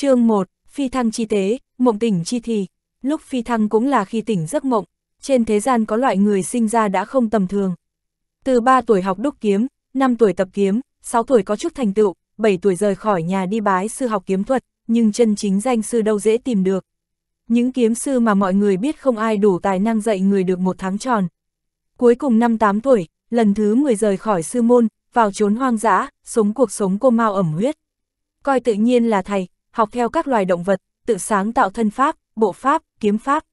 chương 1, phi thăng chi tế, mộng tỉnh chi thì, lúc phi thăng cũng là khi tỉnh giấc mộng, trên thế gian có loại người sinh ra đã không tầm thường. Từ 3 tuổi học đúc kiếm, 5 tuổi tập kiếm, 6 tuổi có chút thành tựu, 7 tuổi rời khỏi nhà đi bái sư học kiếm thuật, nhưng chân chính danh sư đâu dễ tìm được. Những kiếm sư mà mọi người biết không ai đủ tài năng dạy người được một tháng tròn. Cuối cùng năm 8 tuổi, lần thứ 10 rời khỏi sư môn, vào trốn hoang dã, sống cuộc sống cô mau ẩm huyết. Coi tự nhiên là thầy, học theo các loài động vật, tự sáng tạo thân pháp, bộ pháp, kiếm pháp.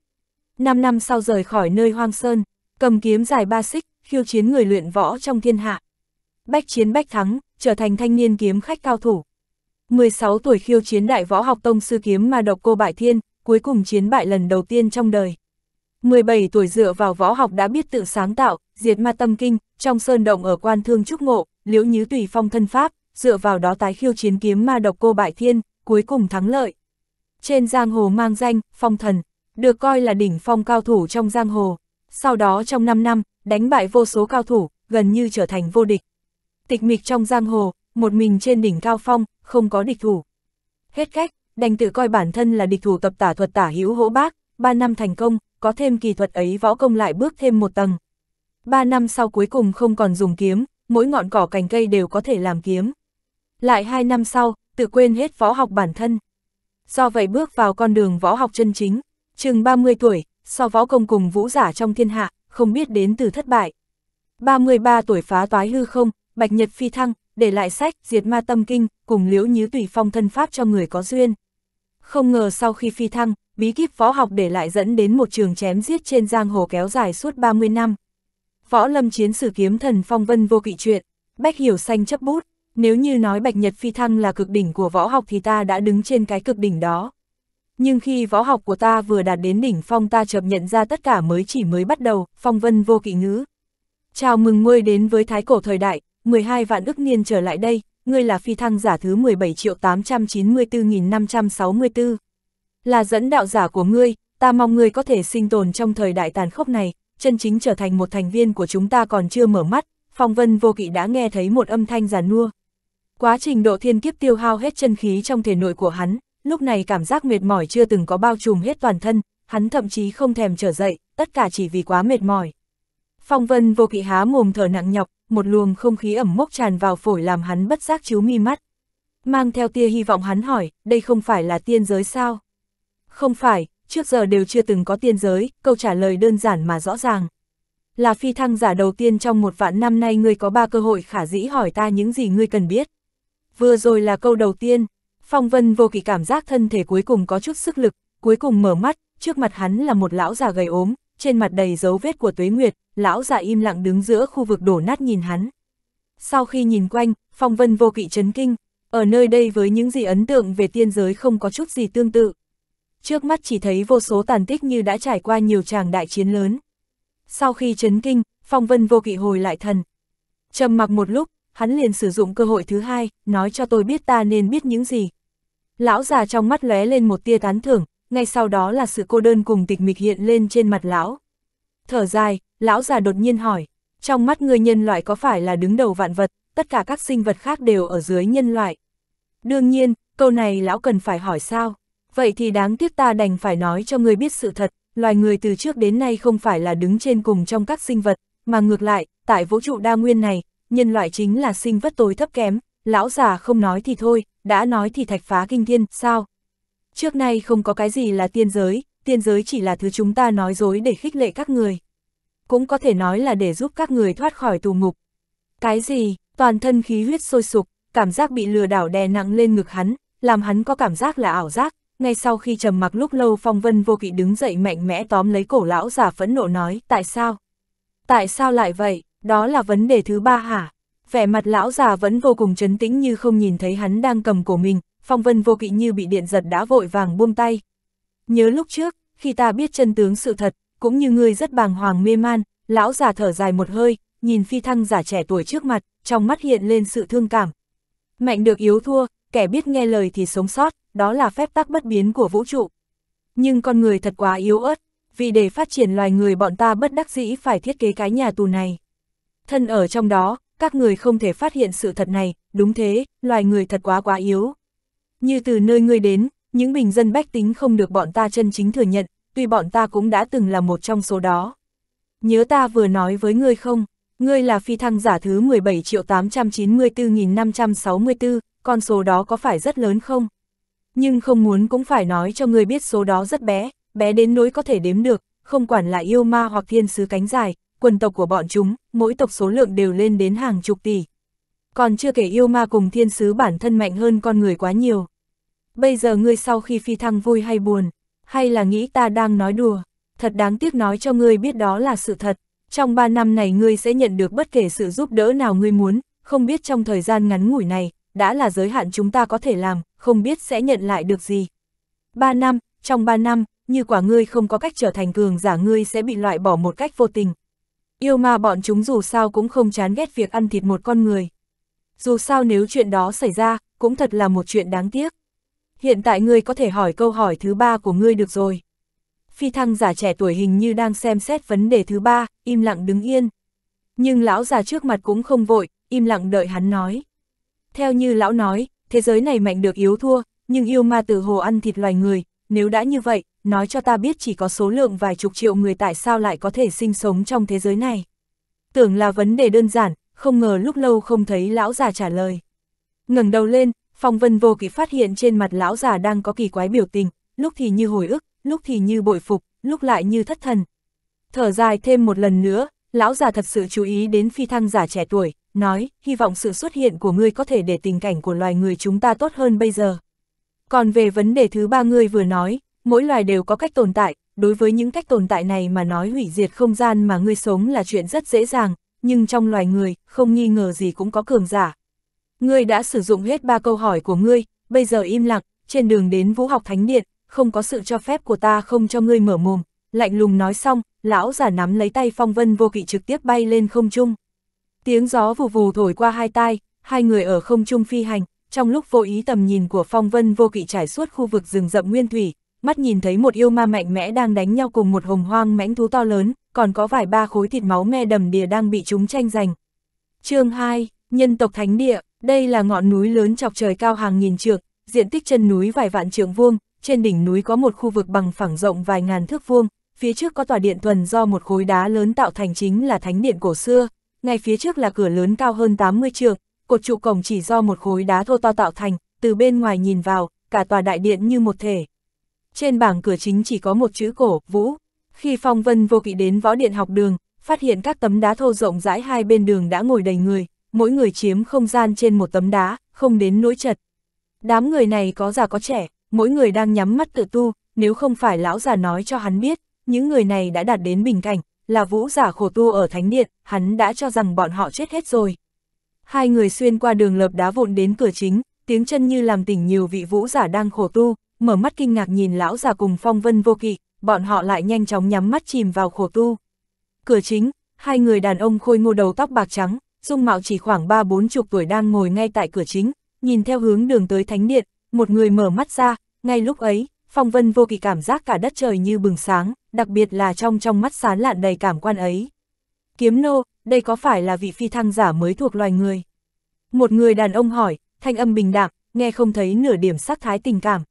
năm năm sau rời khỏi nơi hoang sơn, cầm kiếm dài ba xích, khiêu chiến người luyện võ trong thiên hạ. Bách chiến bách thắng, trở thành thanh niên kiếm khách cao thủ. 16 tuổi khiêu chiến đại võ học tông sư kiếm ma độc cô bại thiên, cuối cùng chiến bại lần đầu tiên trong đời. 17 tuổi dựa vào võ học đã biết tự sáng tạo, diệt ma tâm kinh, trong sơn động ở quan thương trúc ngộ, liễu nhứ tùy phong thân pháp, dựa vào đó tái khiêu chiến kiếm ma độc cô bại thiên, cuối cùng thắng lợi. Trên giang hồ mang danh, phong thần, được coi là đỉnh phong cao thủ trong giang hồ. Sau đó trong 5 năm, đánh bại vô số cao thủ, gần như trở thành vô địch. Tịch mịch trong giang hồ, một mình trên đỉnh cao phong, không có địch thủ. Hết cách, đành tự coi bản thân là địch thủ tập tả thuật tả hữu hỗ bác, 3 năm thành công, có thêm kỳ thuật ấy võ công lại bước thêm một tầng. 3 năm sau cuối cùng không còn dùng kiếm, mỗi ngọn cỏ cành cây đều có thể làm kiếm. Lại 2 năm sau, tự quên hết võ học bản thân. Do vậy bước vào con đường võ học chân chính, chừng 30 tuổi, so võ công cùng vũ giả trong thiên hạ, không biết đến từ thất bại. 33 tuổi phá toái hư không, bạch nhật phi thăng, để lại sách diệt ma tâm kinh, cùng liễu nhứ tùy phong thân pháp cho người có duyên. Không ngờ sau khi phi thăng, bí kíp võ học để lại dẫn đến một trường chém giết trên giang hồ kéo dài suốt 30 năm. Võ lâm chiến sử kiếm thần phong vân vô kỵ truyện, bách hiểu xanh chấp bút, nếu như nói Bạch Nhật Phi Thăng là cực đỉnh của võ học thì ta đã đứng trên cái cực đỉnh đó. Nhưng khi võ học của ta vừa đạt đến đỉnh phong ta chợt nhận ra tất cả mới chỉ mới bắt đầu, phong vân vô kỵ ngữ. Chào mừng ngươi đến với thái cổ thời đại, 12 vạn ức niên trở lại đây, ngươi là phi thăng giả thứ 17.894.564. Là dẫn đạo giả của ngươi, ta mong ngươi có thể sinh tồn trong thời đại tàn khốc này, chân chính trở thành một thành viên của chúng ta còn chưa mở mắt, phong vân vô kỵ đã nghe thấy một âm thanh giàn nua, Quá trình độ thiên kiếp tiêu hao hết chân khí trong thể nội của hắn, lúc này cảm giác mệt mỏi chưa từng có bao trùm hết toàn thân, hắn thậm chí không thèm trở dậy, tất cả chỉ vì quá mệt mỏi. Phong vân vô kỵ há mồm thở nặng nhọc, một luồng không khí ẩm mốc tràn vào phổi làm hắn bất giác chiếu mi mắt. Mang theo tia hy vọng hắn hỏi, đây không phải là tiên giới sao? Không phải, trước giờ đều chưa từng có tiên giới, câu trả lời đơn giản mà rõ ràng. Là phi thăng giả đầu tiên trong một vạn năm nay ngươi có ba cơ hội khả dĩ hỏi ta những gì ngươi cần biết. Vừa rồi là câu đầu tiên, Phong Vân vô kỳ cảm giác thân thể cuối cùng có chút sức lực, cuối cùng mở mắt, trước mặt hắn là một lão già gầy ốm, trên mặt đầy dấu vết của tuế nguyệt, lão già im lặng đứng giữa khu vực đổ nát nhìn hắn. Sau khi nhìn quanh, Phong Vân vô kỵ chấn kinh, ở nơi đây với những gì ấn tượng về tiên giới không có chút gì tương tự. Trước mắt chỉ thấy vô số tàn tích như đã trải qua nhiều tràng đại chiến lớn. Sau khi chấn kinh, Phong Vân vô kỵ hồi lại thần. Trầm mặc một lúc, hắn liền sử dụng cơ hội thứ hai, nói cho tôi biết ta nên biết những gì. Lão già trong mắt lóe lên một tia tán thưởng, ngay sau đó là sự cô đơn cùng tịch mịch hiện lên trên mặt lão. Thở dài, lão già đột nhiên hỏi, trong mắt người nhân loại có phải là đứng đầu vạn vật, tất cả các sinh vật khác đều ở dưới nhân loại. Đương nhiên, câu này lão cần phải hỏi sao, vậy thì đáng tiếc ta đành phải nói cho người biết sự thật, loài người từ trước đến nay không phải là đứng trên cùng trong các sinh vật, mà ngược lại, tại vũ trụ đa nguyên này, nhân loại chính là sinh vất tối thấp kém, lão già không nói thì thôi, đã nói thì thạch phá kinh thiên, sao? Trước nay không có cái gì là tiên giới, tiên giới chỉ là thứ chúng ta nói dối để khích lệ các người. Cũng có thể nói là để giúp các người thoát khỏi tù ngục. Cái gì, toàn thân khí huyết sôi sục, cảm giác bị lừa đảo đè nặng lên ngực hắn, làm hắn có cảm giác là ảo giác. Ngay sau khi trầm mặc lúc lâu phong vân vô kỵ đứng dậy mạnh mẽ tóm lấy cổ lão già phẫn nộ nói, tại sao? Tại sao lại vậy? đó là vấn đề thứ ba hả? Vẻ mặt lão già vẫn vô cùng trấn tĩnh như không nhìn thấy hắn đang cầm cổ mình, phong vân vô kỵ như bị điện giật đã vội vàng buông tay. Nhớ lúc trước, khi ta biết chân tướng sự thật, cũng như ngươi rất bàng hoàng mê man, lão già thở dài một hơi, nhìn phi thăng giả trẻ tuổi trước mặt, trong mắt hiện lên sự thương cảm. Mạnh được yếu thua, kẻ biết nghe lời thì sống sót, đó là phép tắc bất biến của vũ trụ. Nhưng con người thật quá yếu ớt, vì để phát triển loài người bọn ta bất đắc dĩ phải thiết kế cái nhà tù này thân ở trong đó, các người không thể phát hiện sự thật này, đúng thế, loài người thật quá quá yếu. Như từ nơi ngươi đến, những bình dân bách tính không được bọn ta chân chính thừa nhận, tuy bọn ta cũng đã từng là một trong số đó. Nhớ ta vừa nói với ngươi không, ngươi là phi thăng giả thứ 17.894.564, con số đó có phải rất lớn không? Nhưng không muốn cũng phải nói cho ngươi biết số đó rất bé, bé đến nỗi có thể đếm được, không quản là yêu ma hoặc thiên sứ cánh dài, quần tộc của bọn chúng, mỗi tộc số lượng đều lên đến hàng chục tỷ. Còn chưa kể yêu ma cùng thiên sứ bản thân mạnh hơn con người quá nhiều. Bây giờ ngươi sau khi phi thăng vui hay buồn, hay là nghĩ ta đang nói đùa, thật đáng tiếc nói cho ngươi biết đó là sự thật. Trong ba năm này ngươi sẽ nhận được bất kể sự giúp đỡ nào ngươi muốn, không biết trong thời gian ngắn ngủi này, đã là giới hạn chúng ta có thể làm, không biết sẽ nhận lại được gì. Ba năm, trong ba năm, như quả ngươi không có cách trở thành cường giả ngươi sẽ bị loại bỏ một cách vô tình, yêu ma bọn chúng dù sao cũng không chán ghét việc ăn thịt một con người. Dù sao nếu chuyện đó xảy ra, cũng thật là một chuyện đáng tiếc. Hiện tại ngươi có thể hỏi câu hỏi thứ ba của ngươi được rồi. Phi thăng giả trẻ tuổi hình như đang xem xét vấn đề thứ ba, im lặng đứng yên. Nhưng lão già trước mặt cũng không vội, im lặng đợi hắn nói. Theo như lão nói, thế giới này mạnh được yếu thua, nhưng yêu ma từ hồ ăn thịt loài người, nếu đã như vậy, nói cho ta biết chỉ có số lượng vài chục triệu người tại sao lại có thể sinh sống trong thế giới này. Tưởng là vấn đề đơn giản, không ngờ lúc lâu không thấy lão già trả lời. ngẩng đầu lên, phong vân vô kỵ phát hiện trên mặt lão già đang có kỳ quái biểu tình, lúc thì như hồi ức, lúc thì như bội phục, lúc lại như thất thần. Thở dài thêm một lần nữa, lão già thật sự chú ý đến phi thăng giả trẻ tuổi, nói, hy vọng sự xuất hiện của ngươi có thể để tình cảnh của loài người chúng ta tốt hơn bây giờ. Còn về vấn đề thứ ba người vừa nói, mỗi loài đều có cách tồn tại, đối với những cách tồn tại này mà nói hủy diệt không gian mà ngươi sống là chuyện rất dễ dàng, nhưng trong loài người, không nghi ngờ gì cũng có cường giả. Ngươi đã sử dụng hết ba câu hỏi của ngươi, bây giờ im lặng, trên đường đến Vũ học Thánh Điện, không có sự cho phép của ta không cho ngươi mở mồm, lạnh lùng nói xong, lão giả nắm lấy tay phong vân vô kỵ trực tiếp bay lên không trung. Tiếng gió vù vù thổi qua hai tai, hai người ở không trung phi hành, trong lúc vô ý tầm nhìn của phong vân vô kỵ trải suốt khu vực rừng rậm nguyên thủy, mắt nhìn thấy một yêu ma mạnh mẽ đang đánh nhau cùng một hồng hoang mãnh thú to lớn, còn có vài ba khối thịt máu me đầm đìa đang bị chúng tranh giành. chương 2, Nhân tộc Thánh Địa, đây là ngọn núi lớn chọc trời cao hàng nghìn trượng, diện tích chân núi vài vạn trượng vuông, trên đỉnh núi có một khu vực bằng phẳng rộng vài ngàn thước vuông, phía trước có tòa điện thuần do một khối đá lớn tạo thành chính là thánh điện cổ xưa, ngay phía trước là cửa lớn cao hơn 80 trượng, cột trụ cổng chỉ do một khối đá thô to tạo thành, từ bên ngoài nhìn vào, cả tòa đại điện như một thể. Trên bảng cửa chính chỉ có một chữ cổ, vũ. Khi Phong Vân vô kỵ đến võ điện học đường, phát hiện các tấm đá thô rộng rãi hai bên đường đã ngồi đầy người, mỗi người chiếm không gian trên một tấm đá, không đến nỗi chật. Đám người này có già có trẻ, mỗi người đang nhắm mắt tự tu, nếu không phải lão già nói cho hắn biết, những người này đã đạt đến bình cảnh, là vũ giả khổ tu ở thánh điện, hắn đã cho rằng bọn họ chết hết rồi. Hai người xuyên qua đường lợp đá vụn đến cửa chính, tiếng chân như làm tỉnh nhiều vị vũ giả đang khổ tu, mở mắt kinh ngạc nhìn lão giả cùng phong vân vô kỵ, bọn họ lại nhanh chóng nhắm mắt chìm vào khổ tu. Cửa chính, hai người đàn ông khôi ngô đầu tóc bạc trắng, dung mạo chỉ khoảng ba bốn chục tuổi đang ngồi ngay tại cửa chính, nhìn theo hướng đường tới thánh điện, một người mở mắt ra, ngay lúc ấy, phong vân vô kỳ cảm giác cả đất trời như bừng sáng, đặc biệt là trong trong mắt sán lạn đầy cảm quan ấy. Kiếm nô, đây có phải là vị phi thăng giả mới thuộc loài người? Một người đàn ông hỏi, thanh âm bình đạm, nghe không thấy nửa điểm sắc thái tình cảm.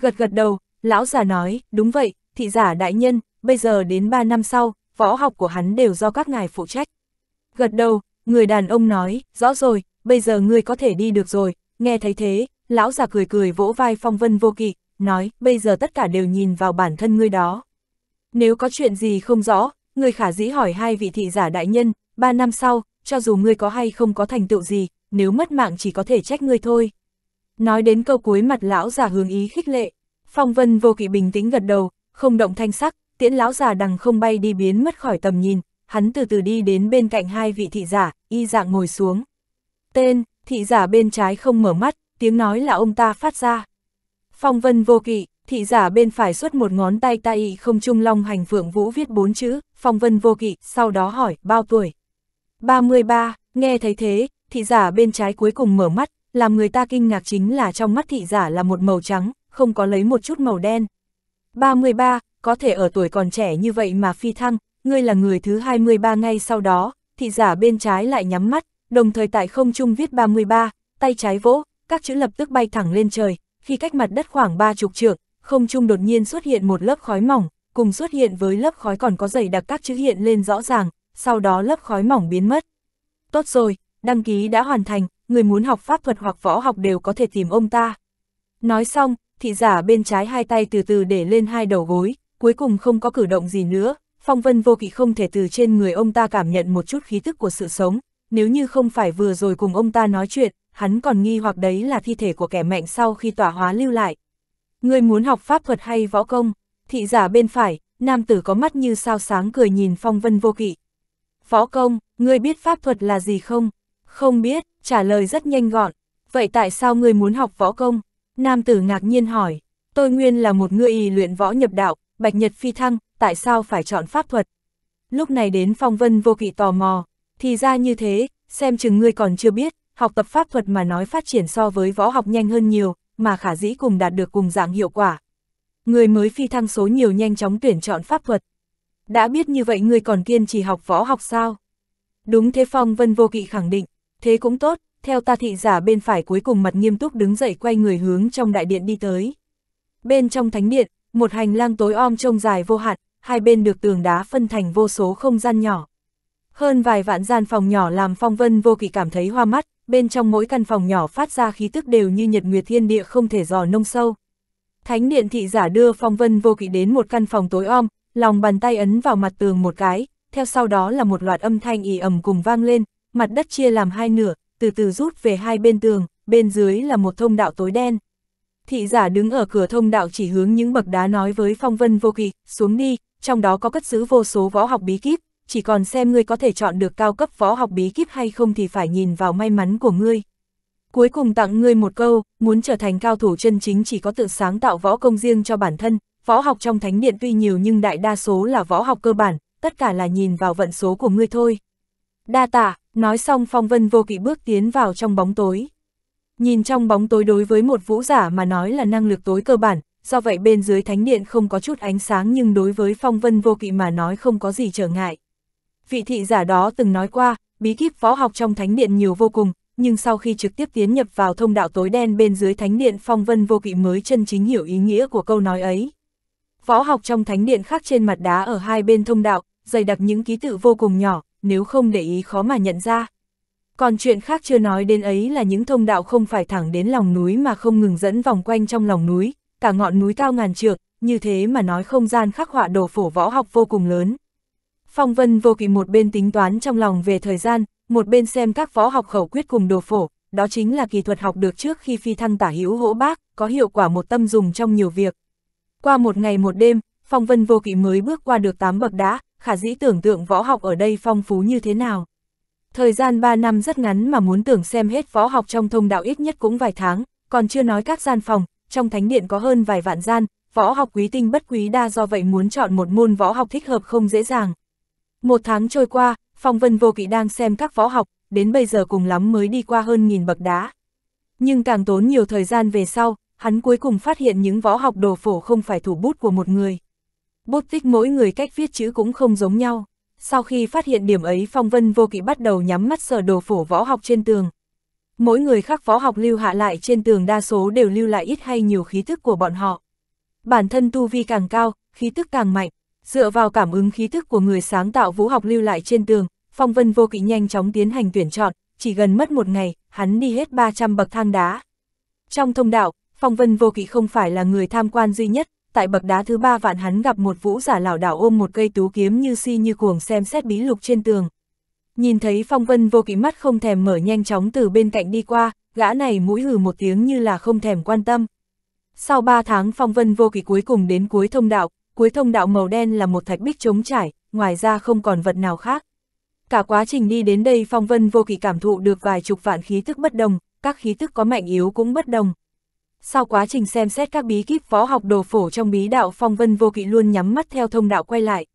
Gật gật đầu, lão già nói, đúng vậy, thị giả đại nhân, bây giờ đến 3 năm sau, võ học của hắn đều do các ngài phụ trách. Gật đầu, người đàn ông nói, rõ rồi, bây giờ ngươi có thể đi được rồi, nghe thấy thế, lão già cười cười vỗ vai phong vân vô kỵ, nói, bây giờ tất cả đều nhìn vào bản thân ngươi đó. Nếu có chuyện gì không rõ, người khả dĩ hỏi hai vị thị giả đại nhân, ba năm sau, cho dù ngươi có hay không có thành tựu gì, nếu mất mạng chỉ có thể trách ngươi thôi. Nói đến câu cuối mặt lão già hướng ý khích lệ, phong vân vô kỵ bình tĩnh gật đầu, không động thanh sắc, tiễn lão già đằng không bay đi biến mất khỏi tầm nhìn, hắn từ từ đi đến bên cạnh hai vị thị giả, y dạng ngồi xuống. Tên, thị giả bên trái không mở mắt, tiếng nói là ông ta phát ra. Phong vân vô kỵ, thị giả bên phải xuất một ngón tay tay không trung long hành phượng vũ viết bốn chữ, phong vân vô kỵ, sau đó hỏi, bao tuổi. 33, nghe thấy thế, thị giả bên trái cuối cùng mở mắt, làm người ta kinh ngạc chính là trong mắt thị giả là một màu trắng, không có lấy một chút màu đen. 33, có thể ở tuổi còn trẻ như vậy mà phi thăng, ngươi là người thứ 23 ngay sau đó, thị giả bên trái lại nhắm mắt, đồng thời tại không trung viết 33, tay trái vỗ, các chữ lập tức bay thẳng lên trời, khi cách mặt đất khoảng ba chục trượng, không trung đột nhiên xuất hiện một lớp khói mỏng, cùng xuất hiện với lớp khói còn có dày đặc các chữ hiện lên rõ ràng, sau đó lớp khói mỏng biến mất. Tốt rồi, đăng ký đã hoàn thành, người muốn học pháp thuật hoặc võ học đều có thể tìm ông ta. Nói xong, thị giả bên trái hai tay từ từ để lên hai đầu gối, cuối cùng không có cử động gì nữa, phong vân vô kỵ không thể từ trên người ông ta cảm nhận một chút khí tức của sự sống, nếu như không phải vừa rồi cùng ông ta nói chuyện, hắn còn nghi hoặc đấy là thi thể của kẻ mạnh sau khi tỏa hóa lưu lại. Người muốn học pháp thuật hay võ công, thị giả bên phải, nam tử có mắt như sao sáng cười nhìn phong vân vô kỵ, Phó công, ngươi biết pháp thuật là gì không? Không biết, trả lời rất nhanh gọn. Vậy tại sao ngươi muốn học võ công? Nam tử ngạc nhiên hỏi. Tôi nguyên là một người y luyện võ nhập đạo, bạch nhật phi thăng, tại sao phải chọn pháp thuật? Lúc này đến phong vân vô kỵ tò mò. Thì ra như thế, xem chừng ngươi còn chưa biết, học tập pháp thuật mà nói phát triển so với võ học nhanh hơn nhiều, mà khả dĩ cùng đạt được cùng dạng hiệu quả. Người mới phi thăng số nhiều nhanh chóng tuyển chọn pháp thuật, đã biết như vậy ngươi còn kiên trì học võ học sao? Đúng thế Phong Vân Vô Kỵ khẳng định, thế cũng tốt, theo ta thị giả bên phải cuối cùng mặt nghiêm túc đứng dậy quay người hướng trong đại điện đi tới. Bên trong thánh điện, một hành lang tối om trông dài vô hạn, hai bên được tường đá phân thành vô số không gian nhỏ. Hơn vài vạn gian phòng nhỏ làm Phong Vân Vô Kỵ cảm thấy hoa mắt, bên trong mỗi căn phòng nhỏ phát ra khí tức đều như nhật nguyệt thiên địa không thể dò nông sâu. Thánh điện thị giả đưa Phong Vân Vô Kỵ đến một căn phòng tối om, lòng bàn tay ấn vào mặt tường một cái, theo sau đó là một loạt âm thanh ì ầm cùng vang lên, mặt đất chia làm hai nửa, từ từ rút về hai bên tường, bên dưới là một thông đạo tối đen. Thị giả đứng ở cửa thông đạo chỉ hướng những bậc đá nói với phong vân vô kỳ: xuống đi, trong đó có cất giữ vô số võ học bí kíp, chỉ còn xem ngươi có thể chọn được cao cấp võ học bí kíp hay không thì phải nhìn vào may mắn của ngươi. Cuối cùng tặng ngươi một câu, muốn trở thành cao thủ chân chính chỉ có tự sáng tạo võ công riêng cho bản thân, Võ học trong thánh điện tuy nhiều nhưng đại đa số là võ học cơ bản, tất cả là nhìn vào vận số của ngươi thôi. Đa tạ, nói xong phong vân vô kỵ bước tiến vào trong bóng tối. Nhìn trong bóng tối đối với một vũ giả mà nói là năng lực tối cơ bản, do vậy bên dưới thánh điện không có chút ánh sáng nhưng đối với phong vân vô kỵ mà nói không có gì trở ngại. Vị thị giả đó từng nói qua, bí kíp võ học trong thánh điện nhiều vô cùng, nhưng sau khi trực tiếp tiến nhập vào thông đạo tối đen bên dưới thánh điện phong vân vô kỵ mới chân chính hiểu ý nghĩa của câu nói ấy. Võ học trong thánh điện khác trên mặt đá ở hai bên thông đạo, dày đặc những ký tự vô cùng nhỏ, nếu không để ý khó mà nhận ra. Còn chuyện khác chưa nói đến ấy là những thông đạo không phải thẳng đến lòng núi mà không ngừng dẫn vòng quanh trong lòng núi, cả ngọn núi cao ngàn trượng, như thế mà nói không gian khắc họa đồ phổ võ học vô cùng lớn. Phong Vân vô kỵ một bên tính toán trong lòng về thời gian, một bên xem các võ học khẩu quyết cùng đồ phổ, đó chính là kỳ thuật học được trước khi phi thăng tả hữu hỗ bác, có hiệu quả một tâm dùng trong nhiều việc. Qua một ngày một đêm, phong vân vô kỵ mới bước qua được tám bậc đá, khả dĩ tưởng tượng võ học ở đây phong phú như thế nào. Thời gian 3 năm rất ngắn mà muốn tưởng xem hết võ học trong thông đạo ít nhất cũng vài tháng, còn chưa nói các gian phòng, trong thánh điện có hơn vài vạn gian, võ học quý tinh bất quý đa do vậy muốn chọn một môn võ học thích hợp không dễ dàng. Một tháng trôi qua, phong vân vô kỵ đang xem các võ học, đến bây giờ cùng lắm mới đi qua hơn nghìn bậc đá. Nhưng càng tốn nhiều thời gian về sau, hắn cuối cùng phát hiện những võ học đồ phổ không phải thủ bút của một người. Bút tích mỗi người cách viết chữ cũng không giống nhau. Sau khi phát hiện điểm ấy phong vân vô kỵ bắt đầu nhắm mắt sờ đồ phổ võ học trên tường. Mỗi người khác võ học lưu hạ lại trên tường đa số đều lưu lại ít hay nhiều khí thức của bọn họ. Bản thân tu vi càng cao, khí thức càng mạnh, dựa vào cảm ứng khí thức của người sáng tạo vũ học lưu lại trên tường, phong vân vô kỵ nhanh chóng tiến hành tuyển chọn, chỉ gần mất một ngày, hắn đi hết 300 bậc thang đá. Trong thông đạo, Phong Vân Vô Kỵ không phải là người tham quan duy nhất, tại bậc đá thứ ba vạn hắn gặp một vũ giả lão đảo ôm một cây tú kiếm như si như cuồng xem xét bí lục trên tường. Nhìn thấy Phong Vân Vô Kỵ mắt không thèm mở nhanh chóng từ bên cạnh đi qua, gã này mũi hừ một tiếng như là không thèm quan tâm. Sau ba tháng Phong Vân Vô Kỵ cuối cùng đến cuối thông đạo, cuối thông đạo màu đen là một thạch bích trống trải, ngoài ra không còn vật nào khác. Cả quá trình đi đến đây Phong Vân Vô Kỵ cảm thụ được vài chục vạn khí thức bất đồng, các khí thức có mạnh yếu cũng bất đồng sau quá trình xem xét các bí kíp võ học đồ phổ trong bí đạo phong vân vô kỵ luôn nhắm mắt theo thông đạo quay lại.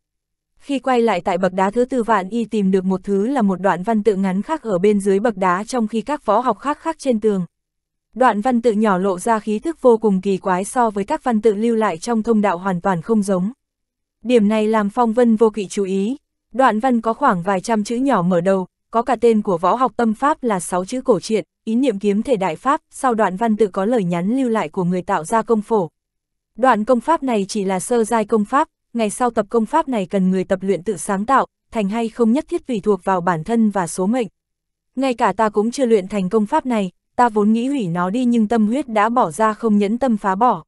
Khi quay lại tại bậc đá thứ tư vạn y tìm được một thứ là một đoạn văn tự ngắn khác ở bên dưới bậc đá trong khi các võ học khác khác trên tường. Đoạn văn tự nhỏ lộ ra khí thức vô cùng kỳ quái so với các văn tự lưu lại trong thông đạo hoàn toàn không giống. Điểm này làm phong vân vô kỵ chú ý. Đoạn văn có khoảng vài trăm chữ nhỏ mở đầu, có cả tên của võ học tâm pháp là sáu chữ cổ truyện, ý niệm kiếm thể đại pháp, sau đoạn văn tự có lời nhắn lưu lại của người tạo ra công phổ. Đoạn công pháp này chỉ là sơ giai công pháp, ngày sau tập công pháp này cần người tập luyện tự sáng tạo, thành hay không nhất thiết tùy thuộc vào bản thân và số mệnh. Ngay cả ta cũng chưa luyện thành công pháp này, ta vốn nghĩ hủy nó đi nhưng tâm huyết đã bỏ ra không nhẫn tâm phá bỏ.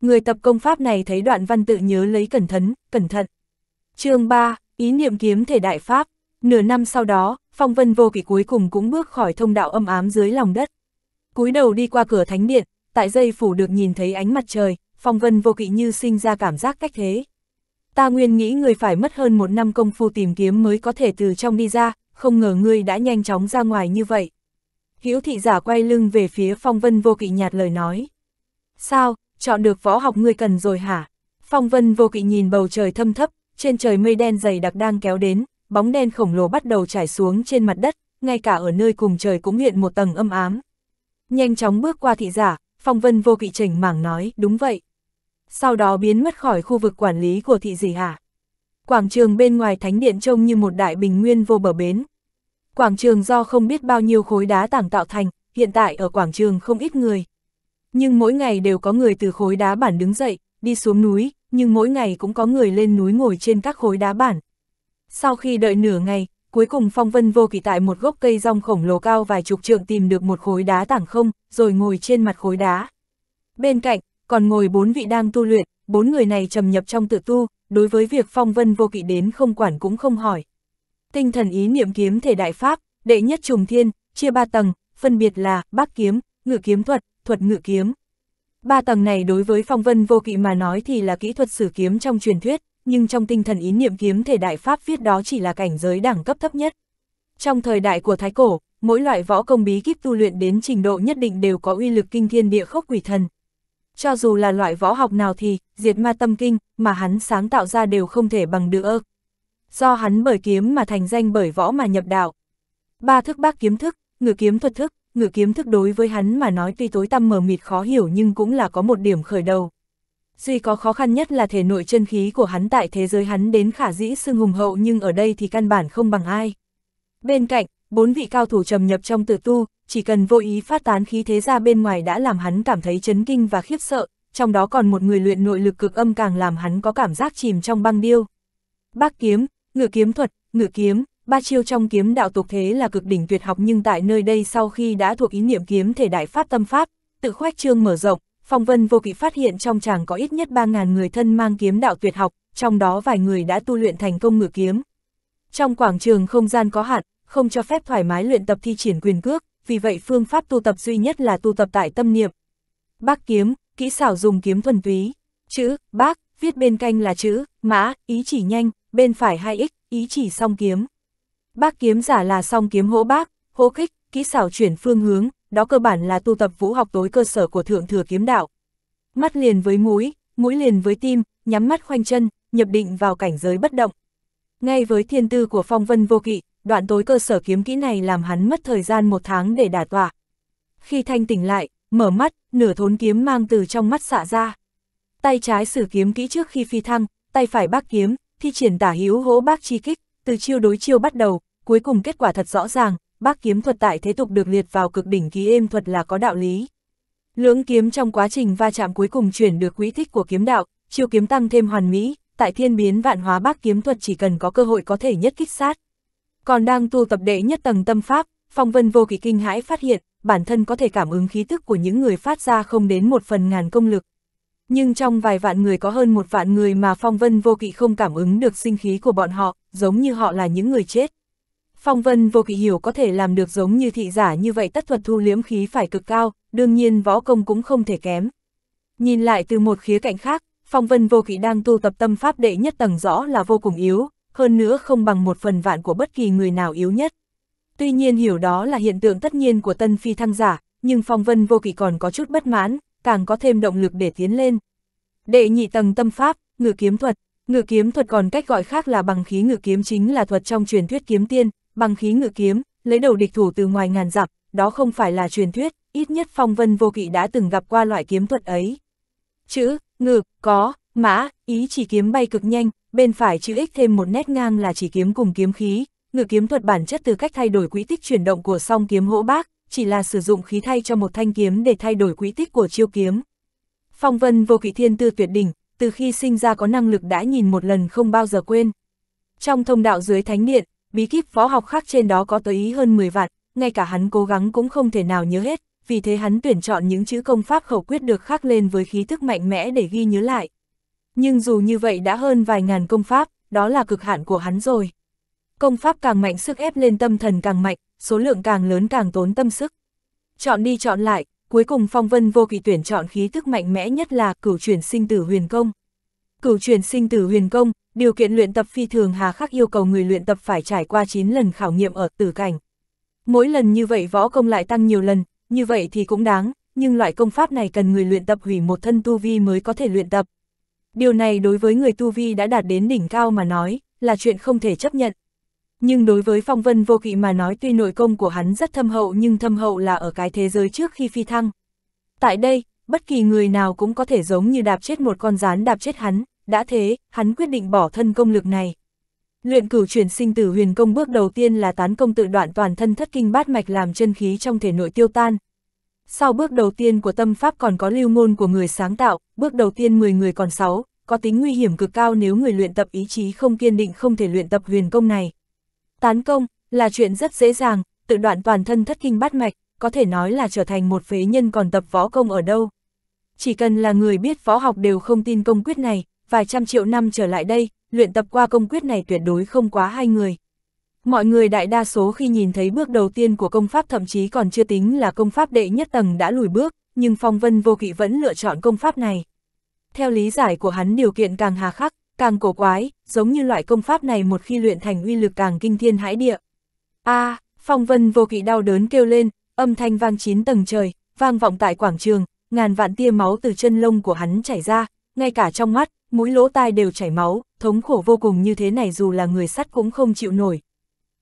Người tập công pháp này thấy đoạn văn tự nhớ lấy cẩn thận, cẩn thận. chương 3, ý niệm kiếm thể đại pháp. Nửa năm sau đó, phong vân vô kỵ cuối cùng cũng bước khỏi thông đạo âm ám dưới lòng đất. cúi đầu đi qua cửa thánh điện, tại dây phủ được nhìn thấy ánh mặt trời, phong vân vô kỵ như sinh ra cảm giác cách thế. Ta nguyên nghĩ người phải mất hơn một năm công phu tìm kiếm mới có thể từ trong đi ra, không ngờ ngươi đã nhanh chóng ra ngoài như vậy. Hiếu thị giả quay lưng về phía phong vân vô kỵ nhạt lời nói. Sao, chọn được võ học ngươi cần rồi hả? Phong vân vô kỵ nhìn bầu trời thâm thấp, trên trời mây đen dày đặc đang kéo đến, bóng đen khổng lồ bắt đầu trải xuống trên mặt đất, ngay cả ở nơi cùng trời cũng hiện một tầng âm ám. Nhanh chóng bước qua thị giả, phong vân vô kỵ chỉnh mảng nói, đúng vậy. Sau đó biến mất khỏi khu vực quản lý của thị gì hả? Quảng trường bên ngoài thánh điện trông như một đại bình nguyên vô bờ bến. Quảng trường do không biết bao nhiêu khối đá tảng tạo thành, hiện tại ở quảng trường không ít người. Nhưng mỗi ngày đều có người từ khối đá bản đứng dậy, đi xuống núi, nhưng mỗi ngày cũng có người lên núi ngồi trên các khối đá bản. Sau khi đợi nửa ngày, cuối cùng phong vân vô kỳ tại một gốc cây rong khổng lồ cao vài chục trượng tìm được một khối đá tảng không, rồi ngồi trên mặt khối đá. Bên cạnh, còn ngồi bốn vị đang tu luyện, bốn người này trầm nhập trong tự tu, đối với việc phong vân vô kỵ đến không quản cũng không hỏi. Tinh thần ý niệm kiếm thể đại pháp, đệ nhất trùng thiên, chia ba tầng, phân biệt là bác kiếm, ngự kiếm thuật, thuật ngự kiếm. Ba tầng này đối với phong vân vô kỵ mà nói thì là kỹ thuật sử kiếm trong truyền thuyết, nhưng trong tinh thần ý niệm kiếm thể đại pháp viết đó chỉ là cảnh giới đẳng cấp thấp nhất. Trong thời đại của Thái Cổ, mỗi loại võ công bí kíp tu luyện đến trình độ nhất định đều có uy lực kinh thiên địa khốc quỷ thần. Cho dù là loại võ học nào thì, diệt ma tâm kinh, mà hắn sáng tạo ra đều không thể bằng được. Do hắn bởi kiếm mà thành danh bởi võ mà nhập đạo. Ba thức bác kiếm thức, ngự kiếm thuật thức, ngự kiếm thức đối với hắn mà nói tuy tối tăm mờ mịt khó hiểu nhưng cũng là có một điểm khởi đầu. Duy có khó khăn nhất là thể nội chân khí của hắn tại thế giới hắn đến khả dĩ xưng hùng hậu nhưng ở đây thì căn bản không bằng ai. Bên cạnh, bốn vị cao thủ trầm nhập trong tự tu, chỉ cần vô ý phát tán khí thế ra bên ngoài đã làm hắn cảm thấy chấn kinh và khiếp sợ, trong đó còn một người luyện nội lực cực âm càng làm hắn có cảm giác chìm trong băng điêu. Bác kiếm, ngựa kiếm thuật, ngựa kiếm, ba chiêu trong kiếm đạo tục thế là cực đỉnh tuyệt học nhưng tại nơi đây sau khi đã thuộc ý niệm kiếm thể đại pháp tâm pháp, tự khoét trương mở rộng, Phong vân vô kỵ phát hiện trong chàng có ít nhất 3.000 người thân mang kiếm đạo tuyệt học, trong đó vài người đã tu luyện thành công ngự kiếm. Trong quảng trường không gian có hạn, không cho phép thoải mái luyện tập thi triển quyền cước, vì vậy phương pháp tu tập duy nhất là tu tập tại tâm niệm. Bác kiếm, kỹ xảo dùng kiếm thuần túy, chữ, bác, viết bên canh là chữ, mã, ý chỉ nhanh, bên phải 2x, ý chỉ song kiếm. Bác kiếm giả là song kiếm hỗ bác, hỗ kích, kỹ xảo chuyển phương hướng, đó cơ bản là tu tập vũ học tối cơ sở của thượng thừa kiếm đạo. Mắt liền với mũi, mũi liền với tim, nhắm mắt khoanh chân, nhập định vào cảnh giới bất động. Ngay với thiên tư của phong vân vô kỵ, đoạn tối cơ sở kiếm kỹ này làm hắn mất thời gian một tháng để đả tọa. Khi thanh tỉnh lại, mở mắt, nửa thốn kiếm mang từ trong mắt xạ ra. Tay trái sử kiếm kỹ trước khi phi thăng, tay phải bác kiếm, thi triển tả hữu hỗ bác chi kích, từ chiêu đối chiêu bắt đầu, cuối cùng kết quả thật rõ ràng, bác kiếm thuật tại thế tục được liệt vào cực đỉnh ký êm thuật là có đạo lý. Lưỡng kiếm trong quá trình va chạm cuối cùng chuyển được quỹ thích của kiếm đạo, chiêu kiếm tăng thêm hoàn mỹ, tại thiên biến vạn hóa bác kiếm thuật chỉ cần có cơ hội có thể nhất kích sát. Còn đang tu tập đệ nhất tầng tâm pháp, Phong Vân vô kỳ kinh hãi phát hiện, bản thân có thể cảm ứng khí tức của những người phát ra không đến một phần ngàn công lực. Nhưng trong vài vạn người có hơn một vạn người mà Phong Vân vô kỵ không cảm ứng được sinh khí của bọn họ, giống như họ là những người chết. Phong vân vô kỵ hiểu có thể làm được giống như thị giả như vậy tất thuật thu liếm khí phải cực cao, đương nhiên võ công cũng không thể kém. Nhìn lại từ một khía cạnh khác, phong vân vô kỵ đang tu tập tâm pháp đệ nhất tầng rõ là vô cùng yếu, hơn nữa không bằng một phần vạn của bất kỳ người nào yếu nhất. Tuy nhiên hiểu đó là hiện tượng tất nhiên của tân phi thăng giả, nhưng phong vân vô kỵ còn có chút bất mãn, càng có thêm động lực để tiến lên. Đệ nhị tầng tâm pháp, ngự kiếm thuật, ngự kiếm thuật còn cách gọi khác là bằng khí ngự kiếm chính là thuật trong truyền thuyết kiếm tiên, bằng khí ngự kiếm, lấy đầu địch thủ từ ngoài ngàn dặm, đó không phải là truyền thuyết, ít nhất phong vân vô kỵ đã từng gặp qua loại kiếm thuật ấy. Chữ, ngự, có, mã, ý chỉ kiếm bay cực nhanh, bên phải chữ X thêm một nét ngang là chỉ kiếm cùng kiếm khí, ngự kiếm thuật bản chất từ cách thay đổi quỹ tích chuyển động của song kiếm hỗ bác, chỉ là sử dụng khí thay cho một thanh kiếm để thay đổi quỹ tích của chiêu kiếm. Phong vân vô kỵ thiên tư tuyệt đỉnh, từ khi sinh ra có năng lực đã nhìn một lần không bao giờ quên. Trong thông đạo dưới thánh điện, bí kíp phó học khác trên đó có tới ý hơn 10 vạn, ngay cả hắn cố gắng cũng không thể nào nhớ hết, vì thế hắn tuyển chọn những chữ công pháp khẩu quyết được khắc lên với khí thức mạnh mẽ để ghi nhớ lại. Nhưng dù như vậy đã hơn vài ngàn công pháp, đó là cực hạn của hắn rồi. Công pháp càng mạnh sức ép lên tâm thần càng mạnh, số lượng càng lớn càng tốn tâm sức. Chọn đi chọn lại, cuối cùng phong vân vô kỵ tuyển chọn khí thức mạnh mẽ nhất là cửu chuyển sinh tử huyền công. Cửu chuyển sinh tử huyền công, Điều kiện luyện tập phi thường hà khắc yêu cầu người luyện tập phải trải qua 9 lần khảo nghiệm ở tử cảnh. Mỗi lần như vậy võ công lại tăng nhiều lần, như vậy thì cũng đáng, nhưng loại công pháp này cần người luyện tập hủy một thân tu vi mới có thể luyện tập. Điều này đối với người tu vi đã đạt đến đỉnh cao mà nói, là chuyện không thể chấp nhận. Nhưng đối với phong vân vô kỵ mà nói tuy nội công của hắn rất thâm hậu nhưng thâm hậu là ở cái thế giới trước khi phi thăng. Tại đây, bất kỳ người nào cũng có thể giống như đạp chết một con rán đạp chết hắn, đã thế, hắn quyết định bỏ thân công lực này. Luyện cửu chuyển sinh tử huyền công bước đầu tiên là tán công tự đoạn toàn thân thất kinh bát mạch làm chân khí trong thể nội tiêu tan. Sau bước đầu tiên của tâm pháp còn có lưu ngôn của người sáng tạo, bước đầu tiên 10 người còn 6, có tính nguy hiểm cực cao nếu người luyện tập ý chí không kiên định không thể luyện tập huyền công này. Tán công là chuyện rất dễ dàng, tự đoạn toàn thân thất kinh bát mạch, có thể nói là trở thành một phế nhân còn tập võ công ở đâu. Chỉ cần là người biết võ học đều không tin công quyết này, vài trăm triệu năm trở lại đây, luyện tập qua công quyết này tuyệt đối không quá hai người. Mọi người đại đa số khi nhìn thấy bước đầu tiên của công pháp thậm chí còn chưa tính là công pháp đệ nhất tầng đã lùi bước, nhưng Phong Vân Vô Kỵ vẫn lựa chọn công pháp này. Theo lý giải của hắn điều kiện càng hà khắc, càng cổ quái, giống như loại công pháp này một khi luyện thành uy lực càng kinh thiên hãi địa. A, à, Phong Vân Vô Kỵ đau đớn kêu lên, âm thanh vang chín tầng trời, vang vọng tại quảng trường, ngàn vạn tia máu từ chân lông của hắn chảy ra, ngay cả trong mắt, mũi lỗ tai đều chảy máu, thống khổ vô cùng như thế này dù là người sắt cũng không chịu nổi.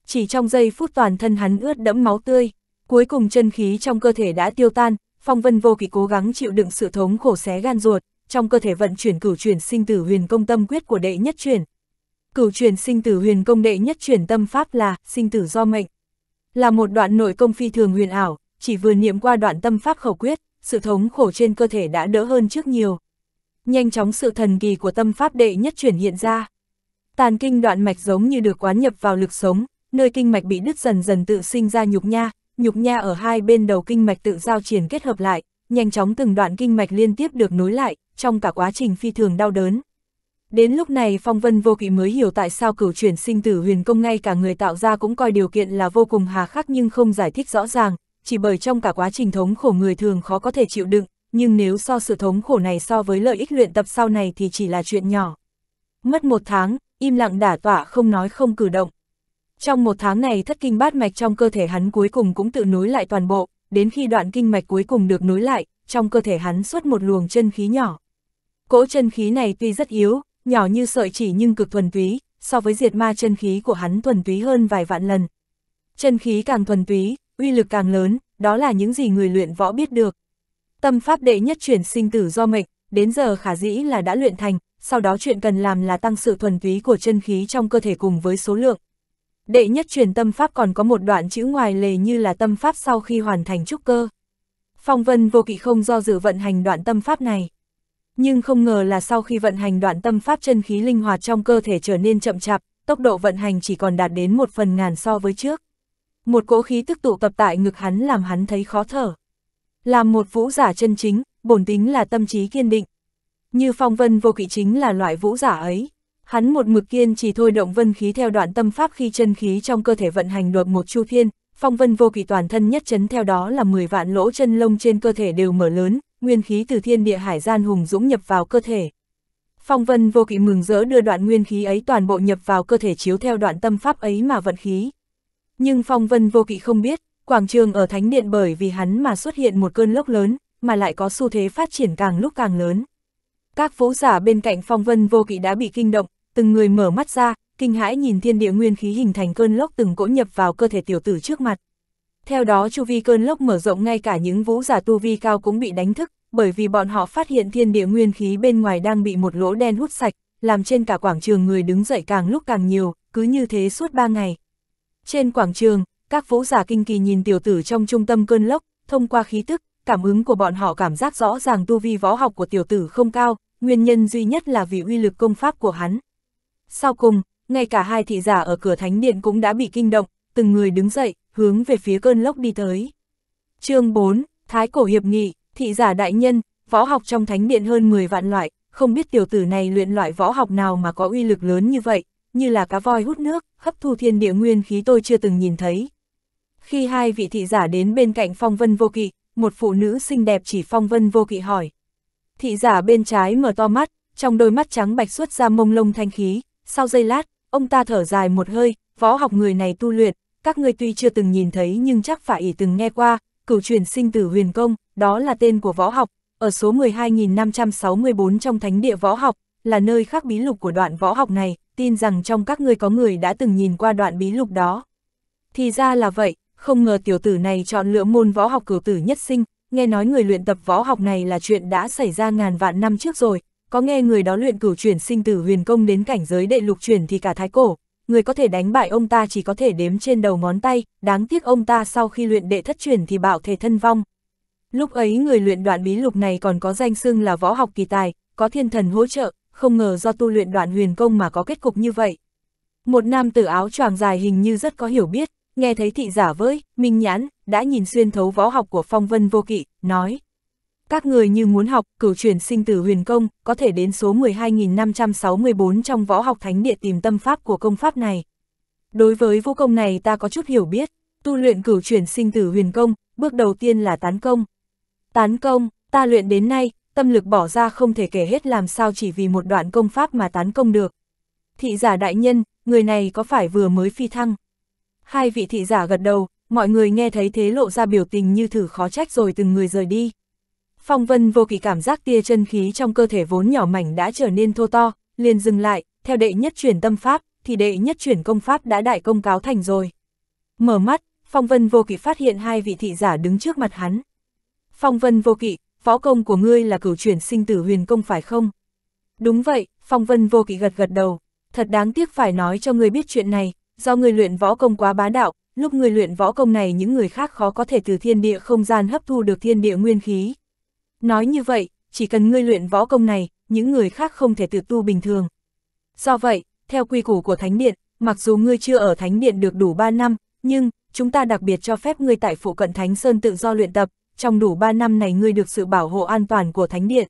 Chỉ trong giây phút toàn thân hắn ướt đẫm máu tươi, cuối cùng chân khí trong cơ thể đã tiêu tan, phong vân vô kỳ cố gắng chịu đựng sự thống khổ xé gan ruột, trong cơ thể vận chuyển cửu chuyển sinh tử huyền công tâm quyết của đệ nhất chuyển. Cửu chuyển sinh tử huyền công đệ nhất chuyển tâm pháp là sinh tử do mệnh. Là một đoạn nội công phi thường huyền ảo, chỉ vừa niệm qua đoạn tâm pháp khẩu quyết, sự thống khổ trên cơ thể đã đỡ hơn trước nhiều nhanh chóng sự thần kỳ của tâm pháp đệ nhất chuyển hiện ra. Tàn kinh đoạn mạch giống như được quán nhập vào lực sống, nơi kinh mạch bị đứt dần dần tự sinh ra nhục nha, nhục nha ở hai bên đầu kinh mạch tự giao triển kết hợp lại, nhanh chóng từng đoạn kinh mạch liên tiếp được nối lại, trong cả quá trình phi thường đau đớn. Đến lúc này Phong Vân Vô Kỵ mới hiểu tại sao cửu chuyển sinh tử huyền công ngay cả người tạo ra cũng coi điều kiện là vô cùng hà khắc nhưng không giải thích rõ ràng, chỉ bởi trong cả quá trình thống khổ người thường khó có thể chịu đựng, nhưng nếu so sự thống khổ này so với lợi ích luyện tập sau này thì chỉ là chuyện nhỏ. Mất một tháng, im lặng đả tỏa không nói không cử động. Trong một tháng này thất kinh bát mạch trong cơ thể hắn cuối cùng cũng tự nối lại toàn bộ, đến khi đoạn kinh mạch cuối cùng được nối lại, trong cơ thể hắn xuất một luồng chân khí nhỏ. Cỗ chân khí này tuy rất yếu, nhỏ như sợi chỉ nhưng cực thuần túy, so với diệt ma chân khí của hắn thuần túy hơn vài vạn lần. Chân khí càng thuần túy, uy lực càng lớn, đó là những gì người luyện võ biết được. Tâm pháp đệ nhất chuyển sinh tử do mệnh, đến giờ khả dĩ là đã luyện thành, sau đó chuyện cần làm là tăng sự thuần túy của chân khí trong cơ thể cùng với số lượng. Đệ nhất chuyển tâm pháp còn có một đoạn chữ ngoài lề như là tâm pháp sau khi hoàn thành trúc cơ. Phong vân vô kỵ không do dự vận hành đoạn tâm pháp này. Nhưng không ngờ là sau khi vận hành đoạn tâm pháp chân khí linh hoạt trong cơ thể trở nên chậm chạp, tốc độ vận hành chỉ còn đạt đến một phần ngàn so với trước. Một cỗ khí tức tụ tập tại ngực hắn làm hắn thấy khó thở làm một vũ giả chân chính, bổn tính là tâm trí kiên định. Như phong vân vô kỵ chính là loại vũ giả ấy. Hắn một mực kiên chỉ thôi động vân khí theo đoạn tâm pháp khi chân khí trong cơ thể vận hành đột một chu thiên, phong vân vô kỵ toàn thân nhất chấn theo đó là 10 vạn lỗ chân lông trên cơ thể đều mở lớn, nguyên khí từ thiên địa hải gian hùng dũng nhập vào cơ thể. Phong vân vô kỵ mừng rỡ đưa đoạn nguyên khí ấy toàn bộ nhập vào cơ thể chiếu theo đoạn tâm pháp ấy mà vận khí. Nhưng phong vân vô kỵ không biết, Quảng trường ở Thánh Điện bởi vì hắn mà xuất hiện một cơn lốc lớn, mà lại có xu thế phát triển càng lúc càng lớn. Các vũ giả bên cạnh phong vân vô kỵ đã bị kinh động, từng người mở mắt ra, kinh hãi nhìn thiên địa nguyên khí hình thành cơn lốc từng cỗ nhập vào cơ thể tiểu tử trước mặt. Theo đó chu vi cơn lốc mở rộng ngay cả những vũ giả tu vi cao cũng bị đánh thức, bởi vì bọn họ phát hiện thiên địa nguyên khí bên ngoài đang bị một lỗ đen hút sạch, làm trên cả quảng trường người đứng dậy càng lúc càng nhiều, cứ như thế suốt ba ngày. Trên quảng trường, các vũ giả kinh kỳ nhìn tiểu tử trong trung tâm cơn lốc, thông qua khí tức, cảm ứng của bọn họ cảm giác rõ ràng tu vi võ học của tiểu tử không cao, nguyên nhân duy nhất là vì uy lực công pháp của hắn. Sau cùng, ngay cả hai thị giả ở cửa thánh điện cũng đã bị kinh động, từng người đứng dậy, hướng về phía cơn lốc đi tới. chương 4, Thái Cổ Hiệp Nghị, thị giả đại nhân, võ học trong thánh điện hơn 10 vạn loại, không biết tiểu tử này luyện loại võ học nào mà có uy lực lớn như vậy, như là cá voi hút nước, hấp thu thiên địa nguyên khí tôi chưa từng nhìn thấy, khi hai vị thị giả đến bên cạnh phong vân vô kỵ, một phụ nữ xinh đẹp chỉ phong vân vô kỵ hỏi. Thị giả bên trái mở to mắt, trong đôi mắt trắng bạch xuất ra mông lông thanh khí, sau giây lát, ông ta thở dài một hơi, võ học người này tu luyện, các ngươi tuy chưa từng nhìn thấy nhưng chắc phải ý từng nghe qua, cửu truyền sinh tử huyền công, đó là tên của võ học, ở số 12.564 trong thánh địa võ học, là nơi khắc bí lục của đoạn võ học này, tin rằng trong các ngươi có người đã từng nhìn qua đoạn bí lục đó. Thì ra là vậy, không ngờ tiểu tử này chọn lựa môn võ học cửu tử nhất sinh, nghe nói người luyện tập võ học này là chuyện đã xảy ra ngàn vạn năm trước rồi, có nghe người đó luyện cửu chuyển sinh tử huyền công đến cảnh giới đệ lục chuyển thì cả thái cổ, người có thể đánh bại ông ta chỉ có thể đếm trên đầu ngón tay, đáng tiếc ông ta sau khi luyện đệ thất chuyển thì bạo thể thân vong. Lúc ấy người luyện đoạn bí lục này còn có danh xưng là võ học kỳ tài, có thiên thần hỗ trợ, không ngờ do tu luyện đoạn huyền công mà có kết cục như vậy. Một nam tử áo choàng dài hình như rất có hiểu biết, Nghe thấy thị giả với, Minh Nhãn, đã nhìn xuyên thấu võ học của phong vân vô kỵ, nói. Các người như muốn học, cửu chuyển sinh tử huyền công, có thể đến số 12.564 trong võ học thánh địa tìm tâm pháp của công pháp này. Đối với vô công này ta có chút hiểu biết, tu luyện cửu chuyển sinh tử huyền công, bước đầu tiên là tán công. Tán công, ta luyện đến nay, tâm lực bỏ ra không thể kể hết làm sao chỉ vì một đoạn công pháp mà tán công được. Thị giả đại nhân, người này có phải vừa mới phi thăng? Hai vị thị giả gật đầu, mọi người nghe thấy thế lộ ra biểu tình như thử khó trách rồi từng người rời đi. Phong vân vô kỳ cảm giác tia chân khí trong cơ thể vốn nhỏ mảnh đã trở nên thô to, liền dừng lại, theo đệ nhất chuyển tâm pháp, thì đệ nhất chuyển công pháp đã đại công cáo thành rồi. Mở mắt, Phong vân vô kỵ phát hiện hai vị thị giả đứng trước mặt hắn. Phong vân vô kỵ, võ công của ngươi là cửu chuyển sinh tử huyền công phải không? Đúng vậy, Phong vân vô kỵ gật gật đầu, thật đáng tiếc phải nói cho ngươi biết chuyện này, do người luyện võ công quá bá đạo, lúc người luyện võ công này những người khác khó có thể từ thiên địa không gian hấp thu được thiên địa nguyên khí. Nói như vậy, chỉ cần người luyện võ công này, những người khác không thể tự tu bình thường. Do vậy, theo quy củ của Thánh Điện, mặc dù ngươi chưa ở Thánh Điện được đủ 3 năm, nhưng, chúng ta đặc biệt cho phép ngươi tại phụ cận Thánh Sơn tự do luyện tập, trong đủ 3 năm này ngươi được sự bảo hộ an toàn của Thánh Điện.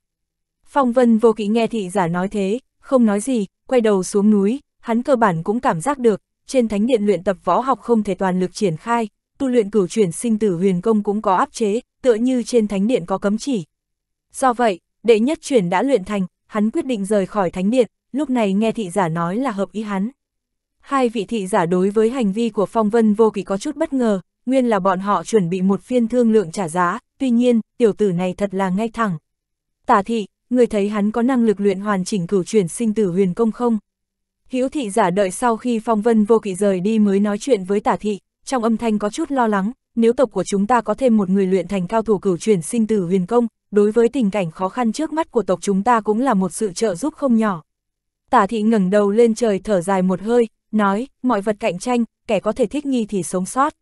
Phong Vân vô kỵ nghe thị giả nói thế, không nói gì, quay đầu xuống núi, hắn cơ bản cũng cảm giác được, trên thánh điện luyện tập võ học không thể toàn lực triển khai, tu luyện cửu chuyển sinh tử huyền công cũng có áp chế, tựa như trên thánh điện có cấm chỉ. Do vậy, đệ nhất chuyển đã luyện thành, hắn quyết định rời khỏi thánh điện, lúc này nghe thị giả nói là hợp ý hắn. Hai vị thị giả đối với hành vi của phong vân vô kỳ có chút bất ngờ, nguyên là bọn họ chuẩn bị một phiên thương lượng trả giá, tuy nhiên, tiểu tử này thật là ngay thẳng. Tả thị, người thấy hắn có năng lực luyện hoàn chỉnh cửu chuyển sinh tử huyền công không? Hữu thị giả đợi sau khi phong vân vô kỵ rời đi mới nói chuyện với tả thị, trong âm thanh có chút lo lắng, nếu tộc của chúng ta có thêm một người luyện thành cao thủ cửu chuyển sinh tử huyền công, đối với tình cảnh khó khăn trước mắt của tộc chúng ta cũng là một sự trợ giúp không nhỏ. Tả thị ngẩng đầu lên trời thở dài một hơi, nói, mọi vật cạnh tranh, kẻ có thể thích nghi thì sống sót.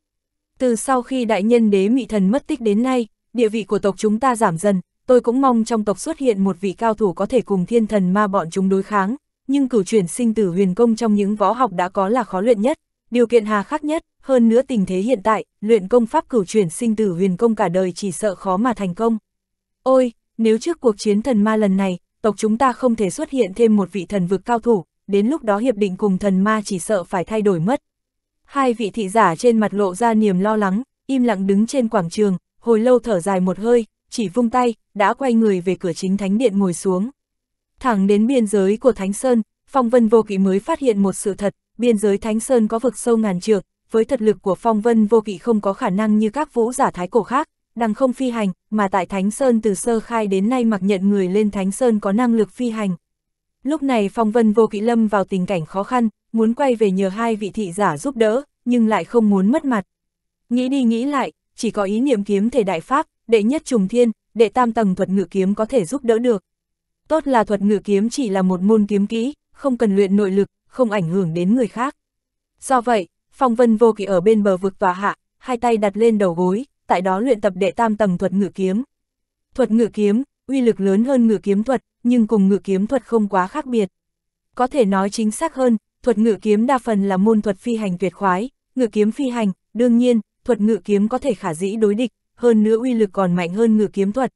Từ sau khi đại nhân đế mị thần mất tích đến nay, địa vị của tộc chúng ta giảm dần, tôi cũng mong trong tộc xuất hiện một vị cao thủ có thể cùng thiên thần ma bọn chúng đối kháng, nhưng cửu chuyển sinh tử huyền công trong những võ học đã có là khó luyện nhất, điều kiện hà khắc nhất, hơn nữa tình thế hiện tại, luyện công pháp cửu chuyển sinh tử huyền công cả đời chỉ sợ khó mà thành công. Ôi, nếu trước cuộc chiến thần ma lần này, tộc chúng ta không thể xuất hiện thêm một vị thần vực cao thủ, đến lúc đó hiệp định cùng thần ma chỉ sợ phải thay đổi mất. Hai vị thị giả trên mặt lộ ra niềm lo lắng, im lặng đứng trên quảng trường, hồi lâu thở dài một hơi, chỉ vung tay, đã quay người về cửa chính thánh điện ngồi xuống. Thẳng đến biên giới của Thánh Sơn, Phong Vân Vô Kỵ mới phát hiện một sự thật, biên giới Thánh Sơn có vực sâu ngàn trượng, với thật lực của Phong Vân Vô Kỵ không có khả năng như các vũ giả thái cổ khác, đằng không phi hành, mà tại Thánh Sơn từ sơ khai đến nay mặc nhận người lên Thánh Sơn có năng lực phi hành. Lúc này Phong Vân Vô Kỵ lâm vào tình cảnh khó khăn, muốn quay về nhờ hai vị thị giả giúp đỡ, nhưng lại không muốn mất mặt. Nghĩ đi nghĩ lại, chỉ có ý niệm kiếm thể đại pháp, đệ nhất trùng thiên, đệ tam tầng thuật ngự kiếm có thể giúp đỡ được. Tốt là thuật ngự kiếm chỉ là một môn kiếm kỹ, không cần luyện nội lực, không ảnh hưởng đến người khác. Do vậy, Phong Vân Vô Kỵ ở bên bờ vực và hạ, hai tay đặt lên đầu gối, tại đó luyện tập đệ tam tầng thuật ngự kiếm. Thuật ngự kiếm, uy lực lớn hơn ngự kiếm thuật, nhưng cùng ngự kiếm thuật không quá khác biệt. Có thể nói chính xác hơn, thuật ngự kiếm đa phần là môn thuật phi hành tuyệt khoái, ngự kiếm phi hành, đương nhiên, thuật ngự kiếm có thể khả dĩ đối địch, hơn nữa uy lực còn mạnh hơn ngự kiếm thuật.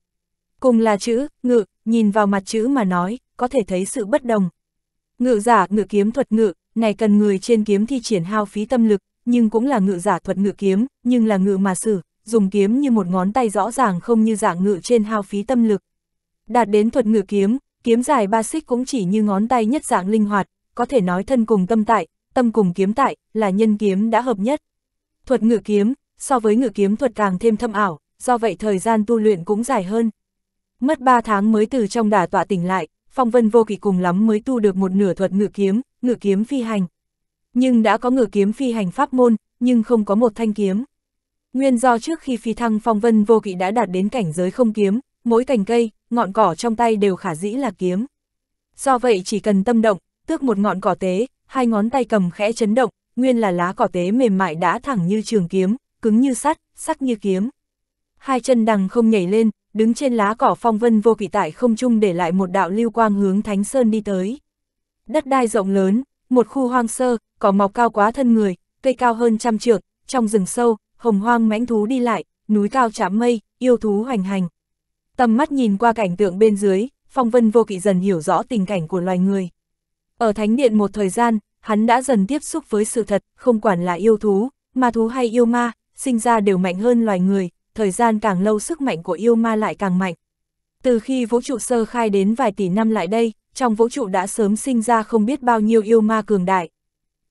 Cùng là chữ, ngự, nhìn vào mặt chữ mà nói, có thể thấy sự bất đồng. Ngự giả, ngự kiếm thuật ngự, này cần người trên kiếm thi triển hao phí tâm lực, nhưng cũng là ngự giả thuật ngự kiếm, nhưng là ngự mà sử dùng kiếm như một ngón tay rõ ràng không như dạng ngự trên hao phí tâm lực. Đạt đến thuật ngự kiếm, kiếm dài ba xích cũng chỉ như ngón tay nhất dạng linh hoạt, có thể nói thân cùng tâm tại, tâm cùng kiếm tại, là nhân kiếm đã hợp nhất. Thuật ngự kiếm, so với ngự kiếm thuật càng thêm thâm ảo, do vậy thời gian tu luyện cũng dài hơn, Mất 3 tháng mới từ trong đả tọa tỉnh lại, phong vân vô kỳ cùng lắm mới tu được một nửa thuật ngự kiếm, ngự kiếm phi hành. Nhưng đã có ngự kiếm phi hành pháp môn, nhưng không có một thanh kiếm. Nguyên do trước khi phi thăng phong vân vô kỵ đã đạt đến cảnh giới không kiếm, mỗi cành cây, ngọn cỏ trong tay đều khả dĩ là kiếm. Do vậy chỉ cần tâm động, tước một ngọn cỏ tế, hai ngón tay cầm khẽ chấn động, nguyên là lá cỏ tế mềm mại đã thẳng như trường kiếm, cứng như sắt, sắc như kiếm. Hai chân đằng không nhảy lên, đứng trên lá cỏ phong vân vô kỷ tại không trung để lại một đạo lưu quang hướng Thánh Sơn đi tới. Đất đai rộng lớn, một khu hoang sơ, cỏ mọc cao quá thân người, cây cao hơn trăm trượng, trong rừng sâu, hồng hoang mãnh thú đi lại, núi cao chạm mây, yêu thú hoành hành. Tầm mắt nhìn qua cảnh tượng bên dưới, phong vân vô kỵ dần hiểu rõ tình cảnh của loài người. Ở thánh điện một thời gian, hắn đã dần tiếp xúc với sự thật, không quản là yêu thú, ma thú hay yêu ma, sinh ra đều mạnh hơn loài người, thời gian càng lâu sức mạnh của yêu ma lại càng mạnh. Từ khi vũ trụ sơ khai đến vài tỷ năm lại đây, trong vũ trụ đã sớm sinh ra không biết bao nhiêu yêu ma cường đại.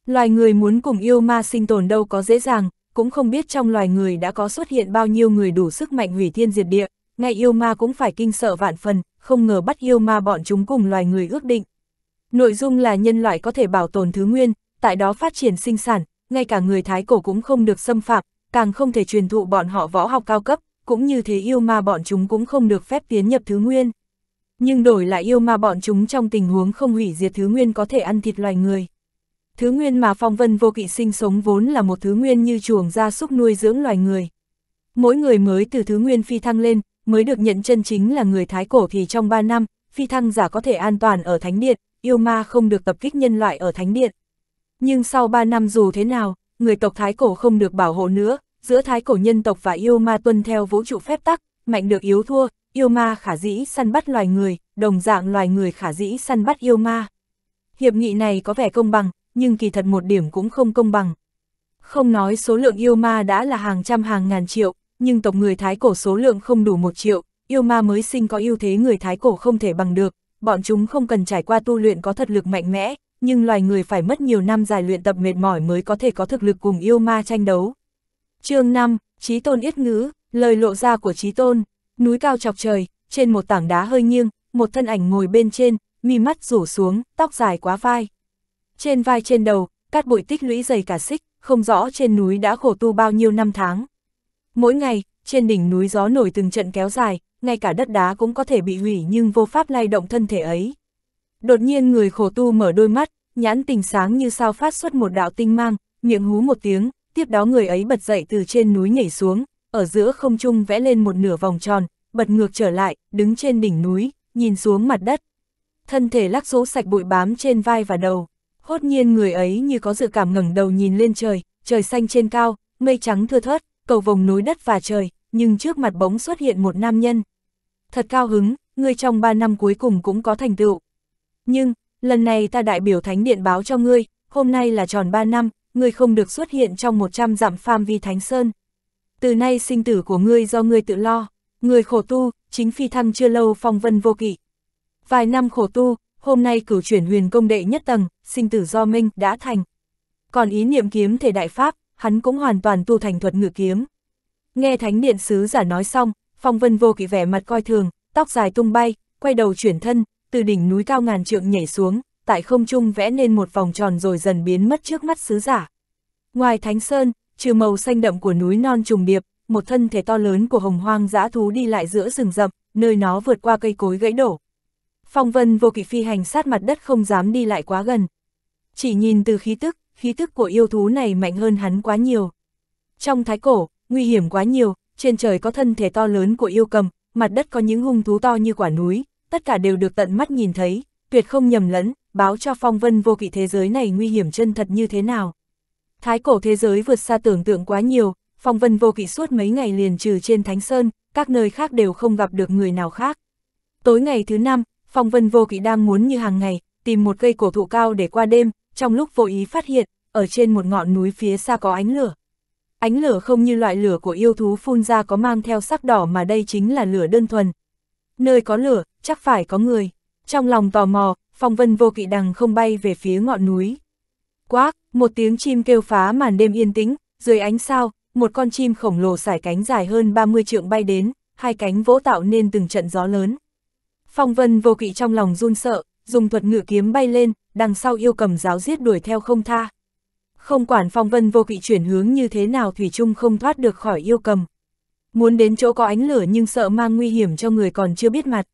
Loài người muốn cùng yêu ma sinh tồn đâu có dễ dàng, cũng không biết trong loài người đã có xuất hiện bao nhiêu người đủ sức mạnh hủy thiên diệt địa, ngay yêu ma cũng phải kinh sợ vạn phần, không ngờ bắt yêu ma bọn chúng cùng loài người ước định. Nội dung là nhân loại có thể bảo tồn thứ nguyên, tại đó phát triển sinh sản, ngay cả người Thái cổ cũng không được xâm phạm, càng không thể truyền thụ bọn họ võ học cao cấp, cũng như thế yêu ma bọn chúng cũng không được phép tiến nhập thứ nguyên. Nhưng đổi lại yêu ma bọn chúng trong tình huống không hủy diệt thứ nguyên có thể ăn thịt loài người. Thứ nguyên mà phong vân vô kỵ sinh sống vốn là một thứ nguyên như chuồng gia súc nuôi dưỡng loài người. Mỗi người mới từ thứ nguyên phi thăng lên, mới được nhận chân chính là người Thái Cổ thì trong 3 năm, phi thăng giả có thể an toàn ở Thánh Điện, yêu ma không được tập kích nhân loại ở Thánh Điện. Nhưng sau 3 năm dù thế nào, người tộc Thái Cổ không được bảo hộ nữa, giữa thái cổ nhân tộc và yêu ma tuân theo vũ trụ phép tắc, mạnh được yếu thua, yêu ma khả dĩ săn bắt loài người, đồng dạng loài người khả dĩ săn bắt yêu ma. Hiệp nghị này có vẻ công bằng, nhưng kỳ thật một điểm cũng không công bằng. Không nói số lượng yêu ma đã là hàng trăm hàng ngàn triệu, nhưng tộc người Thái cổ số lượng không đủ một triệu, yêu ma mới sinh có ưu thế người Thái cổ không thể bằng được, bọn chúng không cần trải qua tu luyện có thật lực mạnh mẽ, nhưng loài người phải mất nhiều năm dài luyện tập mệt mỏi mới có thể có thực lực cùng yêu ma tranh đấu chương 5, Trí Tôn Yết Ngữ, lời lộ ra của Trí Tôn, núi cao chọc trời, trên một tảng đá hơi nghiêng, một thân ảnh ngồi bên trên, mi mắt rủ xuống, tóc dài quá vai. Trên vai trên đầu, cát bụi tích lũy dày cả xích, không rõ trên núi đã khổ tu bao nhiêu năm tháng. Mỗi ngày, trên đỉnh núi gió nổi từng trận kéo dài, ngay cả đất đá cũng có thể bị hủy nhưng vô pháp lay động thân thể ấy. Đột nhiên người khổ tu mở đôi mắt, nhãn tình sáng như sao phát xuất một đạo tinh mang, miệng hú một tiếng, tiếp đó người ấy bật dậy từ trên núi nhảy xuống, ở giữa không trung vẽ lên một nửa vòng tròn, bật ngược trở lại, đứng trên đỉnh núi, nhìn xuống mặt đất. Thân thể lắc số sạch bụi bám trên vai và đầu, hốt nhiên người ấy như có dự cảm ngẩng đầu nhìn lên trời, trời xanh trên cao, mây trắng thưa thớt, cầu vồng núi đất và trời, nhưng trước mặt bỗng xuất hiện một nam nhân. Thật cao hứng, ngươi trong ba năm cuối cùng cũng có thành tựu. Nhưng, lần này ta đại biểu thánh điện báo cho ngươi, hôm nay là tròn ba năm, ngươi không được xuất hiện trong 100 dặm pham vi Thánh Sơn. Từ nay sinh tử của ngươi do ngươi tự lo, Ngươi khổ tu, chính phi thăng chưa lâu phong vân vô kỵ. Vài năm khổ tu, hôm nay cử chuyển huyền công đệ nhất tầng, sinh tử do minh đã thành. Còn ý niệm kiếm thể đại pháp, hắn cũng hoàn toàn tu thành thuật ngự kiếm. Nghe thánh điện sứ giả nói xong, phong vân vô kỵ vẻ mặt coi thường, tóc dài tung bay, quay đầu chuyển thân, từ đỉnh núi cao ngàn trượng nhảy xuống, tại không trung vẽ nên một vòng tròn rồi dần biến mất trước mắt sứ giả. Ngoài Thánh Sơn, trừ màu xanh đậm của núi non trùng điệp, một thân thể to lớn của hồng hoang dã thú đi lại giữa rừng rậm, nơi nó vượt qua cây cối gãy đổ. Phong vân vô kỵ phi hành sát mặt đất không dám đi lại quá gần. Chỉ nhìn từ khí tức, khí tức của yêu thú này mạnh hơn hắn quá nhiều. Trong thái cổ, nguy hiểm quá nhiều, trên trời có thân thể to lớn của yêu cầm, mặt đất có những hung thú to như quả núi, tất cả đều được tận mắt nhìn thấy, tuyệt không nhầm lẫn, báo cho phong vân vô kỵ thế giới này nguy hiểm chân thật như thế nào. Thái cổ thế giới vượt xa tưởng tượng quá nhiều, phong vân vô kỵ suốt mấy ngày liền trừ trên Thánh Sơn, các nơi khác đều không gặp được người nào khác. Tối ngày thứ năm, phong vân vô kỵ đang muốn như hàng ngày, tìm một cây cổ thụ cao để qua đêm, trong lúc vô ý phát hiện, ở trên một ngọn núi phía xa có ánh lửa. Ánh lửa không như loại lửa của yêu thú phun ra có mang theo sắc đỏ mà đây chính là lửa đơn thuần. Nơi có lửa, chắc phải có người. Trong lòng tò mò, phong vân vô kỵ đằng không bay về phía ngọn núi. Quác, một tiếng chim kêu phá màn đêm yên tĩnh, dưới ánh sao, một con chim khổng lồ sải cánh dài hơn 30 trượng bay đến, hai cánh vỗ tạo nên từng trận gió lớn. Phong vân vô kỵ trong lòng run sợ, dùng thuật ngựa kiếm bay lên, đằng sau yêu cầm giáo giết đuổi theo không tha. Không quản phong vân vô kỵ chuyển hướng như thế nào Thủy trung không thoát được khỏi yêu cầm. Muốn đến chỗ có ánh lửa nhưng sợ mang nguy hiểm cho người còn chưa biết mặt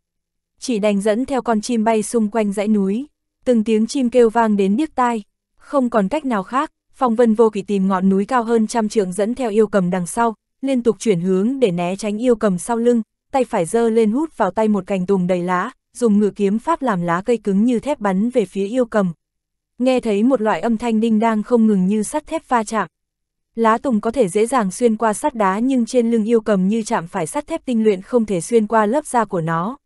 chỉ đành dẫn theo con chim bay xung quanh dãy núi. Từng tiếng chim kêu vang đến điếc tai, không còn cách nào khác, Phong Vân Vô kỷ tìm ngọn núi cao hơn trăm trượng dẫn theo yêu cầm đằng sau, liên tục chuyển hướng để né tránh yêu cầm sau lưng, tay phải giơ lên hút vào tay một cành tùng đầy lá, dùng ngự kiếm pháp làm lá cây cứng như thép bắn về phía yêu cầm. Nghe thấy một loại âm thanh đinh đang không ngừng như sắt thép va chạm. Lá tùng có thể dễ dàng xuyên qua sắt đá nhưng trên lưng yêu cầm như chạm phải sắt thép tinh luyện không thể xuyên qua lớp da của nó.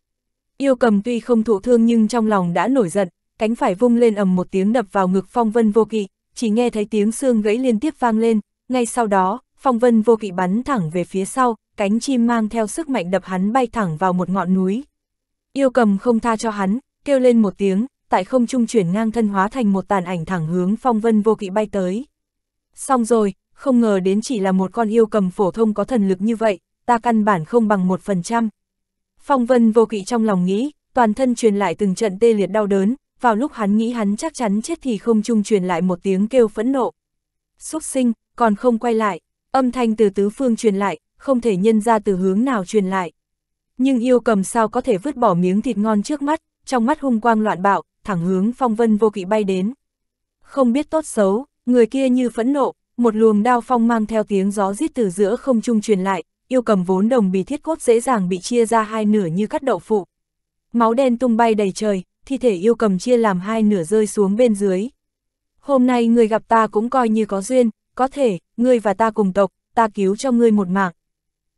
Yêu cầm tuy không thụ thương nhưng trong lòng đã nổi giận, cánh phải vung lên ầm một tiếng đập vào ngực phong vân vô kỵ, chỉ nghe thấy tiếng xương gãy liên tiếp vang lên, ngay sau đó, phong vân vô kỵ bắn thẳng về phía sau, cánh chim mang theo sức mạnh đập hắn bay thẳng vào một ngọn núi. Yêu cầm không tha cho hắn, kêu lên một tiếng, tại không trung chuyển ngang thân hóa thành một tàn ảnh thẳng hướng phong vân vô kỵ bay tới. Xong rồi, không ngờ đến chỉ là một con yêu cầm phổ thông có thần lực như vậy, ta căn bản không bằng một phần trăm. Phong vân vô kỵ trong lòng nghĩ, toàn thân truyền lại từng trận tê liệt đau đớn, vào lúc hắn nghĩ hắn chắc chắn chết thì không trung truyền lại một tiếng kêu phẫn nộ. xuất sinh, còn không quay lại, âm thanh từ tứ phương truyền lại, không thể nhân ra từ hướng nào truyền lại. Nhưng yêu cầm sao có thể vứt bỏ miếng thịt ngon trước mắt, trong mắt hung quang loạn bạo, thẳng hướng phong vân vô kỵ bay đến. Không biết tốt xấu, người kia như phẫn nộ, một luồng đao phong mang theo tiếng gió rít từ giữa không trung truyền lại, yêu cầm vốn đồng bì thiết cốt dễ dàng bị chia ra hai nửa như cắt đậu phụ. Máu đen tung bay đầy trời, thi thể yêu cầm chia làm hai nửa rơi xuống bên dưới. Hôm nay người gặp ta cũng coi như có duyên, có thể, ngươi và ta cùng tộc, ta cứu cho ngươi một mạng.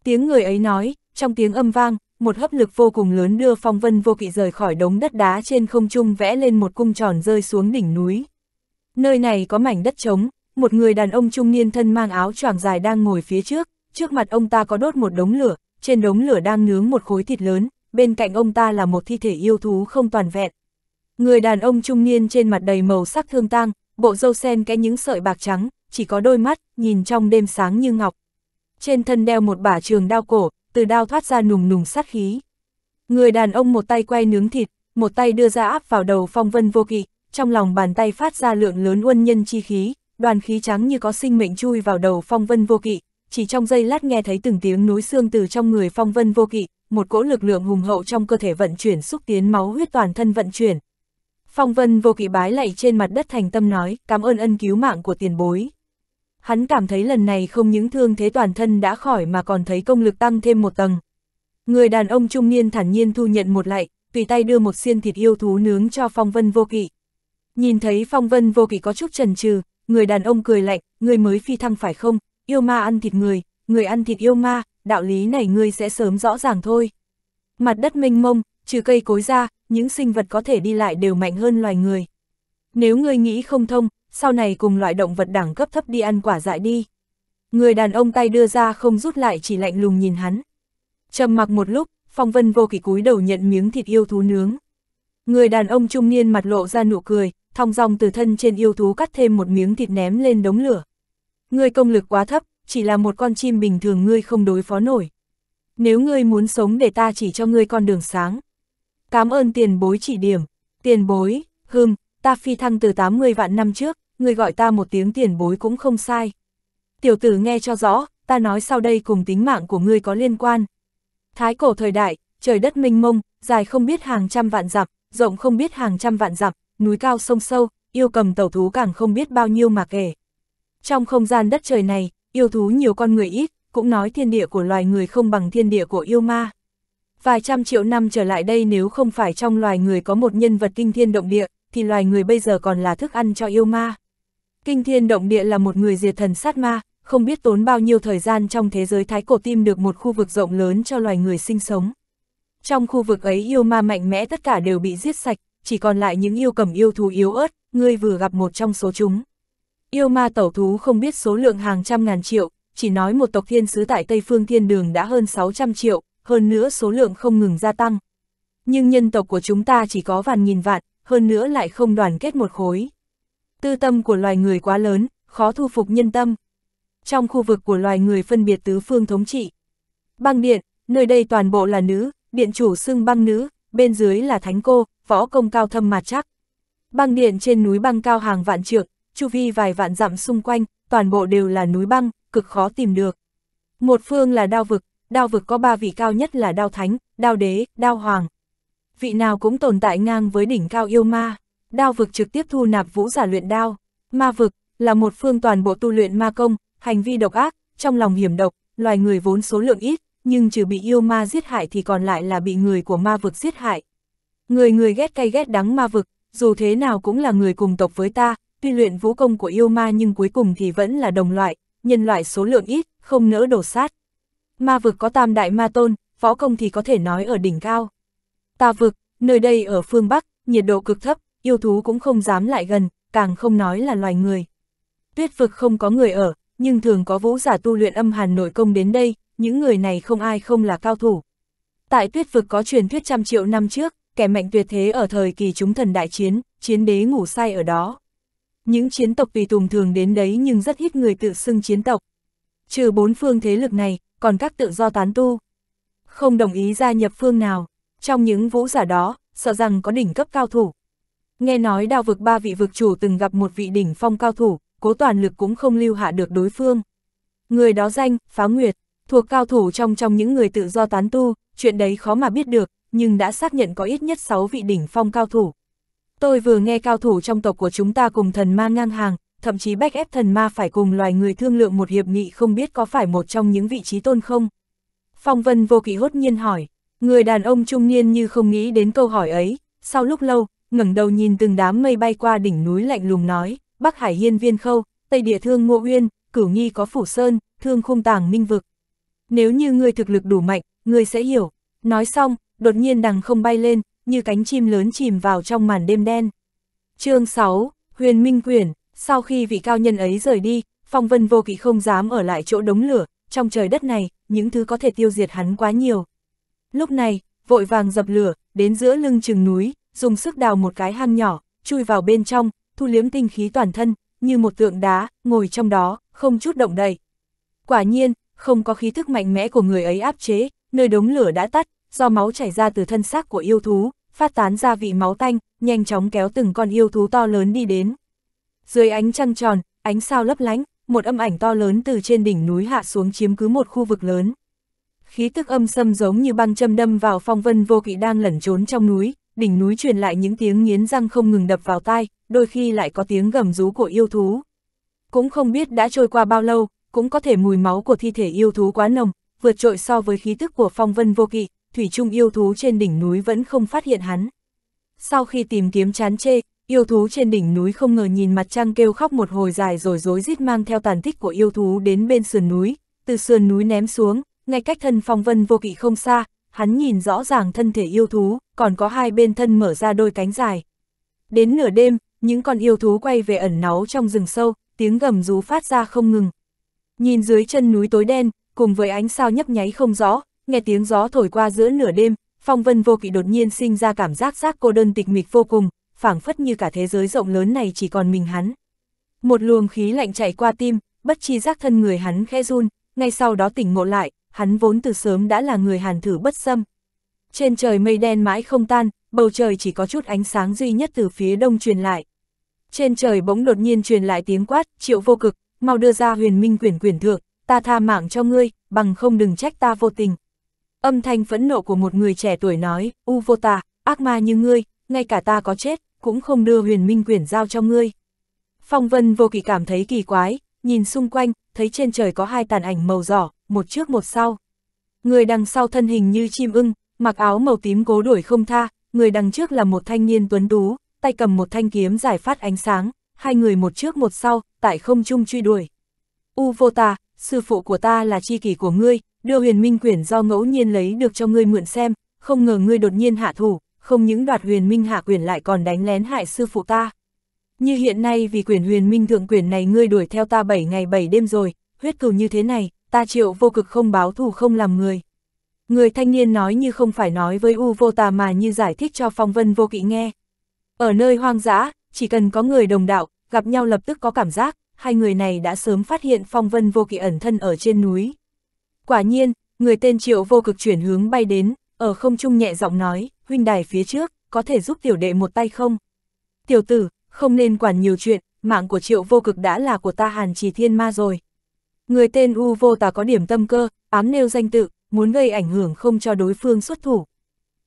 Tiếng người ấy nói, trong tiếng âm vang, một hấp lực vô cùng lớn đưa phong vân vô kỵ rời khỏi đống đất đá trên không trung vẽ lên một cung tròn rơi xuống đỉnh núi. Nơi này có mảnh đất trống, một người đàn ông trung niên thân mang áo choàng dài đang ngồi phía trước, trước mặt ông ta có đốt một đống lửa, trên đống lửa đang nướng một khối thịt lớn, bên cạnh ông ta là một thi thể yêu thú không toàn vẹn. Người đàn ông trung niên trên mặt đầy màu sắc thương tang, bộ râu sen cái những sợi bạc trắng, chỉ có đôi mắt, nhìn trong đêm sáng như ngọc. Trên thân đeo một bả trường đao cổ, từ đao thoát ra nùng nùng sát khí. Người đàn ông một tay quay nướng thịt, một tay đưa ra áp vào đầu phong vân vô kỵ, trong lòng bàn tay phát ra lượng lớn uân nhân chi khí, đoàn khí trắng như có sinh mệnh chui vào đầu phong vân vô kỵ, chỉ trong giây lát nghe thấy từng tiếng núi xương từ trong người phong vân vô kỵ, một cỗ lực lượng hùng hậu trong cơ thể vận chuyển xúc tiến máu huyết toàn thân vận chuyển. Phong vân vô kỵ bái lạy trên mặt đất thành tâm nói, cảm ơn ân cứu mạng của tiền bối. Hắn cảm thấy lần này không những thương thế toàn thân đã khỏi mà còn thấy công lực tăng thêm một tầng. Người đàn ông trung niên thản nhiên thu nhận một lạy, tùy tay đưa một xiên thịt yêu thú nướng cho phong vân vô kỵ. Nhìn thấy phong vân vô kỵ có chút trần trừ, người đàn ông cười lạnh, người mới phi thăng phải không, yêu ma ăn thịt người, người ăn thịt yêu ma, đạo lý này ngươi sẽ sớm rõ ràng thôi. Mặt đất mênh mông, trừ cây cối ra, những sinh vật có thể đi lại đều mạnh hơn loài người. Nếu ngươi nghĩ không thông, sau này cùng loại động vật đẳng cấp thấp đi ăn quả dại đi. Người đàn ông tay đưa ra không rút lại chỉ lạnh lùng nhìn hắn. trầm mặc một lúc, phong vân vô kỳ cúi đầu nhận miếng thịt yêu thú nướng. Người đàn ông trung niên mặt lộ ra nụ cười, thong dong từ thân trên yêu thú cắt thêm một miếng thịt ném lên đống lửa ngươi công lực quá thấp, chỉ là một con chim bình thường ngươi không đối phó nổi. Nếu ngươi muốn sống để ta chỉ cho ngươi con đường sáng. Cảm ơn tiền bối chỉ điểm, tiền bối, hừm, ta phi thăng từ 80 vạn năm trước, ngươi gọi ta một tiếng tiền bối cũng không sai. Tiểu tử nghe cho rõ, ta nói sau đây cùng tính mạng của ngươi có liên quan. Thái cổ thời đại, trời đất mênh mông, dài không biết hàng trăm vạn dặm, rộng không biết hàng trăm vạn dặm, núi cao sông sâu, yêu cầm tẩu thú càng không biết bao nhiêu mà kể. Trong không gian đất trời này, yêu thú nhiều con người ít, cũng nói thiên địa của loài người không bằng thiên địa của yêu ma. Vài trăm triệu năm trở lại đây nếu không phải trong loài người có một nhân vật kinh thiên động địa, thì loài người bây giờ còn là thức ăn cho yêu ma. Kinh thiên động địa là một người diệt thần sát ma, không biết tốn bao nhiêu thời gian trong thế giới thái cổ tim được một khu vực rộng lớn cho loài người sinh sống. Trong khu vực ấy yêu ma mạnh mẽ tất cả đều bị giết sạch, chỉ còn lại những yêu cầm yêu thú yếu ớt, ngươi vừa gặp một trong số chúng. Yêu ma tẩu thú không biết số lượng hàng trăm ngàn triệu, chỉ nói một tộc thiên sứ tại Tây Phương Thiên Đường đã hơn 600 triệu, hơn nữa số lượng không ngừng gia tăng. Nhưng nhân tộc của chúng ta chỉ có vàn nghìn vạn, hơn nữa lại không đoàn kết một khối. Tư tâm của loài người quá lớn, khó thu phục nhân tâm. Trong khu vực của loài người phân biệt tứ phương thống trị. Băng điện, nơi đây toàn bộ là nữ, điện chủ xưng băng nữ, bên dưới là thánh cô, võ công cao thâm mà chắc. Băng điện trên núi băng cao hàng vạn trượng, chu vi vài vạn dặm xung quanh, toàn bộ đều là núi băng, cực khó tìm được. Một phương là đao vực, đao vực có ba vị cao nhất là đao thánh, đao đế, đao hoàng. Vị nào cũng tồn tại ngang với đỉnh cao yêu ma. Đao vực trực tiếp thu nạp vũ giả luyện đao. Ma vực là một phương toàn bộ tu luyện ma công, hành vi độc ác, trong lòng hiểm độc, loài người vốn số lượng ít, nhưng trừ bị yêu ma giết hại thì còn lại là bị người của ma vực giết hại. Người người ghét cay ghét đắng ma vực, dù thế nào cũng là người cùng tộc với ta, tuy luyện vũ công của yêu ma nhưng cuối cùng thì vẫn là đồng loại, nhân loại số lượng ít, không nỡ đổ sát. Ma vực có tam đại ma tôn, võ công thì có thể nói ở đỉnh cao. Tà vực, nơi đây ở phương Bắc, nhiệt độ cực thấp, yêu thú cũng không dám lại gần, càng không nói là loài người. Tuyết vực không có người ở, nhưng thường có vũ giả tu luyện âm hàn nội công đến đây, những người này không ai không là cao thủ. Tại tuyết vực có truyền thuyết trăm triệu năm trước, kẻ mạnh tuyệt thế ở thời kỳ chúng thần đại chiến, chiến đế ngủ say ở đó. Những chiến tộc tùy tùng thường đến đấy nhưng rất ít người tự xưng chiến tộc. Trừ bốn phương thế lực này, còn các tự do tán tu. Không đồng ý gia nhập phương nào. Trong những vũ giả đó, sợ rằng có đỉnh cấp cao thủ. Nghe nói đào vực ba vị vực chủ từng gặp một vị đỉnh phong cao thủ, cố toàn lực cũng không lưu hạ được đối phương. Người đó danh, Phá Nguyệt, thuộc cao thủ trong trong những người tự do tán tu, chuyện đấy khó mà biết được, nhưng đã xác nhận có ít nhất 6 vị đỉnh phong cao thủ. Tôi vừa nghe cao thủ trong tộc của chúng ta cùng thần ma ngang hàng, thậm chí bách ép thần ma phải cùng loài người thương lượng một hiệp nghị không biết có phải một trong những vị trí tôn không. Phong Vân vô kỵ hốt nhiên hỏi, người đàn ông trung niên như không nghĩ đến câu hỏi ấy, sau lúc lâu, ngẩng đầu nhìn từng đám mây bay qua đỉnh núi lạnh lùng nói, Bắc Hải Hiên Viên Khâu, Tây Địa Thương Ngô Uyên, Cửu Nghi có Phủ Sơn, Thương Khung Tàng Minh Vực. Nếu như người thực lực đủ mạnh, người sẽ hiểu. Nói xong, đột nhiên đằng không bay lên, như cánh chim lớn chìm vào trong màn đêm đen. chương 6, Huyền Minh Quyển, sau khi vị cao nhân ấy rời đi, phong vân vô kỵ không dám ở lại chỗ đống lửa, trong trời đất này, những thứ có thể tiêu diệt hắn quá nhiều. Lúc này, vội vàng dập lửa, đến giữa lưng chừng núi, dùng sức đào một cái hang nhỏ, chui vào bên trong, thu liếm tinh khí toàn thân, như một tượng đá, ngồi trong đó, không chút động đậy. Quả nhiên, không có khí thức mạnh mẽ của người ấy áp chế, nơi đống lửa đã tắt, do máu chảy ra từ thân xác của yêu thú, phát tán ra vị máu tanh, nhanh chóng kéo từng con yêu thú to lớn đi đến. Dưới ánh trăng tròn, ánh sao lấp lánh, một âm ảnh to lớn từ trên đỉnh núi hạ xuống chiếm cứ một khu vực lớn. Khí tức âm xâm giống như băng châm đâm vào phong vân vô kỵ đang lẩn trốn trong núi, đỉnh núi truyền lại những tiếng nghiến răng không ngừng đập vào tai, đôi khi lại có tiếng gầm rú của yêu thú. Cũng không biết đã trôi qua bao lâu, cũng có thể mùi máu của thi thể yêu thú quá nồng, vượt trội so với khí tức của phong vân vô kỵ, Thủy Trung yêu thú trên đỉnh núi vẫn không phát hiện hắn. Sau khi tìm kiếm chán chê, yêu thú trên đỉnh núi không ngờ nhìn mặt trăng kêu khóc một hồi dài rồi rối rít mang theo tàn tích của yêu thú đến bên sườn núi, từ sườn núi ném xuống, ngay cách thân phong vân vô kỵ không xa, hắn nhìn rõ ràng thân thể yêu thú, còn có hai bên thân mở ra đôi cánh dài. Đến nửa đêm, những con yêu thú quay về ẩn náu trong rừng sâu, tiếng gầm rú phát ra không ngừng. Nhìn dưới chân núi tối đen, cùng với ánh sao nhấp nháy không rõ, nghe tiếng gió thổi qua giữa nửa đêm, phong vân vô kỵ đột nhiên sinh ra cảm giác giác cô đơn tịch mịch vô cùng, phảng phất như cả thế giới rộng lớn này chỉ còn mình hắn. Một luồng khí lạnh chạy qua tim, bất chi giác thân người hắn khẽ run, ngay sau đó tỉnh ngộ lại, hắn vốn từ sớm đã là người hàn thử bất xâm. Trên trời mây đen mãi không tan, bầu trời chỉ có chút ánh sáng duy nhất từ phía đông truyền lại. Trên trời bỗng đột nhiên truyền lại tiếng quát, triệu vô cực, mau đưa ra huyền minh quyển quyển thượng, ta tha mạng cho ngươi, bằng không đừng trách ta vô tình. Âm thanh phẫn nộ của một người trẻ tuổi nói, Uvota, ác ma như ngươi, ngay cả ta có chết, cũng không đưa huyền minh quyển giao cho ngươi. Phong vân vô kỳ cảm thấy kỳ quái, nhìn xung quanh, thấy trên trời có hai tàn ảnh màu đỏ, một trước một sau. Người đằng sau thân hình như chim ưng, mặc áo màu tím cố đuổi không tha, người đằng trước là một thanh niên tuấn tú, tay cầm một thanh kiếm giải phát ánh sáng, hai người một trước một sau, tại không trung truy đuổi. Uvota, sư phụ của ta là chi kỷ của ngươi, đưa huyền minh quyển do ngẫu nhiên lấy được cho ngươi mượn xem, không ngờ ngươi đột nhiên hạ thủ, không những đoạt huyền minh hạ quyển lại còn đánh lén hại sư phụ ta. Như hiện nay vì quyển huyền minh thượng quyển này ngươi đuổi theo ta 7 ngày 7 đêm rồi, huyết cừu như thế này, ta triệu vô cực không báo thù không làm người. Người thanh niên nói như không phải nói với U vô tà mà như giải thích cho phong vân vô kỵ nghe. Ở nơi hoang dã, chỉ cần có người đồng đạo, gặp nhau lập tức có cảm giác, hai người này đã sớm phát hiện phong vân vô kỵ ẩn thân ở trên núi. Quả nhiên, người tên triệu vô cực chuyển hướng bay đến, ở không trung nhẹ giọng nói, huynh đài phía trước, có thể giúp tiểu đệ một tay không? Tiểu tử, không nên quản nhiều chuyện, mạng của triệu vô cực đã là của ta hàn trì thiên ma rồi. Người tên U vô tà có điểm tâm cơ, ám nêu danh tự, muốn gây ảnh hưởng không cho đối phương xuất thủ.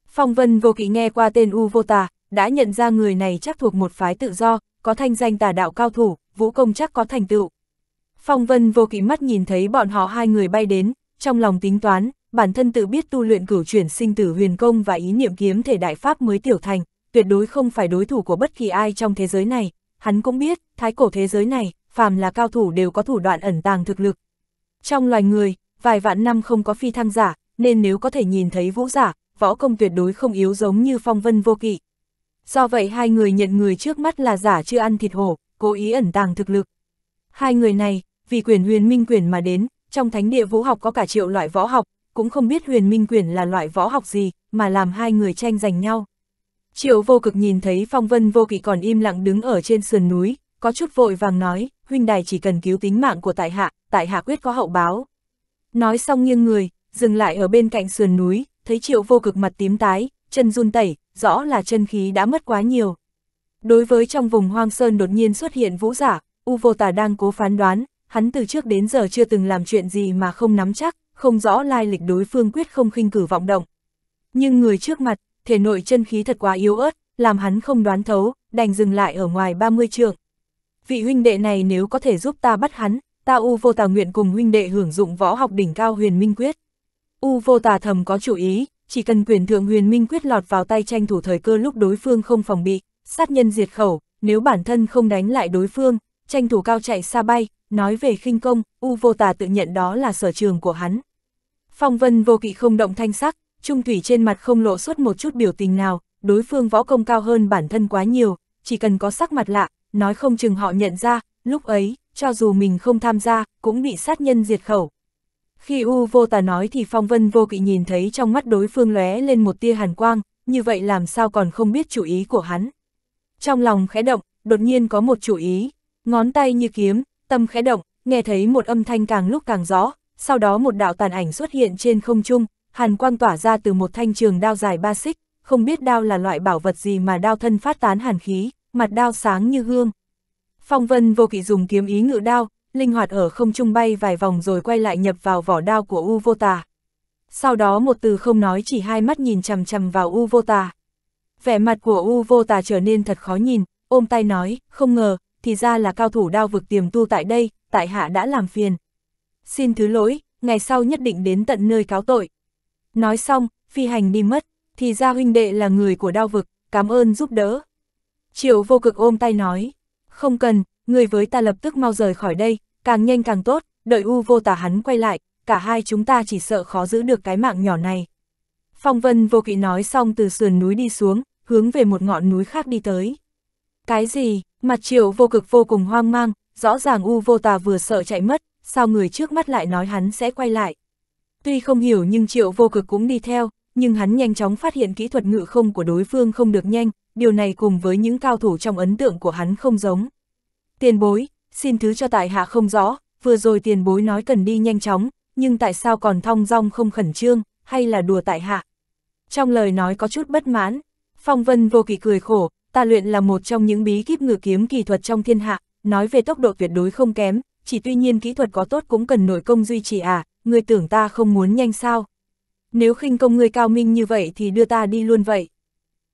Phong vân vô kỵ nghe qua tên U vô tà, đã nhận ra người này chắc thuộc một phái tự do, có thanh danh tà đạo cao thủ, vũ công chắc có thành tựu. Phong vân vô kỵ mắt nhìn thấy bọn họ hai người bay đến, trong lòng tính toán, bản thân tự biết tu luyện cửu chuyển sinh tử huyền công và ý niệm kiếm thể đại pháp mới tiểu thành, tuyệt đối không phải đối thủ của bất kỳ ai trong thế giới này, hắn cũng biết, thái cổ thế giới này, phàm là cao thủ đều có thủ đoạn ẩn tàng thực lực. Trong loài người, vài vạn năm không có phi thăng giả, nên nếu có thể nhìn thấy vũ giả, võ công tuyệt đối không yếu giống như phong vân vô kỵ. Do vậy hai người nhận người trước mắt là giả chưa ăn thịt hổ, cố ý ẩn tàng thực lực. Hai người này, vì quyền huyền minh quyền mà đến, trong thánh địa vũ học có cả triệu loại võ học, cũng không biết huyền minh quyền là loại võ học gì, mà làm hai người tranh giành nhau. Triệu vô cực nhìn thấy phong vân vô kỵ còn im lặng đứng ở trên sườn núi, có chút vội vàng nói, huynh đài chỉ cần cứu tính mạng của tại hạ, tại hạ quyết có hậu báo. Nói xong nghiêng người, dừng lại ở bên cạnh sườn núi, thấy triệu vô cực mặt tím tái, chân run tẩy, rõ là chân khí đã mất quá nhiều. Đối với trong vùng hoang sơn đột nhiên xuất hiện vũ giả, U vô tà đang cố phán đoán, hắn từ trước đến giờ chưa từng làm chuyện gì mà không nắm chắc, không rõ lai lịch đối phương quyết không khinh cử vọng động. Nhưng người trước mặt, thể nội chân khí thật quá yếu ớt, làm hắn không đoán thấu, đành dừng lại ở ngoài 30 trường. Vị huynh đệ này nếu có thể giúp ta bắt hắn, ta U vô tà nguyện cùng huynh đệ hưởng dụng võ học đỉnh cao huyền minh quyết. U vô tà thầm có chủ ý, chỉ cần quyền thượng huyền minh quyết lọt vào tay tranh thủ thời cơ lúc đối phương không phòng bị, sát nhân diệt khẩu, nếu bản thân không đánh lại đối phương, tranh thủ cao chạy xa bay, Nói về khinh công, U vô tà tự nhận đó là sở trường của hắn. Phong vân vô kỵ không động thanh sắc, trung thủy trên mặt không lộ xuất một chút biểu tình nào, đối phương võ công cao hơn bản thân quá nhiều, chỉ cần có sắc mặt lạ, nói không chừng họ nhận ra, lúc ấy, cho dù mình không tham gia, cũng bị sát nhân diệt khẩu. Khi U vô tà nói thì phong vân vô kỵ nhìn thấy trong mắt đối phương lóe lên một tia hàn quang, như vậy làm sao còn không biết chủ ý của hắn. Trong lòng khẽ động, đột nhiên có một chủ ý, ngón tay như kiếm, tâm khẽ động, nghe thấy một âm thanh càng lúc càng rõ, sau đó một đạo tàn ảnh xuất hiện trên không trung, hàn quang tỏa ra từ một thanh trường đao dài ba xích, không biết đao là loại bảo vật gì mà đao thân phát tán hàn khí, mặt đao sáng như gương. Phong Vân vô kỵ dùng kiếm ý ngự đao, linh hoạt ở không trung bay vài vòng rồi quay lại nhập vào vỏ đao của U Vô Tà. Sau đó một từ không nói chỉ hai mắt nhìn chằm chằm vào U Vô Tà. Vẻ mặt của U Vô Tà trở nên thật khó nhìn, ôm tay nói, không ngờ, thì ra là cao thủ đao vực tiềm tu tại đây, tại hạ đã làm phiền. Xin thứ lỗi, ngày sau nhất định đến tận nơi cáo tội. Nói xong, phi hành đi mất, thì ra huynh đệ là người của đao vực, cảm ơn giúp đỡ. Triệu vô cực ôm tay nói, không cần, người với ta lập tức mau rời khỏi đây, càng nhanh càng tốt, đợi u vô tả hắn quay lại, cả hai chúng ta chỉ sợ khó giữ được cái mạng nhỏ này. Phong vân vô kỵ nói xong từ sườn núi đi xuống, hướng về một ngọn núi khác đi tới. Cái gì, Mặt triều vô cực vô cùng hoang mang, rõ ràng U vô tà vừa sợ chạy mất, sao người trước mắt lại nói hắn sẽ quay lại. Tuy không hiểu nhưng triệu vô cực cũng đi theo, nhưng hắn nhanh chóng phát hiện kỹ thuật ngự không của đối phương không được nhanh, điều này cùng với những cao thủ trong ấn tượng của hắn không giống. Tiền bối, xin thứ cho tại hạ không rõ, vừa rồi tiền bối nói cần đi nhanh chóng, nhưng tại sao còn thong dong không khẩn trương, hay là đùa tại hạ. Trong lời nói có chút bất mãn, Phong Vân vô kỳ cười khổ, ta luyện là một trong những bí kíp ngự kiếm kỳ thuật trong thiên hạ, nói về tốc độ tuyệt đối không kém, chỉ tuy nhiên kỹ thuật có tốt cũng cần nội công duy trì à, Người tưởng ta không muốn nhanh sao. Nếu khinh công ngươi cao minh như vậy thì đưa ta đi luôn vậy.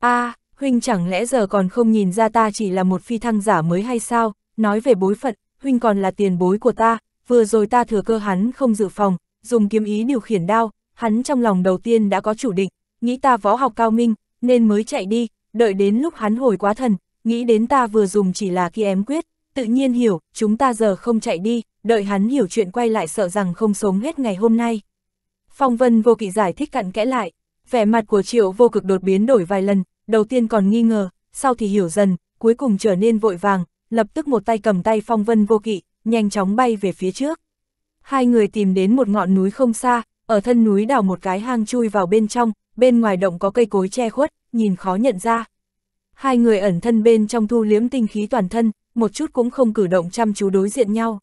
a à, huynh chẳng lẽ giờ còn không nhìn ra ta chỉ là một phi thăng giả mới hay sao, nói về bối phận, huynh còn là tiền bối của ta, vừa rồi ta thừa cơ hắn không dự phòng, dùng kiếm ý điều khiển đao, hắn trong lòng đầu tiên đã có chủ định, nghĩ ta võ học cao minh, nên mới chạy đi, đợi đến lúc hắn hồi quá thần, nghĩ đến ta vừa dùng chỉ là kia ém quyết, tự nhiên hiểu, chúng ta giờ không chạy đi, đợi hắn hiểu chuyện quay lại sợ rằng không sống hết ngày hôm nay. Phong Vân vô kỵ giải thích cặn kẽ lại, vẻ mặt của triệu vô cực đột biến đổi vài lần, đầu tiên còn nghi ngờ, sau thì hiểu dần, cuối cùng trở nên vội vàng, lập tức một tay cầm tay Phong Vân vô kỵ, nhanh chóng bay về phía trước. Hai người tìm đến một ngọn núi không xa, ở thân núi đào một cái hang chui vào bên trong, bên ngoài động có cây cối che khuất, nhìn khó nhận ra. Hai người ẩn thân bên trong thu liếm tinh khí toàn thân, một chút cũng không cử động chăm chú đối diện nhau.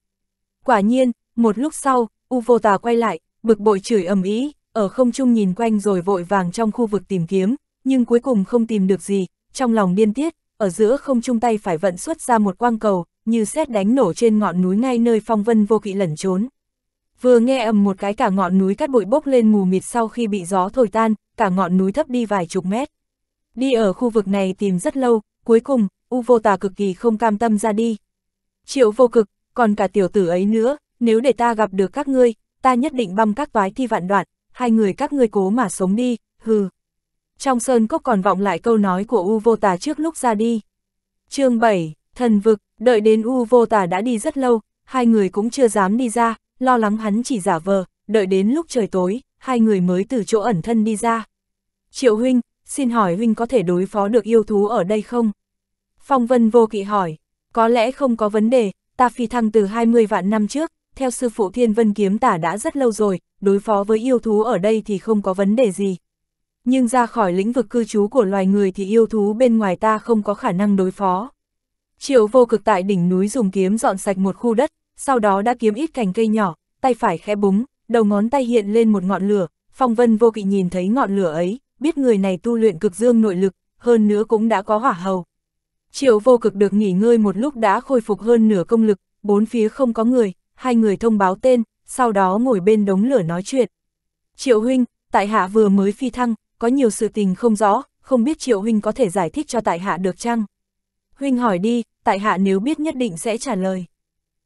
Quả nhiên, một lúc sau, U vô tà quay lại, bực bội chửi ầm ĩ, ở không trung nhìn quanh rồi vội vàng trong khu vực tìm kiếm, nhưng cuối cùng không tìm được gì, trong lòng điên tiết, ở giữa không trung tay phải vận xuất ra một quang cầu, như xét đánh nổ trên ngọn núi ngay nơi phong vân vô kỵ lẩn trốn. Vừa nghe ầm một cái cả ngọn núi cát bụi bốc lên mù mịt sau khi bị gió thổi tan, cả ngọn núi thấp đi vài chục mét. Đi ở khu vực này tìm rất lâu, cuối cùng, U vô tà cực kỳ không cam tâm ra đi. Triệu vô cực, còn cả tiểu tử ấy nữa, nếu để ta gặp được các ngươi, ta nhất định băm các toái thi vạn đoạn, hai người các ngươi cố mà sống đi, hừ. Trong sơn cốc còn vọng lại câu nói của U vô tà trước lúc ra đi. chương 7, thần vực, đợi đến U vô tà đã đi rất lâu, hai người cũng chưa dám đi ra, lo lắng hắn chỉ giả vờ, đợi đến lúc trời tối, hai người mới từ chỗ ẩn thân đi ra. Triệu huynh, xin hỏi huynh có thể đối phó được yêu thú ở đây không? Phong Vân vô kỵ hỏi, có lẽ không có vấn đề, ta phi thăng từ 20 vạn năm trước, theo sư phụ Thiên Vân Kiếm tả đã rất lâu rồi, đối phó với yêu thú ở đây thì không có vấn đề gì. Nhưng ra khỏi lĩnh vực cư trú của loài người thì yêu thú bên ngoài ta không có khả năng đối phó. Triệu vô cực tại đỉnh núi dùng kiếm dọn sạch một khu đất, sau đó đã kiếm ít cành cây nhỏ, tay phải khẽ búng, đầu ngón tay hiện lên một ngọn lửa, phong vân vô kỵ nhìn thấy ngọn lửa ấy, biết người này tu luyện cực dương nội lực, hơn nữa cũng đã có hỏa hầu. Triệu vô cực được nghỉ ngơi một lúc đã khôi phục hơn nửa công lực, bốn phía không có người, hai người thông báo tên, sau đó ngồi bên đống lửa nói chuyện. Triệu huynh, tại hạ vừa mới phi thăng, có nhiều sự tình không rõ, không biết triệu huynh có thể giải thích cho tại hạ được chăng? Huynh hỏi đi, tại hạ nếu biết nhất định sẽ trả lời.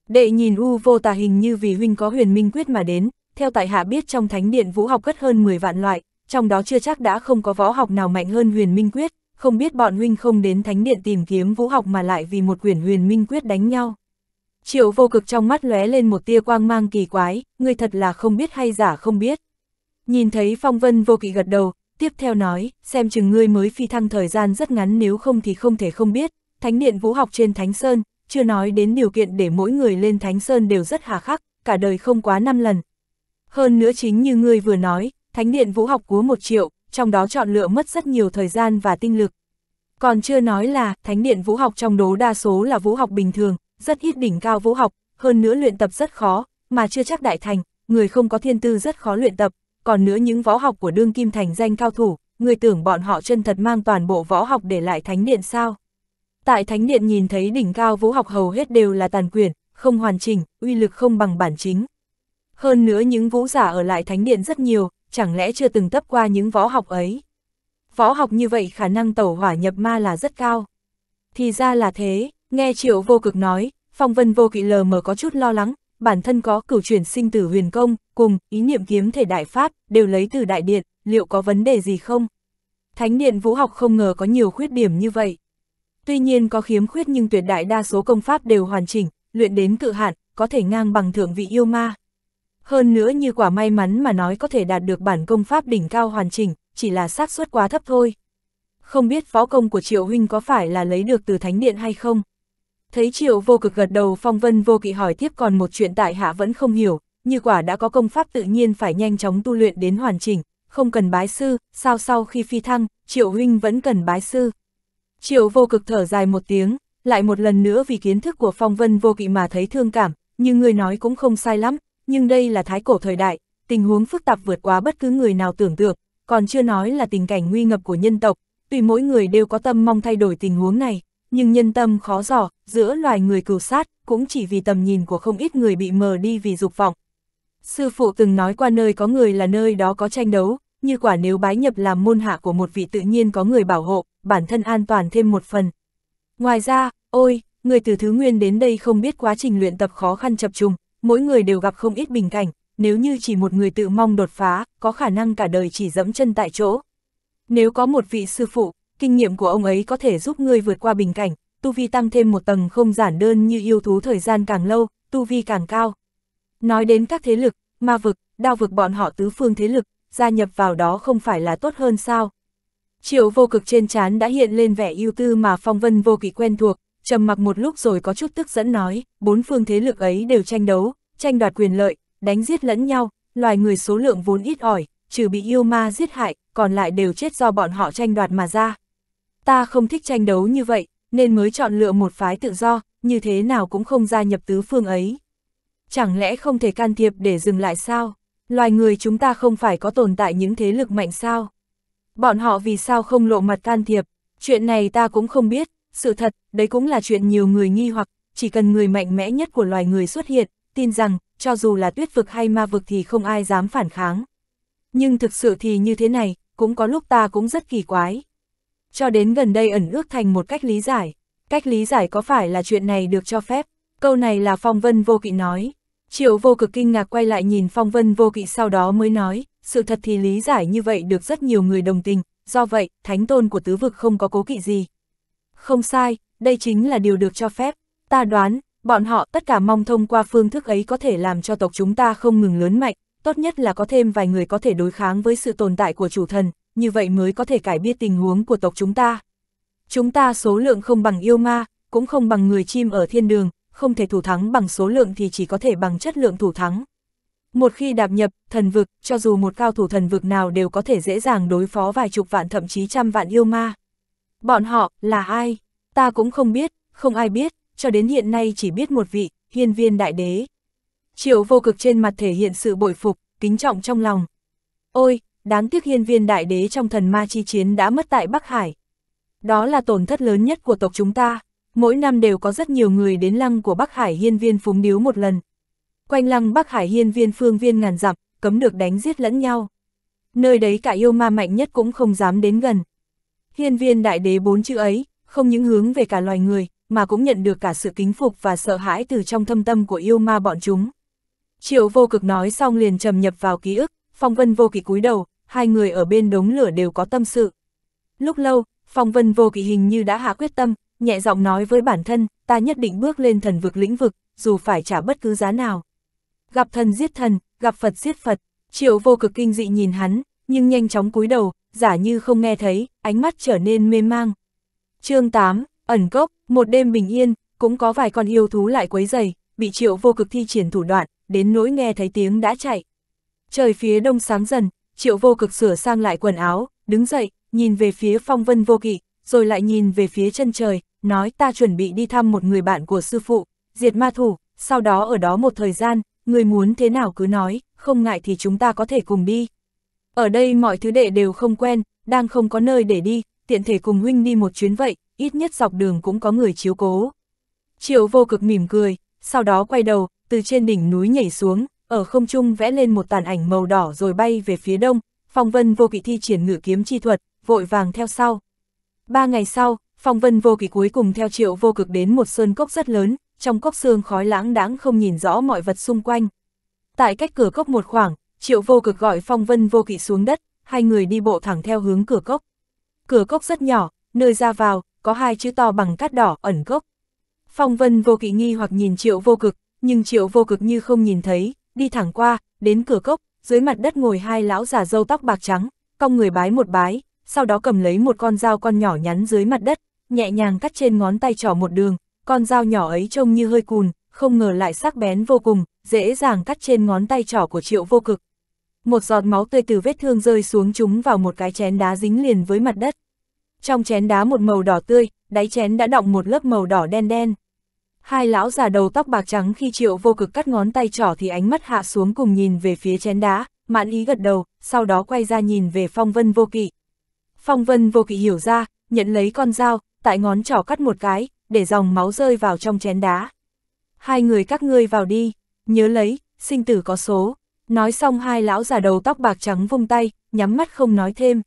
Đệ nhìn U vô tà hình như vì huynh có huyền minh quyết mà đến, theo tại hạ biết trong thánh điện vũ học cất hơn 10 vạn loại, trong đó chưa chắc đã không có võ học nào mạnh hơn huyền minh quyết, không biết bọn huynh không đến thánh điện tìm kiếm vũ học mà lại vì một quyển huyền minh quyết đánh nhau. Triệu vô cực trong mắt lóe lên một tia quang mang kỳ quái, người thật là không biết hay giả không biết. Nhìn thấy phong vân vô kỵ gật đầu, tiếp theo nói, xem chừng ngươi mới phi thăng thời gian rất ngắn nếu không thì không thể không biết, thánh điện vũ học trên thánh sơn, chưa nói đến điều kiện để mỗi người lên thánh sơn đều rất hà khắc, cả đời không quá năm lần. Hơn nữa chính như ngươi vừa nói, thánh điện vũ học cúa một triệu, trong đó chọn lựa mất rất nhiều thời gian và tinh lực. Còn chưa nói là, thánh điện vũ học trong đó đa số là vũ học bình thường, rất ít đỉnh cao vũ học, hơn nữa luyện tập rất khó, mà chưa chắc đại thành, người không có thiên tư rất khó luyện tập, còn nữa những võ học của đương kim thành danh cao thủ, người tưởng bọn họ chân thật mang toàn bộ võ học để lại thánh điện sao. Tại thánh điện nhìn thấy đỉnh cao vũ học hầu hết đều là tàn quyền không hoàn chỉnh, uy lực không bằng bản chính. Hơn nữa những vũ giả ở lại thánh điện rất nhiều, chẳng lẽ chưa từng tấp qua những võ học ấy? Võ học như vậy khả năng tẩu hỏa nhập ma là rất cao. Thì ra là thế, nghe triệu vô cực nói, phong vân vô kỵ lờ mờ có chút lo lắng, bản thân có cửu chuyển sinh tử huyền công, cùng ý niệm kiếm thể đại pháp, đều lấy từ đại điện, liệu có vấn đề gì không? Thánh điện vũ học không ngờ có nhiều khuyết điểm như vậy. Tuy nhiên có khiếm khuyết nhưng tuyệt đại đa số công pháp đều hoàn chỉnh, luyện đến cự hạn, có thể ngang bằng thượng vị yêu ma. Hơn nữa như quả may mắn mà nói có thể đạt được bản công pháp đỉnh cao hoàn chỉnh, chỉ là xác suất quá thấp thôi. Không biết võ công của Triệu Huynh có phải là lấy được từ Thánh Điện hay không? Thấy Triệu vô cực gật đầu phong vân vô kỵ hỏi tiếp còn một chuyện tại hạ vẫn không hiểu, như quả đã có công pháp tự nhiên phải nhanh chóng tu luyện đến hoàn chỉnh, không cần bái sư, sao sau khi phi thăng, Triệu Huynh vẫn cần bái sư. Triệu vô cực thở dài một tiếng, lại một lần nữa vì kiến thức của phong vân vô kỵ mà thấy thương cảm, nhưng người nói cũng không sai lắm, nhưng đây là thái cổ thời đại, tình huống phức tạp vượt quá bất cứ người nào tưởng tượng, còn chưa nói là tình cảnh nguy ngập của nhân tộc, tùy mỗi người đều có tâm mong thay đổi tình huống này, nhưng nhân tâm khó dò, giữa loài người cừu sát, cũng chỉ vì tầm nhìn của không ít người bị mờ đi vì dục vọng. Sư phụ từng nói qua nơi có người là nơi đó có tranh đấu, như quả nếu bái nhập làm môn hạ của một vị tự nhiên có người bảo hộ, bản thân an toàn thêm một phần. Ngoài ra, ôi, người từ thứ nguyên đến đây không biết quá trình luyện tập khó khăn chập trùng, mỗi người đều gặp không ít bình cảnh, nếu như chỉ một người tự mong đột phá, có khả năng cả đời chỉ dẫm chân tại chỗ. Nếu có một vị sư phụ, kinh nghiệm của ông ấy có thể giúp ngươi vượt qua bình cảnh, tu vi tăng thêm một tầng không giản đơn như yêu thú thời gian càng lâu, tu vi càng cao. Nói đến các thế lực, ma vực, đao vực bọn họ tứ phương thế lực, gia nhập vào đó không phải là tốt hơn sao? Triệu vô cực trên chán đã hiện lên vẻ ưu tư mà phong vân vô kỳ quen thuộc, trầm mặc một lúc rồi có chút tức dẫn nói, bốn phương thế lực ấy đều tranh đấu, tranh đoạt quyền lợi, đánh giết lẫn nhau, loài người số lượng vốn ít ỏi, trừ bị yêu ma giết hại, còn lại đều chết do bọn họ tranh đoạt mà ra. Ta không thích tranh đấu như vậy, nên mới chọn lựa một phái tự do, như thế nào cũng không gia nhập tứ phương ấy. Chẳng lẽ không thể can thiệp để dừng lại sao? Loài người chúng ta không phải có tồn tại những thế lực mạnh sao? Bọn họ vì sao không lộ mặt can thiệp? Chuyện này ta cũng không biết, sự thật, đấy cũng là chuyện nhiều người nghi hoặc, chỉ cần người mạnh mẽ nhất của loài người xuất hiện, tin rằng, cho dù là tuyết vực hay ma vực thì không ai dám phản kháng. Nhưng thực sự thì như thế này, cũng có lúc ta cũng rất kỳ quái. Cho đến gần đây ẩn ước thành một cách lý giải. Cách lý giải có phải là chuyện này được cho phép? Câu này là Phong Vân Vô Kỵ nói. Triệu vô cực kinh ngạc quay lại nhìn Phong Vân Vô Kỵ sau đó mới nói, sự thật thì lý giải như vậy được rất nhiều người đồng tình, do vậy, thánh tôn của tứ vực không có cố kỵ gì, không sai, đây chính là điều được cho phép. Ta đoán, bọn họ tất cả mong thông qua phương thức ấy có thể làm cho tộc chúng ta không ngừng lớn mạnh, tốt nhất là có thêm vài người có thể đối kháng với sự tồn tại của chủ thần, như vậy mới có thể cải biết tình huống của tộc chúng ta. Chúng ta số lượng không bằng yêu ma, cũng không bằng người chim ở thiên đường, không thể thủ thắng bằng số lượng thì chỉ có thể bằng chất lượng thủ thắng. Một khi đạp nhập, thần vực, cho dù một cao thủ thần vực nào đều có thể dễ dàng đối phó vài chục vạn thậm chí trăm vạn yêu ma. Bọn họ, là ai? Ta cũng không biết, không ai biết, cho đến hiện nay chỉ biết một vị, hiên viên đại đế. Triệu vô cực trên mặt thể hiện sự bội phục, kính trọng trong lòng. Ôi, đáng tiếc hiên viên đại đế trong thần ma chi chiến đã mất tại Bắc Hải. Đó là tổn thất lớn nhất của tộc chúng ta, mỗi năm đều có rất nhiều người đến lăng của Bắc Hải hiên viên phúng điếu một lần. Quanh lăng Bắc Hải hiên viên phương viên ngàn dặm, cấm được đánh giết lẫn nhau. Nơi đấy cả yêu ma mạnh nhất cũng không dám đến gần, Hiên viên đại đế bốn chữ ấy, không những hướng về cả loài người, mà cũng nhận được cả sự kính phục và sợ hãi từ trong thâm tâm của yêu ma bọn chúng. Triệu vô cực nói xong liền trầm nhập vào ký ức, phong vân vô kỳ cúi đầu, hai người ở bên đống lửa đều có tâm sự. Lúc lâu, phong vân vô kỳ hình như đã hạ quyết tâm, nhẹ giọng nói với bản thân, ta nhất định bước lên thần vực lĩnh vực, dù phải trả bất cứ giá nào. Gặp thần giết thần, gặp Phật giết Phật, triệu vô cực kinh dị nhìn hắn, nhưng nhanh chóng cúi đầu, giả như không nghe thấy, ánh mắt trở nên mê mang. chương 8, ẩn cốc, một đêm bình yên, cũng có vài con yêu thú lại quấy dày, bị triệu vô cực thi triển thủ đoạn, đến nỗi nghe thấy tiếng đã chạy. Trời phía đông sáng dần, triệu vô cực sửa sang lại quần áo, đứng dậy, nhìn về phía phong vân vô kỵ, rồi lại nhìn về phía chân trời, nói ta chuẩn bị đi thăm một người bạn của sư phụ, diệt ma thủ, sau đó ở đó một thời gian, người muốn thế nào cứ nói, không ngại thì chúng ta có thể cùng đi. Ở đây mọi thứ đệ đều không quen, đang không có nơi để đi, tiện thể cùng huynh đi một chuyến vậy, ít nhất dọc đường cũng có người chiếu cố. Triệu vô cực mỉm cười, sau đó quay đầu, từ trên đỉnh núi nhảy xuống, ở không trung vẽ lên một tàn ảnh màu đỏ rồi bay về phía đông, phong vân vô kỵ thi triển ngự kiếm chi thuật, vội vàng theo sau. Ba ngày sau, phong vân vô kỵ cuối cùng theo triệu vô cực đến một sơn cốc rất lớn, trong cốc xương khói lãng đãng không nhìn rõ mọi vật xung quanh. Tại cách cửa cốc một khoảng, Triệu vô cực gọi phong vân vô kỵ xuống đất, hai người đi bộ thẳng theo hướng cửa cốc. Cửa cốc rất nhỏ, nơi ra vào, có hai chữ to bằng cát đỏ ẩn cốc. Phong vân vô kỵ nghi hoặc nhìn triệu vô cực, nhưng triệu vô cực như không nhìn thấy, đi thẳng qua, đến cửa cốc, dưới mặt đất ngồi hai lão già râu tóc bạc trắng, cong người bái một bái, sau đó cầm lấy một con dao con nhỏ nhắn dưới mặt đất, nhẹ nhàng cắt trên ngón tay trỏ một đường, con dao nhỏ ấy trông như hơi cùn, không ngờ lại sắc bén vô cùng, dễ dàng cắt trên ngón tay trỏ của triệu vô cực một giọt máu tươi từ vết thương rơi xuống chúng vào một cái chén đá dính liền với mặt đất. Trong chén đá một màu đỏ tươi, đáy chén đã đọng một lớp màu đỏ đen đen. Hai lão già đầu tóc bạc trắng khi triệu vô cực cắt ngón tay trỏ thì ánh mắt hạ xuống cùng nhìn về phía chén đá, mạn ý gật đầu, sau đó quay ra nhìn về phong vân vô kỵ. Phong vân vô kỵ hiểu ra, nhận lấy con dao, tại ngón trỏ cắt một cái, để dòng máu rơi vào trong chén đá. Hai người các ngươi vào đi, nhớ lấy, sinh tử có số. Nói xong hai lão già đầu tóc bạc trắng vung tay, nhắm mắt không nói thêm.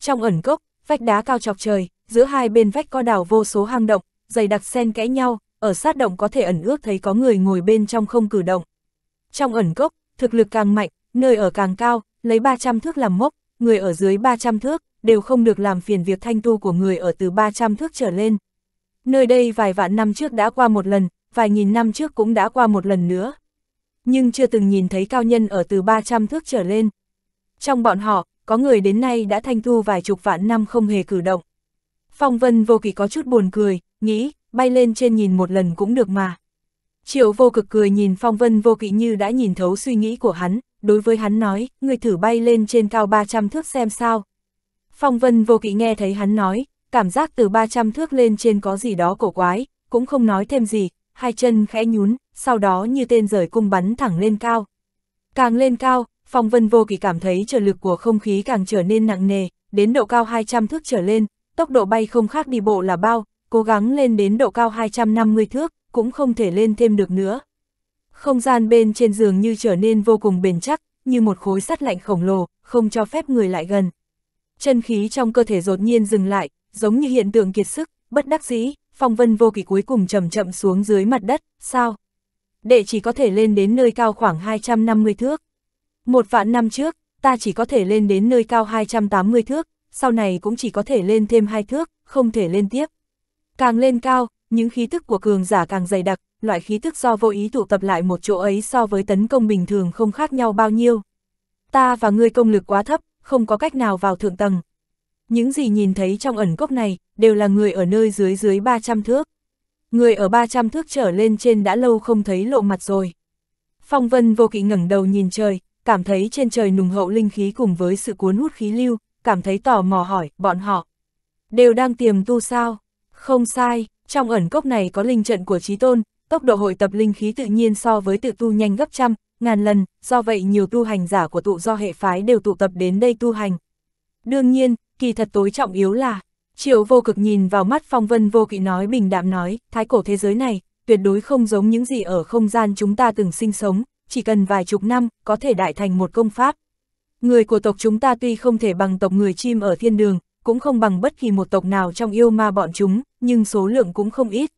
Trong ẩn cốc, vách đá cao chọc trời, giữa hai bên vách có đảo vô số hang động, dày đặc xen kẽ nhau, ở sát động có thể ẩn ước thấy có người ngồi bên trong không cử động. Trong ẩn cốc, thực lực càng mạnh, nơi ở càng cao, lấy 300 thước làm mốc, người ở dưới 300 thước, đều không được làm phiền việc thanh tu của người ở từ 300 thước trở lên. Nơi đây vài vạn năm trước đã qua một lần, vài nghìn năm trước cũng đã qua một lần nữa, nhưng chưa từng nhìn thấy cao nhân ở từ 300 thước trở lên. Trong bọn họ, có người đến nay đã thanh thu vài chục vạn năm không hề cử động. Phong vân vô kỳ có chút buồn cười, nghĩ, bay lên trên nhìn một lần cũng được mà. Triệu vô cực cười nhìn phong vân vô kỵ như đã nhìn thấu suy nghĩ của hắn, đối với hắn nói, người thử bay lên trên cao 300 thước xem sao. Phong vân vô kỵ nghe thấy hắn nói, cảm giác từ 300 thước lên trên có gì đó cổ quái, cũng không nói thêm gì, hai chân khẽ nhún, sau đó như tên rời cung bắn thẳng lên cao. Càng lên cao, Phong Vân Vô Kỳ cảm thấy trở lực của không khí càng trở nên nặng nề, đến độ cao 200 thước trở lên, tốc độ bay không khác đi bộ là bao, cố gắng lên đến độ cao 250 thước, cũng không thể lên thêm được nữa. Không gian bên trên giường như trở nên vô cùng bền chắc, như một khối sắt lạnh khổng lồ, không cho phép người lại gần. Chân khí trong cơ thể đột nhiên dừng lại, giống như hiện tượng kiệt sức, bất đắc dĩ, phong vân vô kỳ cuối cùng chậm chậm xuống dưới mặt đất, sao? Đệ chỉ có thể lên đến nơi cao khoảng 250 thước. Một vạn năm trước, ta chỉ có thể lên đến nơi cao 280 thước, sau này cũng chỉ có thể lên thêm hai thước, không thể lên tiếp. Càng lên cao, những khí tức của cường giả càng dày đặc, loại khí tức do vô ý tụ tập lại một chỗ ấy so với tấn công bình thường không khác nhau bao nhiêu. Ta và ngươi công lực quá thấp, không có cách nào vào thượng tầng. Những gì nhìn thấy trong ẩn cốc này, đều là người ở nơi dưới dưới 300 thước. Người ở 300 thước trở lên trên đã lâu không thấy lộ mặt rồi. Phong vân vô kỵ ngẩng đầu nhìn trời, cảm thấy trên trời nùng hậu linh khí cùng với sự cuốn hút khí lưu, cảm thấy tò mò hỏi, bọn họ. Đều đang tiềm tu sao? Không sai, trong ẩn cốc này có linh trận của trí tôn, tốc độ hội tập linh khí tự nhiên so với tự tu nhanh gấp trăm, ngàn lần, do vậy nhiều tu hành giả của tụ do hệ phái đều tụ tập đến đây tu hành. Đương nhiên, kỳ thật tối trọng yếu là, Triệu vô cực nhìn vào mắt phong vân vô kỵ nói bình đạm nói, thái cổ thế giới này, tuyệt đối không giống những gì ở không gian chúng ta từng sinh sống, chỉ cần vài chục năm, có thể đại thành một công pháp. Người của tộc chúng ta tuy không thể bằng tộc người chim ở thiên đường, cũng không bằng bất kỳ một tộc nào trong yêu ma bọn chúng, nhưng số lượng cũng không ít.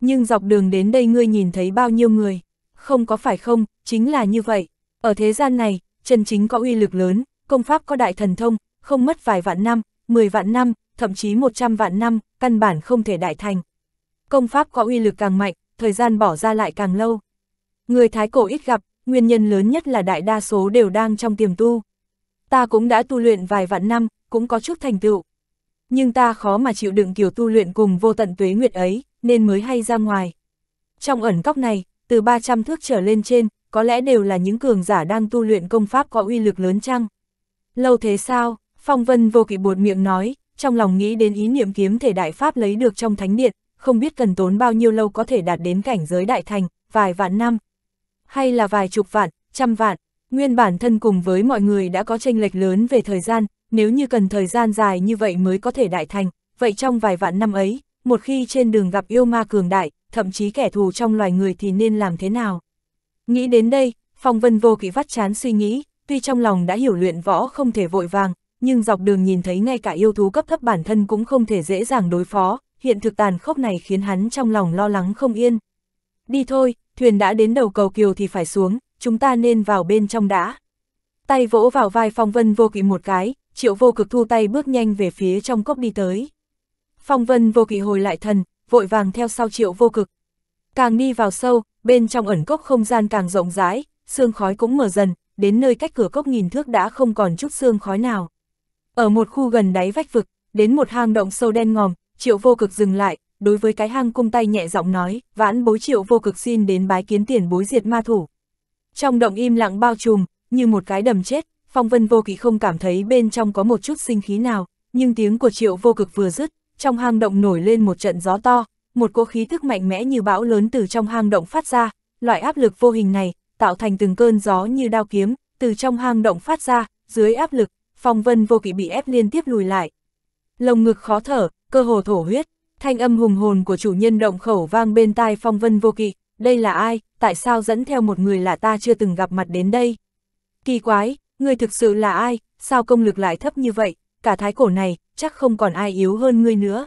Nhưng dọc đường đến đây ngươi nhìn thấy bao nhiêu người, không có phải không, chính là như vậy. Ở thế gian này, chân chính có uy lực lớn, công pháp có đại thần thông, không mất vài vạn năm, mười vạn năm, thậm chí 100 vạn năm, căn bản không thể đại thành. Công pháp có uy lực càng mạnh, thời gian bỏ ra lại càng lâu. Người Thái cổ ít gặp, nguyên nhân lớn nhất là đại đa số đều đang trong tiềm tu. Ta cũng đã tu luyện vài vạn năm, cũng có chút thành tựu. Nhưng ta khó mà chịu đựng kiểu tu luyện cùng vô tận tuế nguyệt ấy, nên mới hay ra ngoài. Trong ẩn góc này, từ 300 thước trở lên trên, có lẽ đều là những cường giả đang tu luyện công pháp có uy lực lớn chăng? Lâu thế sao? Phong Vân vô kỵ buột miệng nói, trong lòng nghĩ đến ý niệm kiếm thể đại pháp lấy được trong thánh điện, không biết cần tốn bao nhiêu lâu có thể đạt đến cảnh giới đại thành, vài vạn năm, hay là vài chục vạn, trăm vạn. Nguyên bản thân cùng với mọi người đã có tranh lệch lớn về thời gian, nếu như cần thời gian dài như vậy mới có thể đại thành, vậy trong vài vạn năm ấy, một khi trên đường gặp yêu ma cường đại, thậm chí kẻ thù trong loài người thì nên làm thế nào? Nghĩ đến đây, Phong Vân vô kỵ vắt chán suy nghĩ, tuy trong lòng đã hiểu luyện võ không thể vội vàng, nhưng dọc đường nhìn thấy ngay cả yêu thú cấp thấp bản thân cũng không thể dễ dàng đối phó, hiện thực tàn khốc này khiến hắn trong lòng lo lắng không yên. Đi thôi, thuyền đã đến đầu cầu kiều thì phải xuống, chúng ta nên vào bên trong đã. Tay vỗ vào vai Phong Vân vô kỵ một cái, triệu vô cực thu tay bước nhanh về phía trong cốc đi tới. Phong Vân vô kỵ hồi lại thần, vội vàng theo sau triệu vô cực. Càng đi vào sâu, bên trong ẩn cốc không gian càng rộng rãi, xương khói cũng mở dần, đến nơi cách cửa cốc nghìn thước đã không còn chút xương khói nào. Ở một khu gần đáy vách vực, đến một hang động sâu đen ngòm, triệu vô cực dừng lại, đối với cái hang cung tay nhẹ giọng nói, vãn bối triệu vô cực xin đến bái kiến tiền bối diệt ma thủ. Trong động im lặng bao trùm, như một cái đầm chết, phong vân vô kỵ không cảm thấy bên trong có một chút sinh khí nào, nhưng tiếng của triệu vô cực vừa dứt, trong hang động nổi lên một trận gió to, một cỗ khí thức mạnh mẽ như bão lớn từ trong hang động phát ra, loại áp lực vô hình này, tạo thành từng cơn gió như đao kiếm, từ trong hang động phát ra, dưới áp lực, Phong vân vô kỵ bị ép liên tiếp lùi lại. Lồng ngực khó thở, cơ hồ thổ huyết, thanh âm hùng hồn của chủ nhân động khẩu vang bên tai phong vân vô kỵ, đây là ai, tại sao dẫn theo một người lạ ta chưa từng gặp mặt đến đây. Kỳ quái, ngươi thực sự là ai, sao công lực lại thấp như vậy, cả thái cổ này, chắc không còn ai yếu hơn ngươi nữa.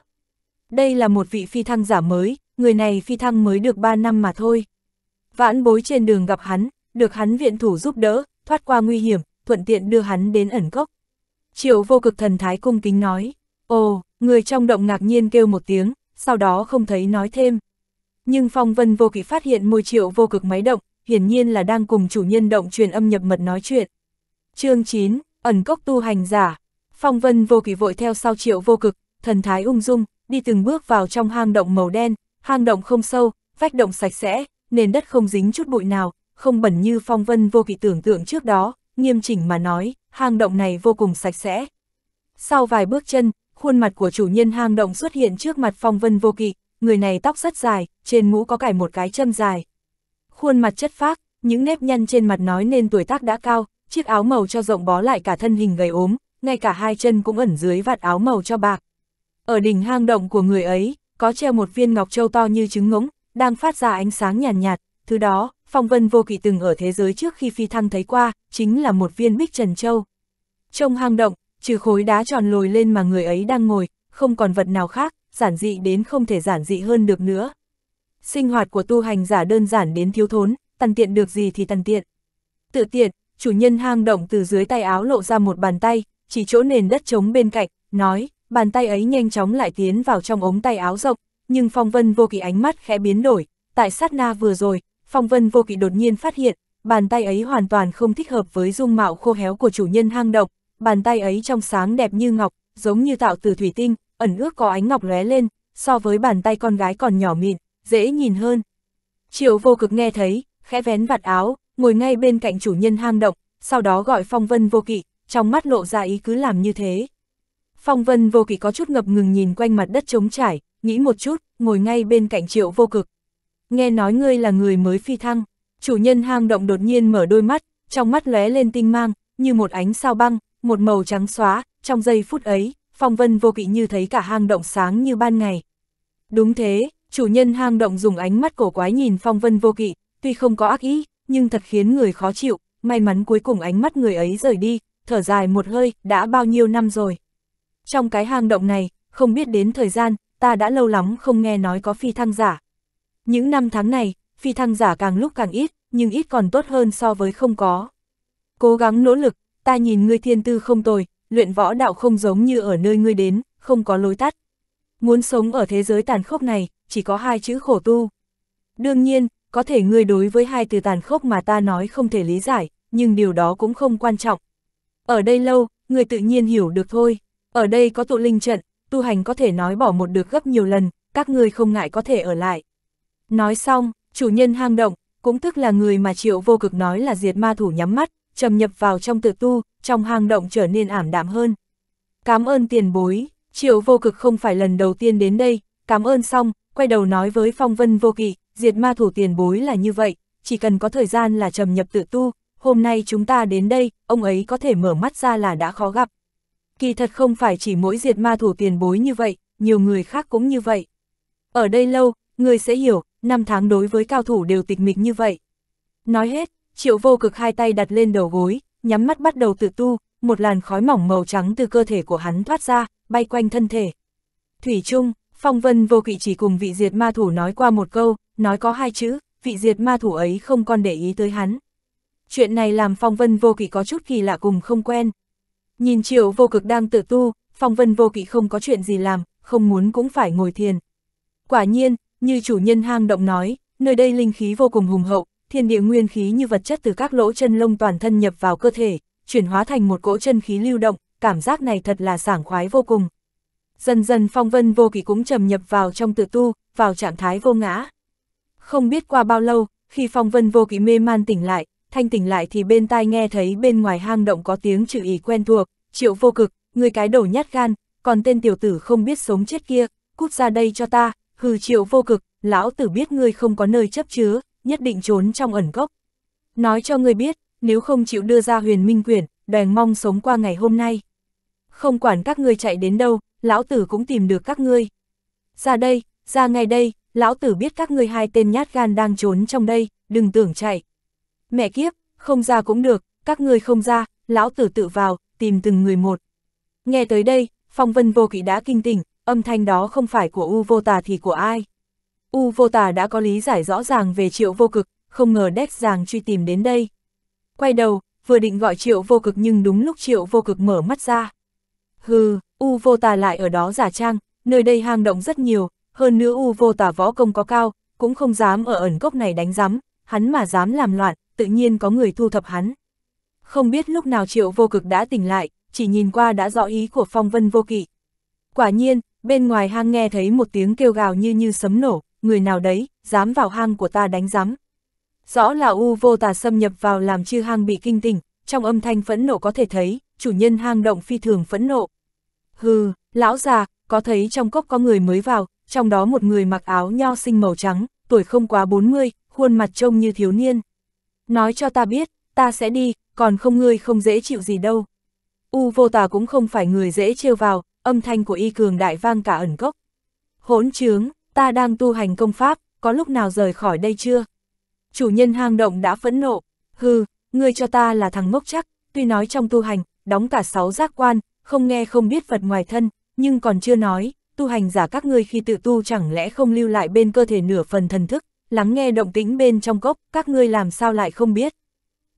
Đây là một vị phi thăng giả mới, người này phi thăng mới được 3 năm mà thôi. Vãn bối trên đường gặp hắn, được hắn viện thủ giúp đỡ, thoát qua nguy hiểm, thuận tiện đưa hắn đến ẩn cốc. Triệu vô cực thần thái cung kính nói, ồ, người trong động ngạc nhiên kêu một tiếng, sau đó không thấy nói thêm. Nhưng phong vân vô kỵ phát hiện môi triệu vô cực máy động, hiển nhiên là đang cùng chủ nhân động truyền âm nhập mật nói chuyện. chương 9, ẩn cốc tu hành giả, phong vân vô kỵ vội theo sau triệu vô cực, thần thái ung dung, đi từng bước vào trong hang động màu đen, hang động không sâu, vách động sạch sẽ, nền đất không dính chút bụi nào, không bẩn như phong vân vô kỵ tưởng tượng trước đó, nghiêm chỉnh mà nói, hang động này vô cùng sạch sẽ. Sau vài bước chân, khuôn mặt của chủ nhân hang động xuất hiện trước mặt phong vân vô kỵ, người này tóc rất dài, trên mũ có cải một cái châm dài. Khuôn mặt chất phác, những nếp nhăn trên mặt nói nên tuổi tác đã cao, chiếc áo màu cho rộng bó lại cả thân hình gầy ốm, ngay cả hai chân cũng ẩn dưới vạt áo màu cho bạc. Ở đỉnh hang động của người ấy, có treo một viên ngọc châu to như trứng ngỗng, đang phát ra ánh sáng nhàn nhạt, nhạt, thứ đó, Phong Vân Vô kỳ từng ở thế giới trước khi phi thăng thấy qua, chính là một viên bích trần châu. Trong hang động, trừ khối đá tròn lồi lên mà người ấy đang ngồi, không còn vật nào khác, giản dị đến không thể giản dị hơn được nữa. Sinh hoạt của tu hành giả đơn giản đến thiếu thốn, tần tiện được gì thì tần tiện. Tự tiện, chủ nhân hang động từ dưới tay áo lộ ra một bàn tay, chỉ chỗ nền đất trống bên cạnh, nói, bàn tay ấy nhanh chóng lại tiến vào trong ống tay áo rộng, nhưng phong vân vô kỳ ánh mắt khẽ biến đổi, tại sát na vừa rồi, Phong Vân Vô Kỵ đột nhiên phát hiện, bàn tay ấy hoàn toàn không thích hợp với dung mạo khô héo của chủ nhân hang động, bàn tay ấy trong sáng đẹp như ngọc, giống như tạo từ thủy tinh, ẩn ước có ánh ngọc lóe lên, so với bàn tay con gái còn nhỏ mịn, dễ nhìn hơn. Triệu Vô Cực nghe thấy, khẽ vén vạt áo, ngồi ngay bên cạnh chủ nhân hang động, sau đó gọi Phong Vân Vô Kỵ, trong mắt lộ ra ý cứ làm như thế. Phong Vân Vô Kỵ có chút ngập ngừng nhìn quanh mặt đất trống trải, nghĩ một chút, ngồi ngay bên cạnh Triệu Vô Cực, nghe nói ngươi là người mới phi thăng, chủ nhân hang động đột nhiên mở đôi mắt, trong mắt lóe lên tinh mang, như một ánh sao băng, một màu trắng xóa, trong giây phút ấy, phong vân vô kỵ như thấy cả hang động sáng như ban ngày. Đúng thế, chủ nhân hang động dùng ánh mắt cổ quái nhìn phong vân vô kỵ, tuy không có ác ý, nhưng thật khiến người khó chịu, may mắn cuối cùng ánh mắt người ấy rời đi, thở dài một hơi, đã bao nhiêu năm rồi. Trong cái hang động này, không biết đến thời gian, ta đã lâu lắm không nghe nói có phi thăng giả, những năm tháng này, phi thăng giả càng lúc càng ít, nhưng ít còn tốt hơn so với không có. Cố gắng nỗ lực, ta nhìn ngươi thiên tư không tồi, luyện võ đạo không giống như ở nơi ngươi đến, không có lối tắt. Muốn sống ở thế giới tàn khốc này, chỉ có hai chữ khổ tu. Đương nhiên, có thể ngươi đối với hai từ tàn khốc mà ta nói không thể lý giải, nhưng điều đó cũng không quan trọng. Ở đây lâu, ngươi tự nhiên hiểu được thôi. Ở đây có tụ linh trận, tu hành có thể nói bỏ một được gấp nhiều lần, các ngươi không ngại có thể ở lại. Nói xong, chủ nhân hang động, cũng tức là người mà triệu vô cực nói là diệt ma thủ nhắm mắt, trầm nhập vào trong tự tu, trong hang động trở nên ảm đạm hơn. Cảm ơn tiền bối, triệu vô cực không phải lần đầu tiên đến đây, cảm ơn xong, quay đầu nói với phong vân vô kỵ, diệt ma thủ tiền bối là như vậy, chỉ cần có thời gian là trầm nhập tự tu, hôm nay chúng ta đến đây, ông ấy có thể mở mắt ra là đã khó gặp. Kỳ thật không phải chỉ mỗi diệt ma thủ tiền bối như vậy, nhiều người khác cũng như vậy. Ở đây lâu, người sẽ hiểu, năm tháng đối với cao thủ đều tịch mịch như vậy. Nói hết, triệu vô cực hai tay đặt lên đầu gối, nhắm mắt bắt đầu tự tu, một làn khói mỏng màu trắng từ cơ thể của hắn thoát ra, bay quanh thân thể. Thủy trung, phong vân vô kỵ chỉ cùng vị diệt ma thủ nói qua một câu, nói có hai chữ, vị diệt ma thủ ấy không còn để ý tới hắn. Chuyện này làm phong vân vô kỵ có chút kỳ lạ cùng không quen. Nhìn triệu vô cực đang tự tu, phong vân vô kỵ không có chuyện gì làm, không muốn cũng phải ngồi thiền. Quả nhiên, như chủ nhân hang động nói, nơi đây linh khí vô cùng hùng hậu, thiên địa nguyên khí như vật chất từ các lỗ chân lông toàn thân nhập vào cơ thể, chuyển hóa thành một cỗ chân khí lưu động, cảm giác này thật là sảng khoái vô cùng. Dần dần phong vân vô kỷ cũng trầm nhập vào trong tự tu, vào trạng thái vô ngã. Không biết qua bao lâu, khi phong vân vô kỷ mê man tỉnh lại, thanh tỉnh lại thì bên tai nghe thấy bên ngoài hang động có tiếng chữ ý quen thuộc, triệu vô cực, người cái đầu nhát gan, còn tên tiểu tử không biết sống chết kia, cút ra đây cho ta, Hư triệu vô cực, lão tử biết ngươi không có nơi chấp chứa, nhất định trốn trong ẩn gốc. Nói cho ngươi biết, nếu không chịu đưa ra huyền minh quyển, đoàn mong sống qua ngày hôm nay. Không quản các ngươi chạy đến đâu, lão tử cũng tìm được các ngươi. Ra đây, ra ngay đây, lão tử biết các ngươi hai tên nhát gan đang trốn trong đây, đừng tưởng chạy. Mẹ kiếp, không ra cũng được, các ngươi không ra, lão tử tự vào, tìm từng người một. Nghe tới đây, phong vân vô kỵ đã kinh tỉnh, âm thanh đó không phải của U vô tà thì của ai. U vô tà đã có lý giải rõ ràng về triệu vô cực, không ngờ đét giang truy tìm đến đây. Quay đầu, vừa định gọi triệu vô cực nhưng đúng lúc triệu vô cực mở mắt ra. Hừ, U vô tà lại ở đó giả trang, nơi đây hang động rất nhiều, hơn nữa U vô tà võ công có cao, cũng không dám ở ẩn gốc này đánh rắm, hắn mà dám làm loạn, tự nhiên có người thu thập hắn. Không biết lúc nào triệu vô cực đã tỉnh lại, chỉ nhìn qua đã rõ ý của phong vân vô kỵ. Quả nhiên, Bên ngoài hang nghe thấy một tiếng kêu gào như như sấm nổ, người nào đấy, dám vào hang của ta đánh rắm. Rõ là U vô tà xâm nhập vào làm chư hang bị kinh tỉnh, trong âm thanh phẫn nộ có thể thấy, chủ nhân hang động phi thường phẫn nộ. Hừ, lão già, có thấy trong cốc có người mới vào, trong đó một người mặc áo nho sinh màu trắng, tuổi không quá 40, khuôn mặt trông như thiếu niên. Nói cho ta biết, ta sẽ đi, còn không ngươi không dễ chịu gì đâu. U vô tà cũng không phải người dễ trêu vào, âm thanh của y cường đại vang cả ẩn cốc. Hỗn trướng, ta đang tu hành công pháp, có lúc nào rời khỏi đây chưa? Chủ nhân hang động đã phẫn nộ, hừ, ngươi cho ta là thằng ngốc chắc, tuy nói trong tu hành, đóng cả sáu giác quan, không nghe không biết vật ngoài thân, nhưng còn chưa nói, tu hành giả các ngươi khi tự tu chẳng lẽ không lưu lại bên cơ thể nửa phần thần thức, lắng nghe động tĩnh bên trong cốc, các ngươi làm sao lại không biết.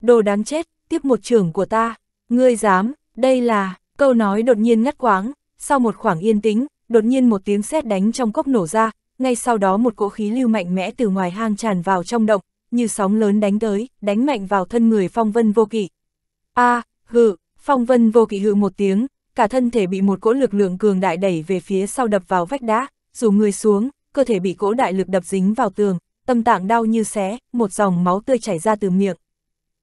Đồ đáng chết, tiếp một trưởng của ta, ngươi dám, đây là, câu nói đột nhiên ngắt quáng, sau một khoảng yên tĩnh, đột nhiên một tiếng sét đánh trong cốc nổ ra, ngay sau đó một cỗ khí lưu mạnh mẽ từ ngoài hang tràn vào trong động, như sóng lớn đánh tới, đánh mạnh vào thân người phong vân vô kỵ. A, à, hự, phong vân vô kỵ hự một tiếng, cả thân thể bị một cỗ lực lượng cường đại đẩy về phía sau đập vào vách đá, dù người xuống, cơ thể bị cỗ đại lực đập dính vào tường, tâm tạng đau như xé, một dòng máu tươi chảy ra từ miệng.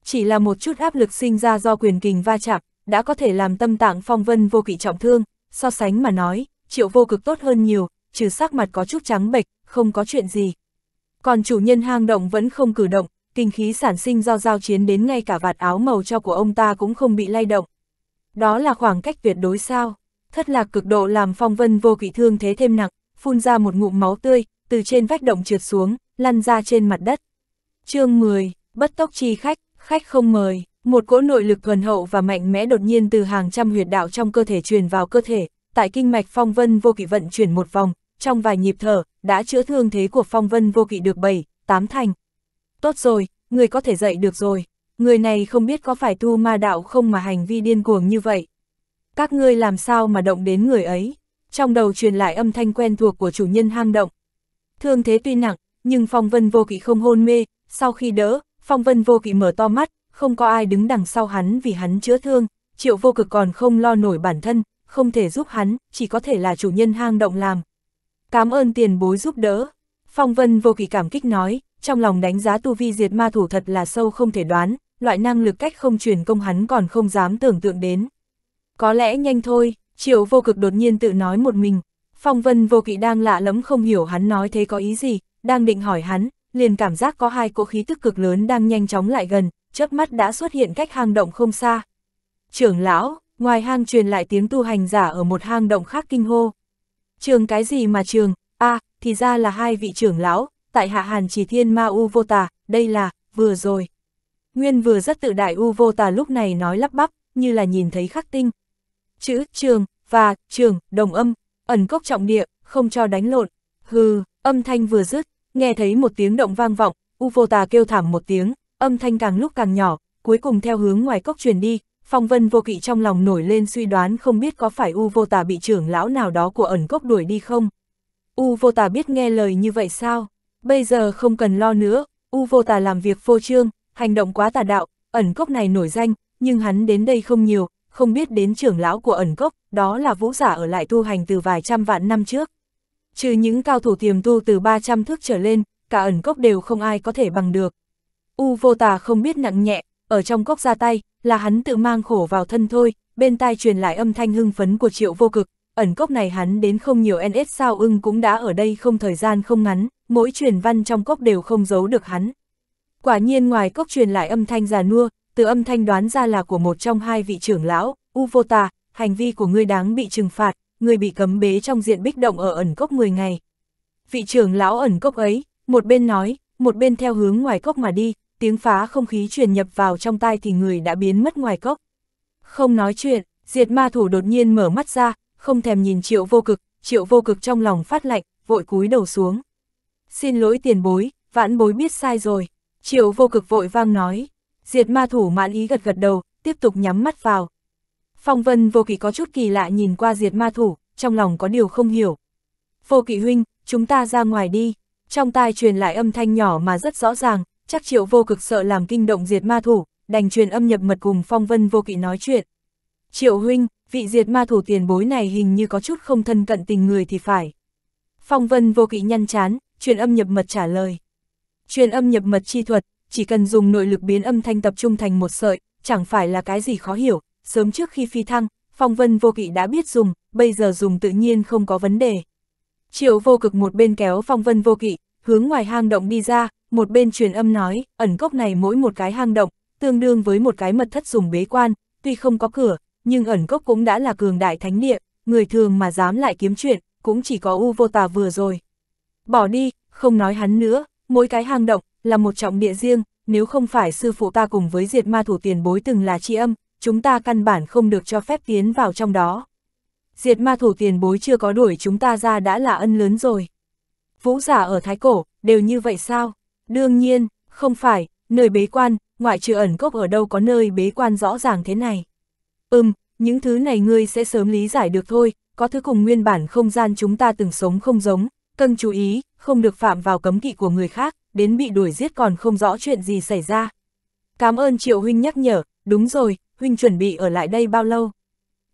Chỉ là một chút áp lực sinh ra do quyền kình va chạm, đã có thể làm tâm tạng phong vân vô kỵ trọng thương, so sánh mà nói, triệu vô cực tốt hơn nhiều, trừ sắc mặt có chút trắng bệch, không có chuyện gì. Còn chủ nhân hang động vẫn không cử động, kinh khí sản sinh do giao chiến đến ngay cả vạt áo màu cho của ông ta cũng không bị lay động. Đó là khoảng cách tuyệt đối sao. Thất lạc cực độ làm phong vân vô kỵ thương thế thêm nặng, phun ra một ngụm máu tươi, từ trên vách động trượt xuống, lăn ra trên mặt đất. chương 10, bất tốc chi khách, khách không mời. Một cỗ nội lực thuần hậu và mạnh mẽ đột nhiên từ hàng trăm huyệt đạo trong cơ thể truyền vào cơ thể, tại kinh mạch phong vân vô kỵ vận chuyển một vòng, trong vài nhịp thở, đã chữa thương thế của phong vân vô kỵ được 7, 8 thành. Tốt rồi, người có thể dậy được rồi, người này không biết có phải tu ma đạo không mà hành vi điên cuồng như vậy. Các ngươi làm sao mà động đến người ấy? Trong đầu truyền lại âm thanh quen thuộc của chủ nhân hang động. Thương thế tuy nặng, nhưng phong vân vô kỵ không hôn mê, sau khi đỡ, phong vân vô kỵ mở to mắt, không có ai đứng đằng sau hắn vì hắn chữa thương, triệu vô cực còn không lo nổi bản thân, không thể giúp hắn, chỉ có thể là chủ nhân hang động làm. Cảm ơn tiền bối giúp đỡ. Phong Vân vô kỳ cảm kích nói, trong lòng đánh giá tu vi diệt ma thủ thật là sâu không thể đoán, loại năng lực cách không truyền công hắn còn không dám tưởng tượng đến. Có lẽ nhanh thôi, triệu vô cực đột nhiên tự nói một mình, Phong Vân vô kỵ đang lạ lẫm không hiểu hắn nói thế có ý gì, đang định hỏi hắn, liền cảm giác có hai cỗ khí tức cực lớn đang nhanh chóng lại gần, chớp mắt đã xuất hiện cách hang động không xa. Trưởng lão, ngoài hang truyền lại tiếng tu hành giả ở một hang động khác kinh hô. Trường cái gì mà trường, a à, thì ra là hai vị trưởng lão, tại hạ hàn chỉ thiên ma u vô tà, đây là, vừa rồi. Nguyên vừa rất tự đại u vô tà lúc này nói lắp bắp, như là nhìn thấy khắc tinh. Chữ, trường, và, trường, đồng âm, ẩn cốc trọng địa, không cho đánh lộn. Hừ, âm thanh vừa dứt, nghe thấy một tiếng động vang vọng, u vô tà kêu thảm một tiếng, âm thanh càng lúc càng nhỏ, cuối cùng theo hướng ngoài cốc truyền đi, phong vân vô kỵ trong lòng nổi lên suy đoán không biết có phải U vô tà bị trưởng lão nào đó của ẩn cốc đuổi đi không. U vô tà biết nghe lời như vậy sao? Bây giờ không cần lo nữa, U vô tà làm việc vô trương, hành động quá tà đạo, ẩn cốc này nổi danh, nhưng hắn đến đây không nhiều, không biết đến trưởng lão của ẩn cốc, đó là vũ giả ở lại tu hành từ vài trăm vạn năm trước. Trừ những cao thủ tiềm tu từ 300 thước trở lên, cả ẩn cốc đều không ai có thể bằng được. U vô tà không biết nặng nhẹ, ở trong cốc ra tay, là hắn tự mang khổ vào thân thôi, bên tai truyền lại âm thanh hưng phấn của triệu vô cực, ẩn cốc này hắn đến không nhiều NS sao ưng cũng đã ở đây không thời gian không ngắn, mỗi truyền văn trong cốc đều không giấu được hắn. Quả nhiên ngoài cốc truyền lại âm thanh già nua, từ âm thanh đoán ra là của một trong hai vị trưởng lão, U vô tà, hành vi của ngươi đáng bị trừng phạt, ngươi bị cấm bế trong diện bích động ở ẩn cốc 10 ngày. Vị trưởng lão ẩn cốc ấy, một bên nói, một bên theo hướng ngoài cốc mà đi, tiếng phá không khí truyền nhập vào trong tai thì người đã biến mất ngoài cốc. Không nói chuyện, diệt ma thủ đột nhiên mở mắt ra, không thèm nhìn triệu vô cực, triệu vô cực trong lòng phát lạnh, vội cúi đầu xuống. Xin lỗi tiền bối, vãn bối biết sai rồi, triệu vô cực vội vang nói. Diệt ma thủ mãn ý gật gật đầu, tiếp tục nhắm mắt vào. Phong vân vô kỵ có chút kỳ lạ nhìn qua diệt ma thủ, trong lòng có điều không hiểu. Vô kỵ huynh, chúng ta ra ngoài đi. Trong tai truyền lại âm thanh nhỏ mà rất rõ ràng, chắc triệu vô cực sợ làm kinh động diệt ma thủ, đành truyền âm nhập mật cùng phong vân vô kỵ nói chuyện. Triệu huynh, vị diệt ma thủ tiền bối này hình như có chút không thân cận tình người thì phải. Phong vân vô kỵ nhăn chán, truyền âm nhập mật trả lời. Truyền âm nhập mật chi thuật, chỉ cần dùng nội lực biến âm thanh tập trung thành một sợi, chẳng phải là cái gì khó hiểu, sớm trước khi phi thăng, phong vân vô kỵ đã biết dùng, bây giờ dùng tự nhiên không có vấn đề. Triệu vô cực một bên kéo phong vân vô kỵ, hướng ngoài hang động đi ra, một bên truyền âm nói, ẩn cốc này mỗi một cái hang động, tương đương với một cái mật thất dùng bế quan, tuy không có cửa, nhưng ẩn cốc cũng đã là cường đại thánh địa, người thường mà dám lại kiếm chuyện, cũng chỉ có U vô tà vừa rồi. Bỏ đi, không nói hắn nữa, mỗi cái hang động, là một trọng địa riêng, nếu không phải sư phụ ta cùng với diệt ma thủ tiền bối từng là tri âm, chúng ta căn bản không được cho phép tiến vào trong đó. Diệt ma thủ tiền bối chưa có đuổi chúng ta ra đã là ân lớn rồi. Vũ giả ở Thái Cổ, đều như vậy sao? Đương nhiên, không phải, nơi bế quan, ngoại trừ ẩn cốc ở đâu có nơi bế quan rõ ràng thế này. Ừm, những thứ này ngươi sẽ sớm lý giải được thôi, có thứ cùng nguyên bản không gian chúng ta từng sống không giống, cần chú ý, không được phạm vào cấm kỵ của người khác, đến bị đuổi giết còn không rõ chuyện gì xảy ra. Cảm ơn Triệu Huynh nhắc nhở, đúng rồi, Huynh chuẩn bị ở lại đây bao lâu?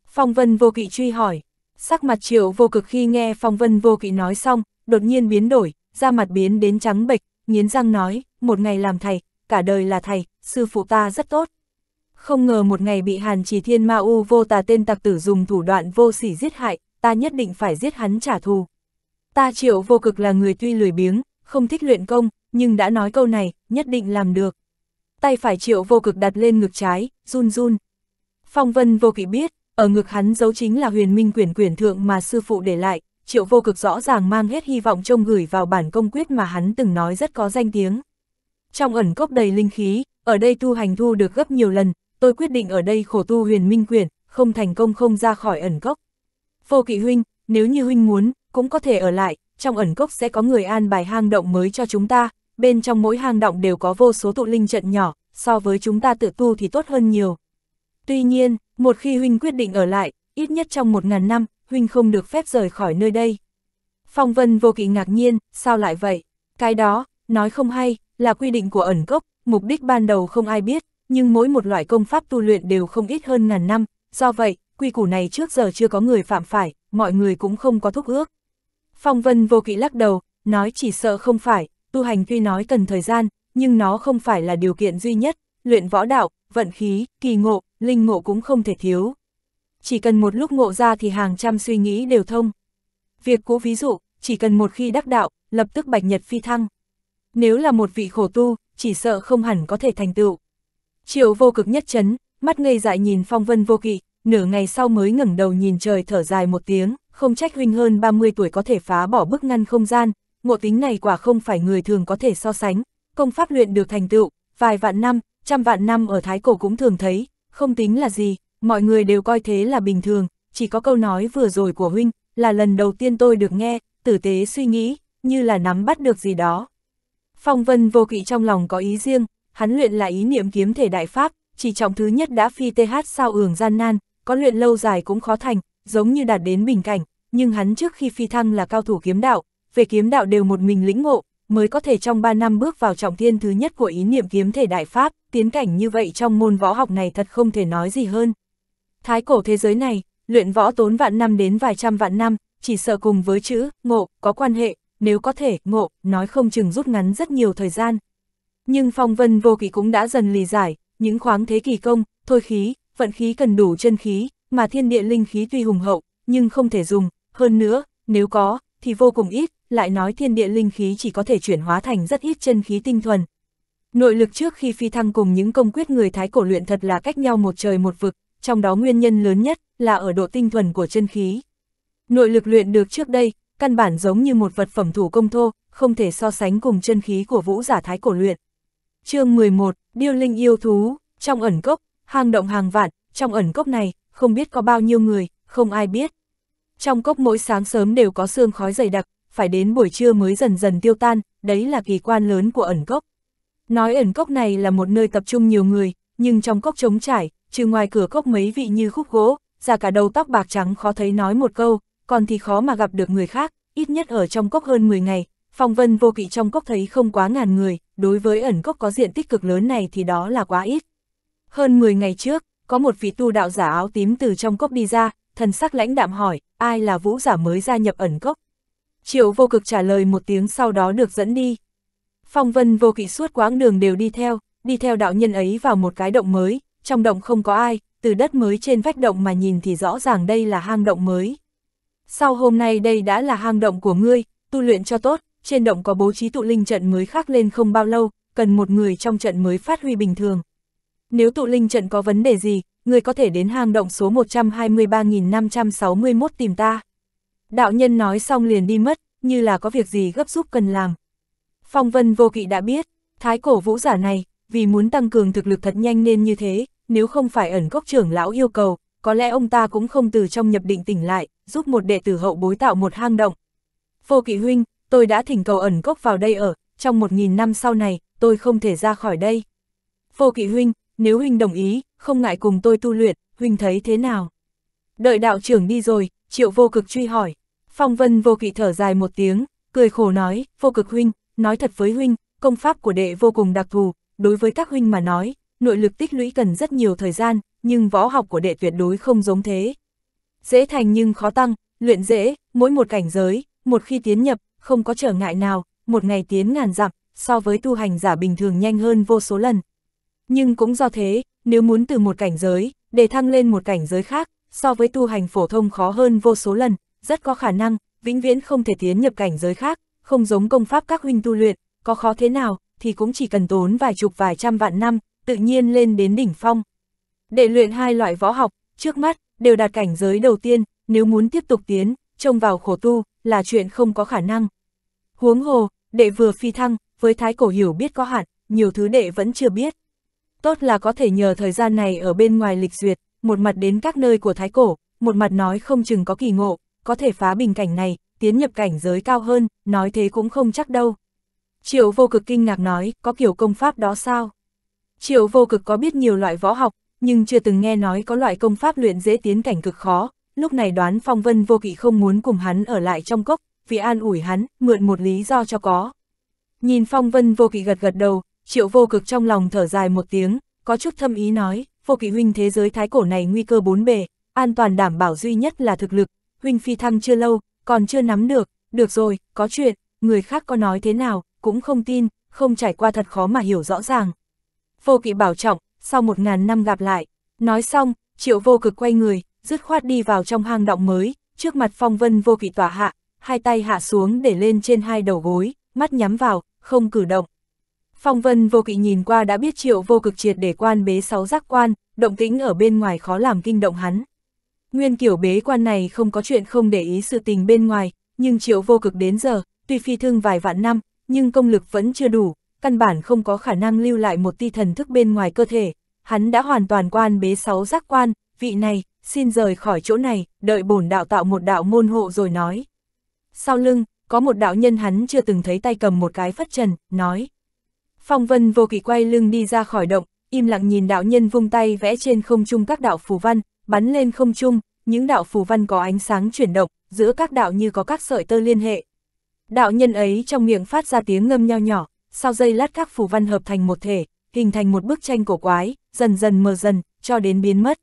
Phong Vân Vô Kỵ truy hỏi, sắc mặt Triệu Vô Cực khi nghe Phong Vân Vô Kỵ nói xong, đột nhiên biến đổi, da mặt biến đến trắng bệch, nghiến răng nói, một ngày làm thầy, cả đời là thầy, sư phụ ta rất tốt. Không ngờ một ngày bị hàn trì thiên ma u vô tà tên tặc tử dùng thủ đoạn vô sỉ giết hại, ta nhất định phải giết hắn trả thù. Ta triệu vô cực là người tuy lười biếng, không thích luyện công, nhưng đã nói câu này, nhất định làm được. Tay phải triệu vô cực đặt lên ngực trái, run run. Phong vân vô kỵ biết, ở ngực hắn giấu chính là huyền minh quyển quyển thượng mà sư phụ để lại, triệu vô cực rõ ràng mang hết hy vọng trông gửi vào bản công quyết mà hắn từng nói rất có danh tiếng. Trong ẩn cốc đầy linh khí, ở đây tu hành thu được gấp nhiều lần, tôi quyết định ở đây khổ tu huyền minh Quyền, không thành công không ra khỏi ẩn cốc. Vô kỵ huynh, nếu như huynh muốn, cũng có thể ở lại, trong ẩn cốc sẽ có người an bài hang động mới cho chúng ta, bên trong mỗi hang động đều có vô số tụ linh trận nhỏ, so với chúng ta tự tu thì tốt hơn nhiều. Tuy nhiên, một khi huynh quyết định ở lại, ít nhất trong một ngàn năm, huynh không được phép rời khỏi nơi đây. Phong vân vô kỵ ngạc nhiên, sao lại vậy? Cái đó, nói không hay, là quy định của ẩn cốc, mục đích ban đầu không ai biết, nhưng mỗi một loại công pháp tu luyện đều không ít hơn ngàn năm, do vậy, quy củ này trước giờ chưa có người phạm phải, mọi người cũng không có thúc ước. Phong vân vô kỵ lắc đầu, nói chỉ sợ không phải, tu hành tuy nói cần thời gian, nhưng nó không phải là điều kiện duy nhất, luyện võ đạo, vận khí, kỳ ngộ, linh ngộ cũng không thể thiếu chỉ cần một lúc ngộ ra thì hàng trăm suy nghĩ đều thông. Việc cố ví dụ, chỉ cần một khi đắc đạo, lập tức bạch nhật phi thăng. Nếu là một vị khổ tu, chỉ sợ không hẳn có thể thành tựu. Triệu vô cực nhất chấn, mắt ngây dại nhìn phong vân vô kỵ, nửa ngày sau mới ngẩng đầu nhìn trời thở dài một tiếng, không trách huynh hơn 30 tuổi có thể phá bỏ bức ngăn không gian, ngộ tính này quả không phải người thường có thể so sánh, công pháp luyện được thành tựu, vài vạn năm, trăm vạn năm ở Thái Cổ cũng thường thấy, không tính là gì, mọi người đều coi thế là bình thường, chỉ có câu nói vừa rồi của huynh, là lần đầu tiên tôi được nghe, tử tế suy nghĩ, như là nắm bắt được gì đó. Phong vân vô kỵ trong lòng có ý riêng, hắn luyện là ý niệm kiếm thể đại pháp, chỉ trọng thứ nhất đã phi TH sao ưởng gian nan, có luyện lâu dài cũng khó thành, giống như đạt đến bình cảnh, nhưng hắn trước khi phi thăng là cao thủ kiếm đạo, về kiếm đạo đều một mình lĩnh ngộ, mới có thể trong 3 năm bước vào trọng thiên thứ nhất của ý niệm kiếm thể đại pháp, tiến cảnh như vậy trong môn võ học này thật không thể nói gì hơn. Thái cổ thế giới này, luyện võ tốn vạn năm đến vài trăm vạn năm, chỉ sợ cùng với chữ, ngộ, có quan hệ, nếu có thể, ngộ, nói không chừng rút ngắn rất nhiều thời gian. Nhưng phong vân vô kỵ cũng đã dần lì giải, những khoáng thế kỳ công, thôi khí, vận khí cần đủ chân khí, mà thiên địa linh khí tuy hùng hậu, nhưng không thể dùng, hơn nữa, nếu có, thì vô cùng ít, lại nói thiên địa linh khí chỉ có thể chuyển hóa thành rất ít chân khí tinh thuần. Nội lực trước khi phi thăng cùng những công quyết người Thái cổ luyện thật là cách nhau một trời một vực, trong đó nguyên nhân lớn nhất là ở độ tinh thuần của chân khí. Nội lực luyện được trước đây, căn bản giống như một vật phẩm thủ công thô, không thể so sánh cùng chân khí của vũ giả thái cổ luyện. chương 11, Điêu Linh yêu thú, trong ẩn cốc, hang động hàng vạn, trong ẩn cốc này, không biết có bao nhiêu người, không ai biết. Trong cốc mỗi sáng sớm đều có sương khói dày đặc, phải đến buổi trưa mới dần dần tiêu tan, đấy là kỳ quan lớn của ẩn cốc. Nói ẩn cốc này là một nơi tập trung nhiều người, nhưng trong cốc trống trải, trừ ngoài cửa cốc mấy vị như khúc gỗ, già cả đầu tóc bạc trắng khó thấy nói một câu, còn thì khó mà gặp được người khác, ít nhất ở trong cốc hơn 10 ngày, phong vân vô kỵ trong cốc thấy không quá ngàn người, đối với ẩn cốc có diện tích cực lớn này thì đó là quá ít. Hơn 10 ngày trước, có một vị tu đạo giả áo tím từ trong cốc đi ra, thần sắc lãnh đạm hỏi, ai là vũ giả mới gia nhập ẩn cốc? Triệu vô cực trả lời một tiếng sau đó được dẫn đi. Phong vân vô kỵ suốt quãng đường đều đi theo, đi theo đạo nhân ấy vào một cái động mới, trong động không có ai, từ đất mới trên vách động mà nhìn thì rõ ràng đây là hang động mới. Sau hôm nay đây đã là hang động của ngươi, tu luyện cho tốt, trên động có bố trí tụ linh trận mới khác lên không bao lâu, cần một người trong trận mới phát huy bình thường. Nếu tụ linh trận có vấn đề gì, ngươi có thể đến hang động số 123.561 tìm ta. Đạo nhân nói xong liền đi mất, như là có việc gì gấp giúp cần làm. Phong vân vô kỵ đã biết, thái cổ vũ giả này, vì muốn tăng cường thực lực thật nhanh nên như thế, nếu không phải ẩn cốc trưởng lão yêu cầu, có lẽ ông ta cũng không từ trong nhập định tỉnh lại, giúp một đệ tử hậu bối tạo một hang động. Vô kỵ huynh, tôi đã thỉnh cầu ẩn cốc vào đây ở, trong một nghìn năm sau này, tôi không thể ra khỏi đây. Vô kỵ huynh, nếu huynh đồng ý, không ngại cùng tôi tu luyện, huynh thấy thế nào? Đợi đạo trưởng đi rồi, triệu vô cực truy hỏi. Phong vân vô kỵ thở dài một tiếng, cười khổ nói, vô cực huynh, nói thật với huynh, công pháp của đệ vô cùng đặc thù, đối với các huynh mà nói, nội lực tích lũy cần rất nhiều thời gian, nhưng võ học của đệ tuyệt đối không giống thế. Dễ thành nhưng khó tăng, luyện dễ, mỗi một cảnh giới, một khi tiến nhập, không có trở ngại nào, một ngày tiến ngàn dặm, so với tu hành giả bình thường nhanh hơn vô số lần. Nhưng cũng do thế, nếu muốn từ một cảnh giới, để thăng lên một cảnh giới khác, so với tu hành phổ thông khó hơn vô số lần, rất có khả năng, vĩnh viễn không thể tiến nhập cảnh giới khác, không giống công pháp các huynh tu luyện, có khó thế nào, thì cũng chỉ cần tốn vài chục vài trăm vạn năm, tự nhiên lên đến đỉnh phong. Để luyện hai loại võ học, trước mắt, đều đạt cảnh giới đầu tiên, nếu muốn tiếp tục tiến, trông vào khổ tu, là chuyện không có khả năng. Huống hồ, đệ vừa phi thăng, với thái cổ hiểu biết có hạn, nhiều thứ đệ vẫn chưa biết. Tốt là có thể nhờ thời gian này ở bên ngoài lịch duyệt, một mặt đến các nơi của thái cổ, một mặt nói không chừng có kỳ ngộ, có thể phá bình cảnh này, tiến nhập cảnh giới cao hơn, nói thế cũng không chắc đâu. Triệu vô cực kinh ngạc nói, có kiểu công pháp đó sao? Triệu vô cực có biết nhiều loại võ học, nhưng chưa từng nghe nói có loại công pháp luyện dễ tiến cảnh cực khó, lúc này đoán phong vân vô kỵ không muốn cùng hắn ở lại trong cốc, vì an ủi hắn, mượn một lý do cho có. Nhìn phong vân vô kỵ gật gật đầu, triệu vô cực trong lòng thở dài một tiếng, có chút thâm ý nói, vô kỵ huynh thế giới thái cổ này nguy cơ bốn bề, an toàn đảm bảo duy nhất là thực lực, huynh phi thăng chưa lâu, còn chưa nắm được, được rồi, có chuyện, người khác có nói thế nào, cũng không tin, không trải qua thật khó mà hiểu rõ ràng vô kỵ bảo trọng, sau một ngàn năm gặp lại. Nói xong, triệu vô cực quay người, dứt khoát đi vào trong hang động mới, trước mặt phong vân vô kỵ tỏa hạ, hai tay hạ xuống để lên trên hai đầu gối, mắt nhắm vào, không cử động. Phong vân vô kỵ nhìn qua đã biết triệu vô cực triệt để quan bế sáu giác quan, động tĩnh ở bên ngoài khó làm kinh động hắn. Nguyên kiểu bế quan này không có chuyện không để ý sự tình bên ngoài, nhưng triệu vô cực đến giờ, tuy phi thương vài vạn năm, nhưng công lực vẫn chưa đủ, căn bản không có khả năng lưu lại một ti thần thức bên ngoài cơ thể, hắn đã hoàn toàn quan bế sáu giác quan, vị này, xin rời khỏi chỗ này, đợi bổn đạo tạo một đạo môn hộ rồi nói. Sau lưng, có một đạo nhân hắn chưa từng thấy tay cầm một cái phất trần, nói. Phong vân vô kỳ quay lưng đi ra khỏi động, im lặng nhìn đạo nhân vung tay vẽ trên không trung các đạo phù văn, bắn lên không trung, những đạo phù văn có ánh sáng chuyển động, giữa các đạo như có các sợi tơ liên hệ. Đạo nhân ấy trong miệng phát ra tiếng ngâm nho nhỏ, sau giây lát các phù văn hợp thành một thể, hình thành một bức tranh cổ quái, dần dần mờ dần, cho đến biến mất.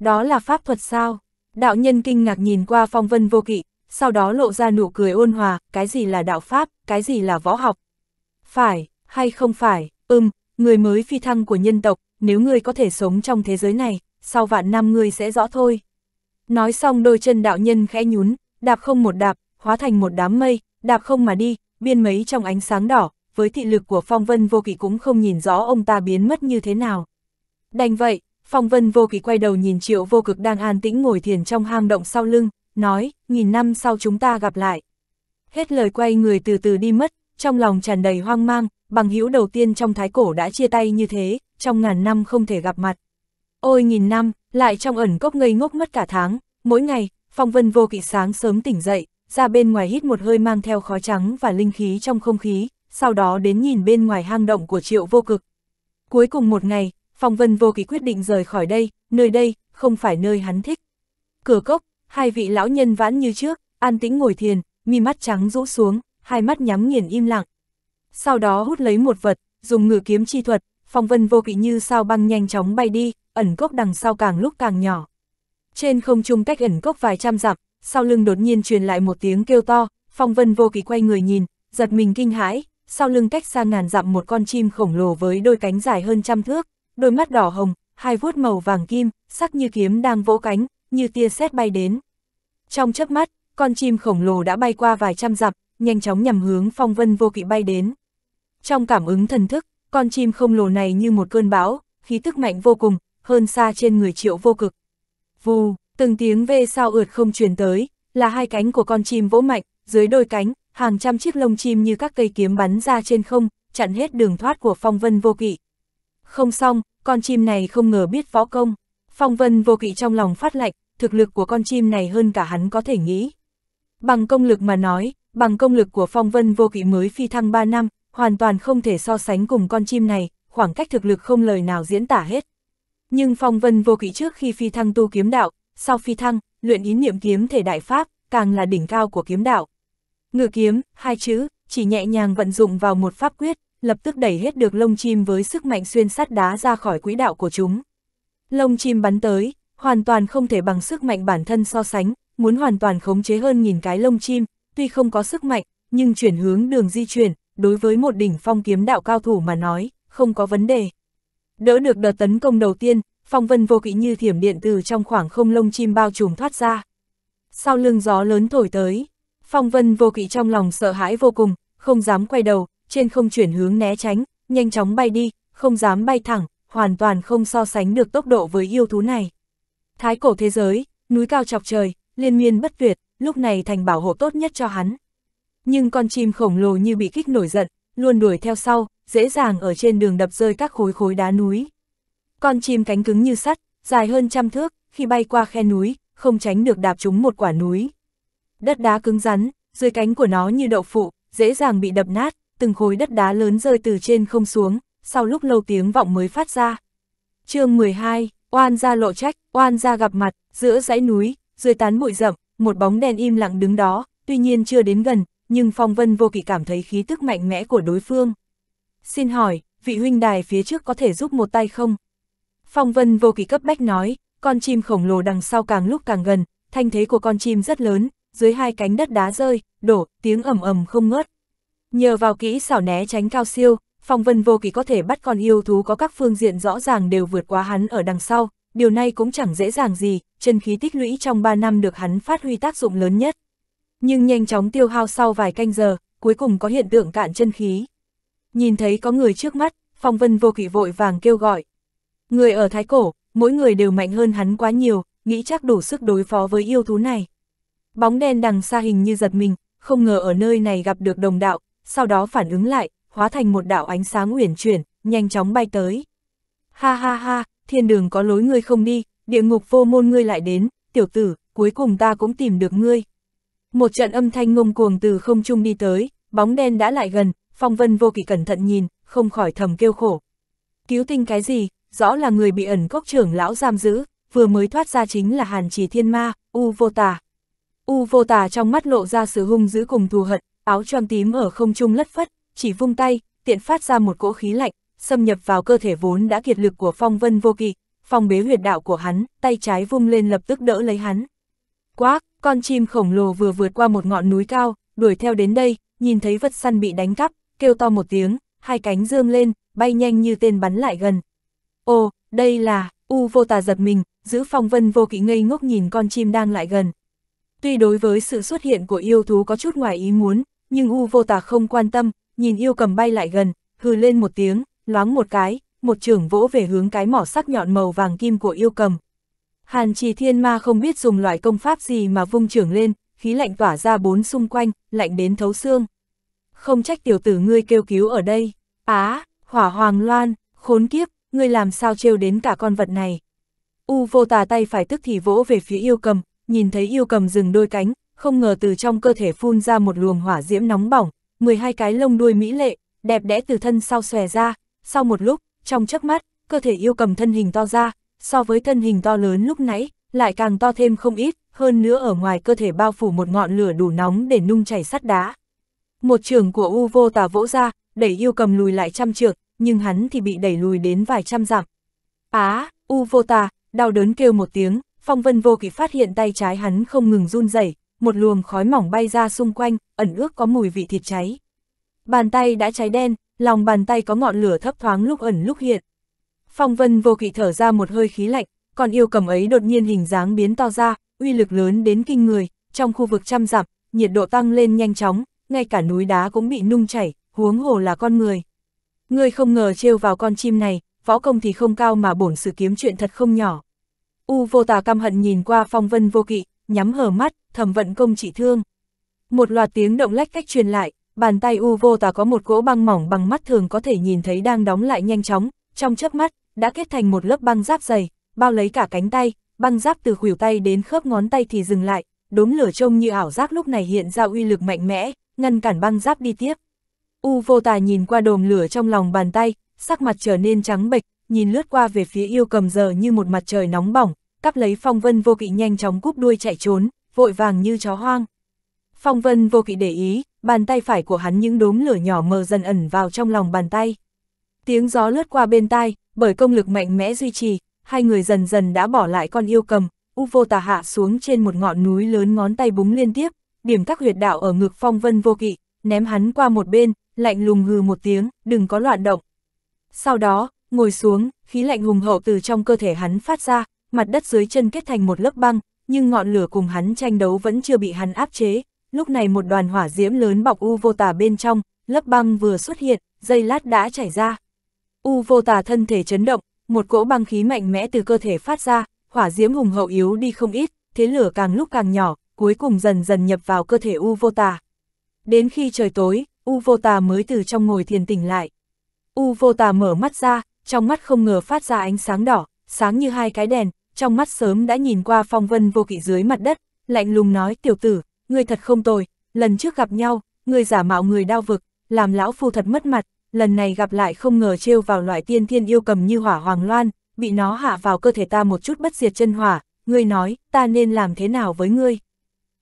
Đó là pháp thuật sao? Đạo nhân kinh ngạc nhìn qua phong vân vô kỵ, sau đó lộ ra nụ cười ôn hòa, cái gì là đạo pháp, cái gì là võ học. Phải, hay không phải, ưm, người mới phi thăng của nhân tộc, nếu người có thể sống trong thế giới này, sau vạn năm người sẽ rõ thôi. Nói xong đôi chân đạo nhân khẽ nhún, đạp không một đạp, hóa thành một đám mây, đạp không mà đi, biên mấy trong ánh sáng đỏ, với thị lực của phong vân vô kỵ cũng không nhìn rõ ông ta biến mất như thế nào. Đành vậy, phong vân vô kỵ quay đầu nhìn triệu vô cực đang an tĩnh ngồi thiền trong hang động sau lưng, nói, nghìn năm sau chúng ta gặp lại. Hết lời quay người từ từ đi mất, trong lòng tràn đầy hoang mang, bằng hữu đầu tiên trong thái cổ đã chia tay như thế, trong ngàn năm không thể gặp mặt. Ôi nghìn năm, lại trong ẩn cốc ngây ngốc mất cả tháng, mỗi ngày, phong vân vô kỵ sáng sớm tỉnh dậy, ra bên ngoài hít một hơi mang theo khói trắng và linh khí trong không khí, sau đó đến nhìn bên ngoài hang động của triệu vô cực. Cuối cùng một ngày, phong vân vô ký quyết định rời khỏi đây, nơi đây, không phải nơi hắn thích. Cửa cốc, hai vị lão nhân vãn như trước, an tĩnh ngồi thiền, mi mắt trắng rũ xuống, hai mắt nhắm nghiền im lặng. Sau đó hút lấy một vật, dùng ngự kiếm chi thuật, phong vân vô kỵ như sao băng nhanh chóng bay đi, ẩn cốc đằng sau càng lúc càng nhỏ. Trên không trung cách ẩn cốc vài trăm dặm, sau lưng đột nhiên truyền lại một tiếng kêu to, phong vân vô kỵ quay người nhìn, giật mình kinh hãi, sau lưng cách xa ngàn dặm một con chim khổng lồ với đôi cánh dài hơn trăm thước, đôi mắt đỏ hồng, hai vuốt màu vàng kim, sắc như kiếm đang vỗ cánh, như tia sét bay đến. Trong chớp mắt, con chim khổng lồ đã bay qua vài trăm dặm, nhanh chóng nhằm hướng phong vân vô kỵ bay đến. Trong cảm ứng thần thức, con chim khổng lồ này như một cơn bão, khí tức mạnh vô cùng, hơn xa trên người triệu vô cực. Vù, từng tiếng vê sao ượt không truyền tới, là hai cánh của con chim vỗ mạnh, dưới đôi cánh, hàng trăm chiếc lông chim như các cây kiếm bắn ra trên không, chặn hết đường thoát của phong vân vô kỵ. Không xong, con chim này không ngờ biết võ công. Phong vân vô kỵ trong lòng phát lạnh, thực lực của con chim này hơn cả hắn có thể nghĩ. Bằng công lực mà nói, bằng công lực của phong vân vô kỵ mới phi thăng 3 năm, hoàn toàn không thể so sánh cùng con chim này, khoảng cách thực lực không lời nào diễn tả hết. Nhưng phong vân vô kỵ trước khi phi thăng tu kiếm đạo, sau phi thăng, luyện ý niệm kiếm thể đại pháp, càng là đỉnh cao của kiếm đạo. Ngự kiếm, hai chữ, chỉ nhẹ nhàng vận dụng vào một pháp quyết, lập tức đẩy hết được lông chim với sức mạnh xuyên sắt đá ra khỏi quỹ đạo của chúng. Lông chim bắn tới, hoàn toàn không thể bằng sức mạnh bản thân so sánh, muốn hoàn toàn khống chế hơn nghìn cái lông chim, tuy không có sức mạnh, nhưng chuyển hướng đường di chuyển, đối với một đỉnh phong kiếm đạo cao thủ mà nói, không có vấn đề. Đỡ được đợt tấn công đầu tiên, phong vân vô kỵ như thiểm điện từ trong khoảng không lông chim bao trùm thoát ra. Sau lưng gió lớn thổi tới, Phong vân vô kỵ trong lòng sợ hãi vô cùng, không dám quay đầu, trên không chuyển hướng né tránh, nhanh chóng bay đi, không dám bay thẳng, hoàn toàn không so sánh được tốc độ với yêu thú này. Thái cổ thế giới, núi cao chọc trời, liên miên bất tuyệt, lúc này thành bảo hộ tốt nhất cho hắn. Nhưng con chim khổng lồ như bị kích nổi giận, luôn đuổi theo sau, dễ dàng ở trên đường đập rơi các khối khối đá núi. Con chim cánh cứng như sắt, dài hơn trăm thước, khi bay qua khe núi, không tránh được đạp trúng một quả núi, Đất đá cứng rắn, dưới cánh của nó như đậu phụ, dễ dàng bị đập nát, từng khối đất đá lớn rơi từ trên không xuống, sau lúc lâu tiếng vọng mới phát ra. chương 12, oan ra lộ trách, oan ra gặp mặt, giữa dãy núi, dưới tán bụi rậm, một bóng đen im lặng đứng đó, tuy nhiên chưa đến gần, nhưng Phong Vân vô kỵ cảm thấy khí tức mạnh mẽ của đối phương. Xin hỏi, vị huynh đài phía trước có thể giúp một tay không? Phong Vân vô kỳ cấp bách nói, con chim khổng lồ đằng sau càng lúc càng gần, thanh thế của con chim rất lớn, dưới hai cánh đất đá rơi, đổ, tiếng ầm ầm không ngớt. Nhờ vào kỹ xảo né tránh cao siêu, Phong Vân vô kỳ có thể bắt con yêu thú có các phương diện rõ ràng đều vượt qua hắn ở đằng sau, điều này cũng chẳng dễ dàng gì, chân khí tích lũy trong 3 năm được hắn phát huy tác dụng lớn nhất. Nhưng nhanh chóng tiêu hao sau vài canh giờ, cuối cùng có hiện tượng cạn chân khí. Nhìn thấy có người trước mắt, Phong Vân vô kỵ vội vàng kêu gọi. Người ở Thái Cổ, mỗi người đều mạnh hơn hắn quá nhiều, nghĩ chắc đủ sức đối phó với yêu thú này. Bóng đen đằng xa hình như giật mình, không ngờ ở nơi này gặp được đồng đạo, sau đó phản ứng lại, hóa thành một đạo ánh sáng uyển chuyển, nhanh chóng bay tới. Ha ha ha, thiên đường có lối ngươi không đi, địa ngục vô môn ngươi lại đến, tiểu tử, cuối cùng ta cũng tìm được ngươi. Một trận âm thanh ngông cuồng từ không trung đi tới, bóng đen đã lại gần, phong vân vô kỳ cẩn thận nhìn, không khỏi thầm kêu khổ. Cứu tinh cái gì, rõ là người bị ẩn cốc trưởng lão giam giữ, vừa mới thoát ra chính là hàn trì thiên ma, u vô tà. U vô tà trong mắt lộ ra sự hung dữ cùng thù hận, áo choàng tím ở không trung lất phất, chỉ vung tay, tiện phát ra một cỗ khí lạnh, xâm nhập vào cơ thể vốn đã kiệt lực của phong vân vô kỵ, phong bế huyệt đạo của hắn, tay trái vung lên lập tức đỡ lấy hắn. Quác, con chim khổng lồ vừa vượt qua một ngọn núi cao, đuổi theo đến đây, nhìn thấy vật săn bị đánh cắp, kêu to một tiếng, hai cánh dương lên, bay nhanh như tên bắn lại gần. Ồ, đây là, U vô tà giật mình, giữ phong vân vô kỵ ngây ngốc nhìn con chim đang lại gần. Tuy đối với sự xuất hiện của yêu thú có chút ngoài ý muốn, nhưng U vô tà không quan tâm, nhìn yêu cầm bay lại gần, hừ lên một tiếng, loáng một cái, một trưởng vỗ về hướng cái mỏ sắc nhọn màu vàng kim của yêu cầm. Hàn trì thiên ma không biết dùng loại công pháp gì mà vung trưởng lên, khí lạnh tỏa ra bốn xung quanh, lạnh đến thấu xương. Không trách tiểu tử ngươi kêu cứu ở đây. Á, hỏa hoàng loan, khốn kiếp, ngươi làm sao trêu đến cả con vật này. U vô tà tay phải tức thì vỗ về phía yêu cầm, nhìn thấy yêu cầm dừng đôi cánh, không ngờ từ trong cơ thể phun ra một luồng hỏa diễm nóng bỏng, 12 cái lông đuôi mỹ lệ, đẹp đẽ từ thân sau xòe ra, sau một lúc, trong chớp mắt, cơ thể yêu cầm thân hình to ra, so với thân hình to lớn lúc nãy, lại càng to thêm không ít, hơn nữa ở ngoài cơ thể bao phủ một ngọn lửa đủ nóng để nung chảy sắt đá. Một trường của U vô tà vỗ ra, đẩy yêu cầm lùi lại trăm trượng, nhưng hắn thì bị đẩy lùi đến vài trăm dặm. Á, U vô tà, đau đớn kêu một tiếng, Phong vân vô kỵ phát hiện tay trái hắn không ngừng run rẩy, một luồng khói mỏng bay ra xung quanh, ẩn ước có mùi vị thịt cháy. Bàn tay đã cháy đen, lòng bàn tay có ngọn lửa thấp thoáng lúc ẩn lúc hiện. Phong vân vô kỵ thở ra một hơi khí lạnh, còn yêu cầm ấy đột nhiên hình dáng biến to ra, uy lực lớn đến kinh người, trong khu vực trăm dặm, nhiệt độ tăng lên nhanh chóng, ngay cả núi đá cũng bị nung chảy, huống hồ là con người. Người không ngờ trêu vào con chim này, võ công thì không cao mà bổn sự kiếm chuyện thật không nhỏ. U vô tà căm hận nhìn qua phong vân vô kỵ, nhắm hở mắt, thẩm vận công trị thương. Một loạt tiếng động lách cách truyền lại, bàn tay U vô tà có một cỗ băng mỏng bằng mắt thường có thể nhìn thấy đang đóng lại nhanh chóng, trong chớp mắt, đã kết thành một lớp băng giáp dày, bao lấy cả cánh tay, băng giáp từ khuỷu tay đến khớp ngón tay thì dừng lại, đốm lửa trông như ảo giác lúc này hiện ra uy lực mạnh mẽ, ngăn cản băng giáp đi tiếp. U vô tà nhìn qua đồm lửa trong lòng bàn tay, sắc mặt trở nên trắng bệch, nhìn lướt qua về phía yêu cầm giờ như một mặt trời nóng bỏng, cắp lấy phong vân vô kỵ nhanh chóng cúp đuôi chạy trốn, vội vàng như chó hoang. Phong vân vô kỵ để ý, bàn tay phải của hắn những đốm lửa nhỏ mờ dần ẩn vào trong lòng bàn tay. Tiếng gió lướt qua bên tai, bởi công lực mạnh mẽ duy trì, hai người dần dần đã bỏ lại con yêu cầm, u vô tà hạ xuống trên một ngọn núi lớn ngón tay búng liên tiếp, điểm các huyệt đạo ở ngực phong vân vô kỵ, ném hắn qua một bên, lạnh lùng hừ một tiếng, đừng có loạn động. Sau đó, ngồi xuống, khí lạnh hùng hậu từ trong cơ thể hắn phát ra, mặt đất dưới chân kết thành một lớp băng, nhưng ngọn lửa cùng hắn tranh đấu vẫn chưa bị hắn áp chế. Lúc này một đoàn hỏa diễm lớn bọc U vô tà bên trong, lớp băng vừa xuất hiện, dây lát đã chảy ra. U vô tà thân thể chấn động, một cỗ băng khí mạnh mẽ từ cơ thể phát ra, hỏa diễm hùng hậu yếu đi không ít, thế lửa càng lúc càng nhỏ, cuối cùng dần dần nhập vào cơ thể U vô tà. Đến khi trời tối, U vô tà mới từ trong ngồi thiền tỉnh lại. U vô tà mở mắt ra, trong mắt không ngờ phát ra ánh sáng đỏ, sáng như hai cái đèn, trong mắt sớm đã nhìn qua phong vân vô kỵ dưới mặt đất, lạnh lùng nói tiểu tử, người thật không tồi, lần trước gặp nhau, người giả mạo người đau vực, làm lão phu thật mất mặt, lần này gặp lại không ngờ trêu vào loại tiên thiên yêu cầm như hỏa hoàng loan, bị nó hạ vào cơ thể ta một chút bất diệt chân hỏa, người nói, ta nên làm thế nào với ngươi?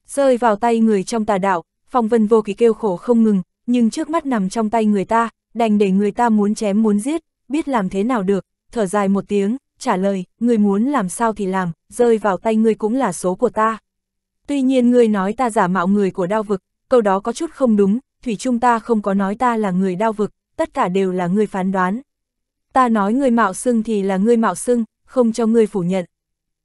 Rơi vào tay người trong tà đạo, phong vân vô kỳ kêu khổ không ngừng, nhưng trước mắt nằm trong tay người ta, đành để người ta muốn chém muốn giết, biết làm thế nào được, thở dài một tiếng, trả lời, người muốn làm sao thì làm, rơi vào tay ngươi cũng là số của ta. Tuy nhiên ngươi nói ta giả mạo người của đao vực, câu đó có chút không đúng, Thủy Trung ta không có nói ta là người đao vực, tất cả đều là ngươi phán đoán. Ta nói ngươi mạo xưng thì là ngươi mạo xưng, không cho ngươi phủ nhận.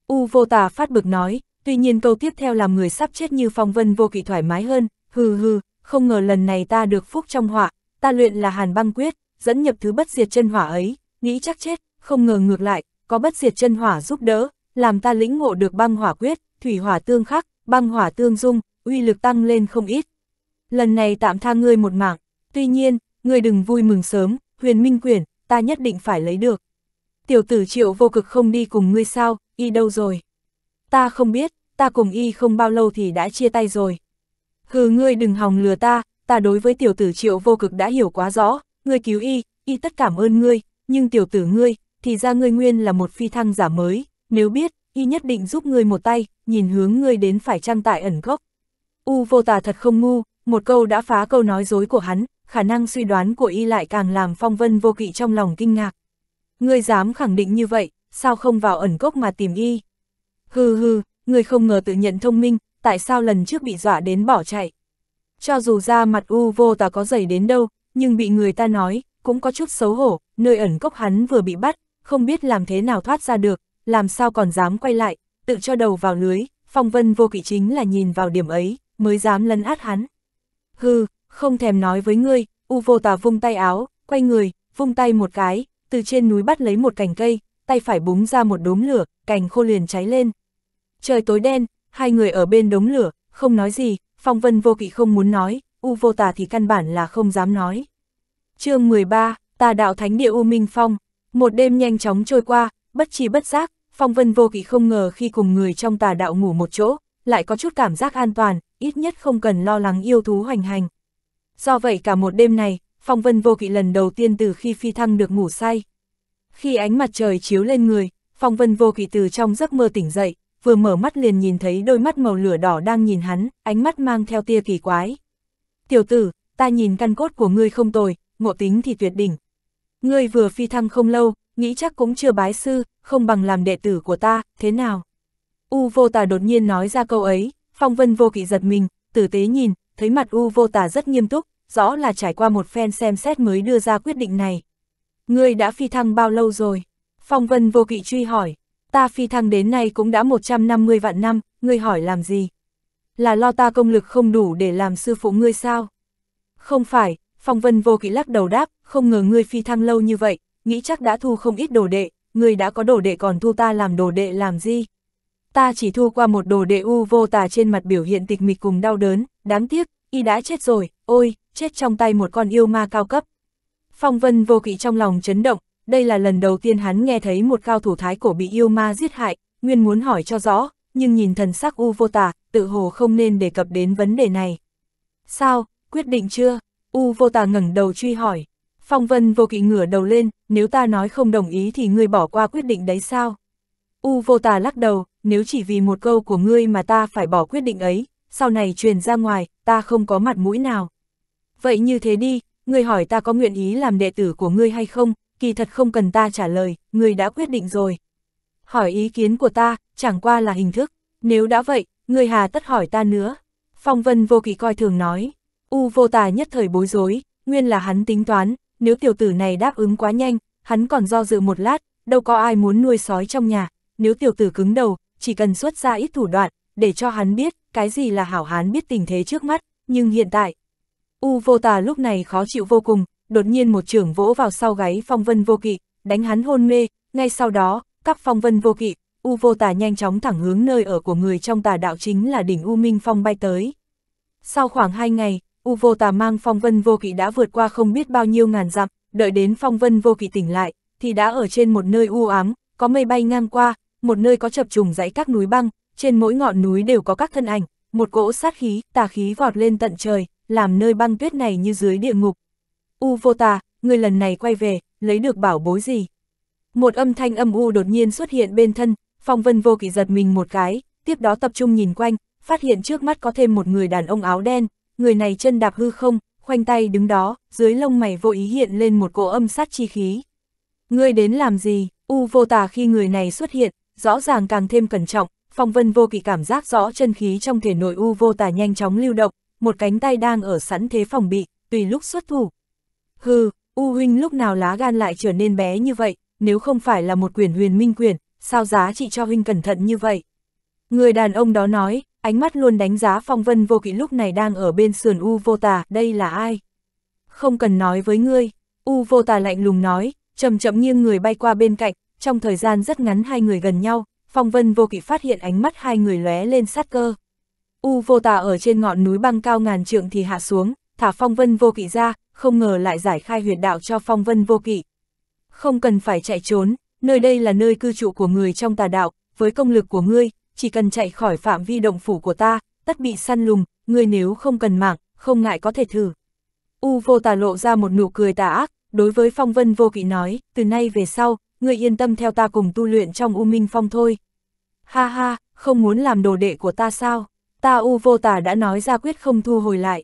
U vô tà phát bực nói, tuy nhiên câu tiếp theo làm người sắp chết như phong vân vô kỵ thoải mái hơn, hừ hừ, không ngờ lần này ta được phúc trong họa, ta luyện là hàn băng quyết, dẫn nhập thứ bất diệt chân hỏa ấy, nghĩ chắc chết, không ngờ ngược lại, có bất diệt chân hỏa giúp đỡ, làm ta lĩnh ngộ được băng hỏa quyết, thủy hỏa tương khắc, băng hỏa tương dung, uy lực tăng lên không ít. Lần này tạm tha ngươi một mạng, tuy nhiên, ngươi đừng vui mừng sớm, huyền minh quyển, ta nhất định phải lấy được. Tiểu tử triệu vô cực không đi cùng ngươi sao, y đâu rồi? Ta không biết, ta cùng y không bao lâu thì đã chia tay rồi. Hừ ngươi đừng hòng lừa ta, ta đối với tiểu tử triệu vô cực đã hiểu quá rõ, ngươi cứu y, y tất cảm ơn ngươi, nhưng tiểu tử ngươi, thì ra ngươi nguyên là một phi thăng giả mới, nếu biết, y nhất định giúp ngươi một tay, nhìn hướng ngươi đến phải trang tại ẩn gốc. U vô tà thật không ngu, một câu đã phá câu nói dối của hắn, khả năng suy đoán của y lại càng làm phong vân vô kỵ trong lòng kinh ngạc. Ngươi dám khẳng định như vậy, sao không vào ẩn gốc mà tìm y? Hừ hừ, ngươi không ngờ tự nhận thông minh, tại sao lần trước bị dọa đến bỏ chạy? Cho dù ra mặt U vô tà có dày đến đâu, nhưng bị người ta nói, cũng có chút xấu hổ, nơi ẩn cốc hắn vừa bị bắt, không biết làm thế nào thoát ra được, làm sao còn dám quay lại, tự cho đầu vào lưới, phong vân vô kỵ chính là nhìn vào điểm ấy, mới dám lấn át hắn. Hừ, không thèm nói với ngươi, u vô tà vung tay áo, quay người, vung tay một cái, từ trên núi bắt lấy một cành cây, tay phải búng ra một đốm lửa, cành khô liền cháy lên. Trời tối đen, hai người ở bên đống lửa, không nói gì, phong vân vô kỵ không muốn nói, U vô tà thì căn bản là không dám nói. chương 13, tà đạo thánh địa U Minh Phong, một đêm nhanh chóng trôi qua, bất chi bất giác, Phong Vân vô kỳ không ngờ khi cùng người trong tà đạo ngủ một chỗ, lại có chút cảm giác an toàn, ít nhất không cần lo lắng yêu thú hoành hành. Do vậy cả một đêm này, Phong Vân vô kỵ lần đầu tiên từ khi phi thăng được ngủ say. Khi ánh mặt trời chiếu lên người, Phong Vân vô kỵ từ trong giấc mơ tỉnh dậy, vừa mở mắt liền nhìn thấy đôi mắt màu lửa đỏ đang nhìn hắn, ánh mắt mang theo tia kỳ quái tiểu tử, ta nhìn căn cốt của ngươi không tồi, ngộ tính thì tuyệt đỉnh. Ngươi vừa phi thăng không lâu, nghĩ chắc cũng chưa bái sư, không bằng làm đệ tử của ta, thế nào? U vô tà đột nhiên nói ra câu ấy, phong vân vô kỵ giật mình, tử tế nhìn, thấy mặt U vô tà rất nghiêm túc, rõ là trải qua một phen xem xét mới đưa ra quyết định này. Ngươi đã phi thăng bao lâu rồi? Phong vân vô kỵ truy hỏi, ta phi thăng đến nay cũng đã 150 vạn năm, ngươi hỏi làm gì? là lo ta công lực không đủ để làm sư phụ ngươi sao? Không phải, Phong Vân vô kỵ lắc đầu đáp, không ngờ ngươi phi thăng lâu như vậy, nghĩ chắc đã thu không ít đồ đệ, ngươi đã có đồ đệ còn thu ta làm đồ đệ làm gì? Ta chỉ thu qua một đồ đệ u vô tà trên mặt biểu hiện tịch mịch cùng đau đớn, đáng tiếc, y đã chết rồi, ôi, chết trong tay một con yêu ma cao cấp. Phong Vân vô kỵ trong lòng chấn động, đây là lần đầu tiên hắn nghe thấy một cao thủ thái cổ bị yêu ma giết hại, nguyên muốn hỏi cho rõ, nhưng nhìn thần sắc U vô tả, tự hồ không nên đề cập đến vấn đề này. Sao, quyết định chưa? U vô tà ngẩng đầu truy hỏi. Phong vân vô kỵ ngửa đầu lên, nếu ta nói không đồng ý thì ngươi bỏ qua quyết định đấy sao? U vô tà lắc đầu, nếu chỉ vì một câu của ngươi mà ta phải bỏ quyết định ấy, sau này truyền ra ngoài, ta không có mặt mũi nào. Vậy như thế đi, ngươi hỏi ta có nguyện ý làm đệ tử của ngươi hay không, kỳ thật không cần ta trả lời, ngươi đã quyết định rồi hỏi ý kiến của ta, chẳng qua là hình thức, nếu đã vậy, người hà tất hỏi ta nữa. Phong vân vô kỵ coi thường nói, u vô tà nhất thời bối rối, nguyên là hắn tính toán, nếu tiểu tử này đáp ứng quá nhanh, hắn còn do dự một lát, đâu có ai muốn nuôi sói trong nhà, nếu tiểu tử cứng đầu, chỉ cần xuất ra ít thủ đoạn, để cho hắn biết, cái gì là hảo hán biết tình thế trước mắt, nhưng hiện tại, u vô tà lúc này khó chịu vô cùng, đột nhiên một trưởng vỗ vào sau gáy phong vân vô kỵ, đánh hắn hôn mê, ngay sau đó, các phong vân vô kỵ, U vô tà nhanh chóng thẳng hướng nơi ở của người trong tà đạo chính là đỉnh U Minh Phong bay tới. Sau khoảng 2 ngày, U vô tà mang phong vân vô kỵ đã vượt qua không biết bao nhiêu ngàn dặm, đợi đến phong vân vô kỵ tỉnh lại, thì đã ở trên một nơi u ám, có mây bay ngang qua, một nơi có chập trùng dãy các núi băng, trên mỗi ngọn núi đều có các thân ảnh, một cỗ sát khí, tà khí vọt lên tận trời, làm nơi băng tuyết này như dưới địa ngục. U vô tà, người lần này quay về, lấy được bảo bối gì? Một âm thanh âm u đột nhiên xuất hiện bên thân, phong vân vô kỵ giật mình một cái, tiếp đó tập trung nhìn quanh, phát hiện trước mắt có thêm một người đàn ông áo đen, người này chân đạp hư không, khoanh tay đứng đó, dưới lông mày vô ý hiện lên một cỗ âm sát chi khí. Ngươi đến làm gì? U vô tà khi người này xuất hiện, rõ ràng càng thêm cẩn trọng, phong vân vô kỵ cảm giác rõ chân khí trong thể nội U vô tà nhanh chóng lưu động, một cánh tay đang ở sẵn thế phòng bị, tùy lúc xuất thủ. Hừ, U huynh lúc nào lá gan lại trở nên bé như vậy, nếu không phải là một quyển huyền minh quyển, sao giá trị cho huynh cẩn thận như vậy? Người đàn ông đó nói, ánh mắt luôn đánh giá phong vân vô kỵ lúc này đang ở bên sườn U vô tà, đây là ai? Không cần nói với ngươi, U vô tà lạnh lùng nói, chậm chậm nghiêng người bay qua bên cạnh, trong thời gian rất ngắn hai người gần nhau, phong vân vô kỵ phát hiện ánh mắt hai người lóe lên sát cơ. U vô tà ở trên ngọn núi băng cao ngàn trượng thì hạ xuống, thả phong vân vô kỵ ra, không ngờ lại giải khai huyệt đạo cho phong vân vô kỵ, không cần phải chạy trốn, nơi đây là nơi cư trụ của người trong tà đạo, với công lực của ngươi, chỉ cần chạy khỏi phạm vi động phủ của ta, tất bị săn lùng, ngươi nếu không cần mạng, không ngại có thể thử. U vô tà lộ ra một nụ cười tà ác, đối với phong vân vô kỵ nói, từ nay về sau, ngươi yên tâm theo ta cùng tu luyện trong U Minh Phong thôi. Ha ha, không muốn làm đồ đệ của ta sao? Ta U vô tà đã nói ra quyết không thu hồi lại.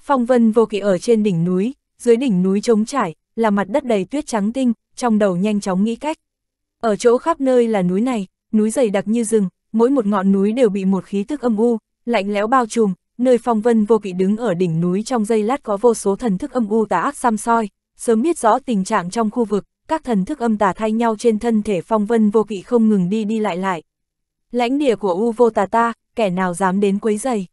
Phong vân vô kỵ ở trên đỉnh núi, dưới đỉnh núi trống trải, là mặt đất đầy tuyết trắng tinh, trong đầu nhanh chóng nghĩ cách. Ở chỗ khắp nơi là núi này, núi dày đặc như rừng, mỗi một ngọn núi đều bị một khí thức âm u, lạnh lẽo bao trùm, nơi phong vân vô kỵ đứng ở đỉnh núi trong giây lát có vô số thần thức âm u tà ác xăm soi, sớm biết rõ tình trạng trong khu vực, các thần thức âm tà thay nhau trên thân thể phong vân vô kỵ không ngừng đi đi lại lại. Lãnh địa của U vô tà ta, kẻ nào dám đến quấy giày.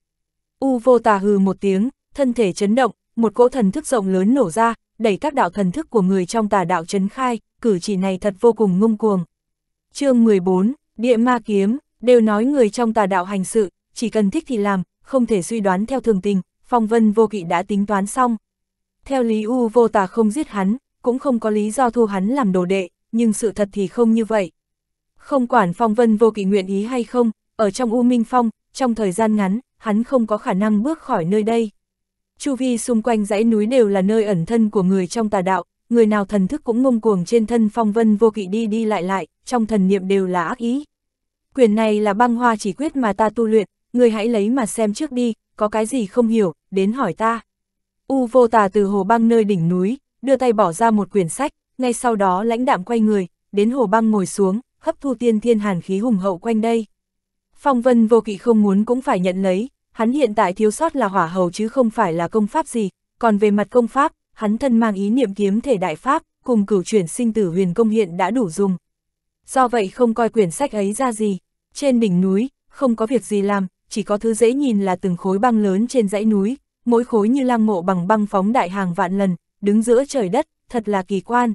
U vô tà hừ một tiếng, thân thể chấn động, một cỗ thần thức rộng lớn nổ ra, đẩy các đạo thần thức của người trong tà đạo chấn khai, cử chỉ này thật vô cùng ngông cuồng. chương 14, Địa Ma Kiếm, đều nói người trong tà đạo hành sự, chỉ cần thích thì làm, không thể suy đoán theo thường tình, phong vân vô kỵ đã tính toán xong. Theo lý U vô tà không giết hắn, cũng không có lý do thu hắn làm đồ đệ, nhưng sự thật thì không như vậy. Không quản phong vân vô kỵ nguyện ý hay không, ở trong U Minh Phong, trong thời gian ngắn, hắn không có khả năng bước khỏi nơi đây chu vi xung quanh dãy núi đều là nơi ẩn thân của người trong tà đạo, người nào thần thức cũng ngông cuồng trên thân phong vân vô kỵ đi đi lại lại, trong thần niệm đều là ác ý. Quyền này là băng hoa chỉ quyết mà ta tu luyện, người hãy lấy mà xem trước đi, có cái gì không hiểu, đến hỏi ta. U vô tà từ hồ băng nơi đỉnh núi, đưa tay bỏ ra một quyển sách, ngay sau đó lãnh đạm quay người, đến hồ băng ngồi xuống, hấp thu tiên thiên hàn khí hùng hậu quanh đây. Phong vân vô kỵ không muốn cũng phải nhận lấy, Hắn hiện tại thiếu sót là hỏa hầu chứ không phải là công pháp gì, còn về mặt công pháp, hắn thân mang ý niệm kiếm thể đại pháp, cùng cửu chuyển sinh tử huyền công hiện đã đủ dùng. Do vậy không coi quyển sách ấy ra gì, trên đỉnh núi, không có việc gì làm, chỉ có thứ dễ nhìn là từng khối băng lớn trên dãy núi, mỗi khối như lang mộ bằng băng phóng đại hàng vạn lần, đứng giữa trời đất, thật là kỳ quan.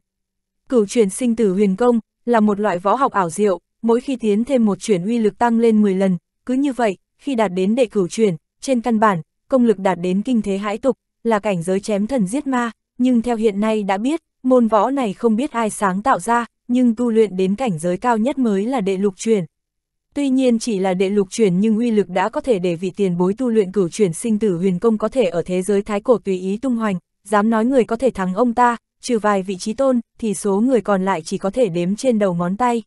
Cửu chuyển sinh tử huyền công là một loại võ học ảo diệu, mỗi khi tiến thêm một chuyển uy lực tăng lên 10 lần, cứ như vậy, khi đạt đến đệ cửu chuyển, trên căn bản, công lực đạt đến kinh thế hãi tục, là cảnh giới chém thần giết ma, nhưng theo hiện nay đã biết, môn võ này không biết ai sáng tạo ra, nhưng tu luyện đến cảnh giới cao nhất mới là đệ lục chuyển. Tuy nhiên chỉ là đệ lục chuyển nhưng uy lực đã có thể để vị tiền bối tu luyện cửu chuyển sinh tử huyền công có thể ở thế giới thái cổ tùy ý tung hoành, dám nói người có thể thắng ông ta, trừ vài vị trí tôn, thì số người còn lại chỉ có thể đếm trên đầu ngón tay.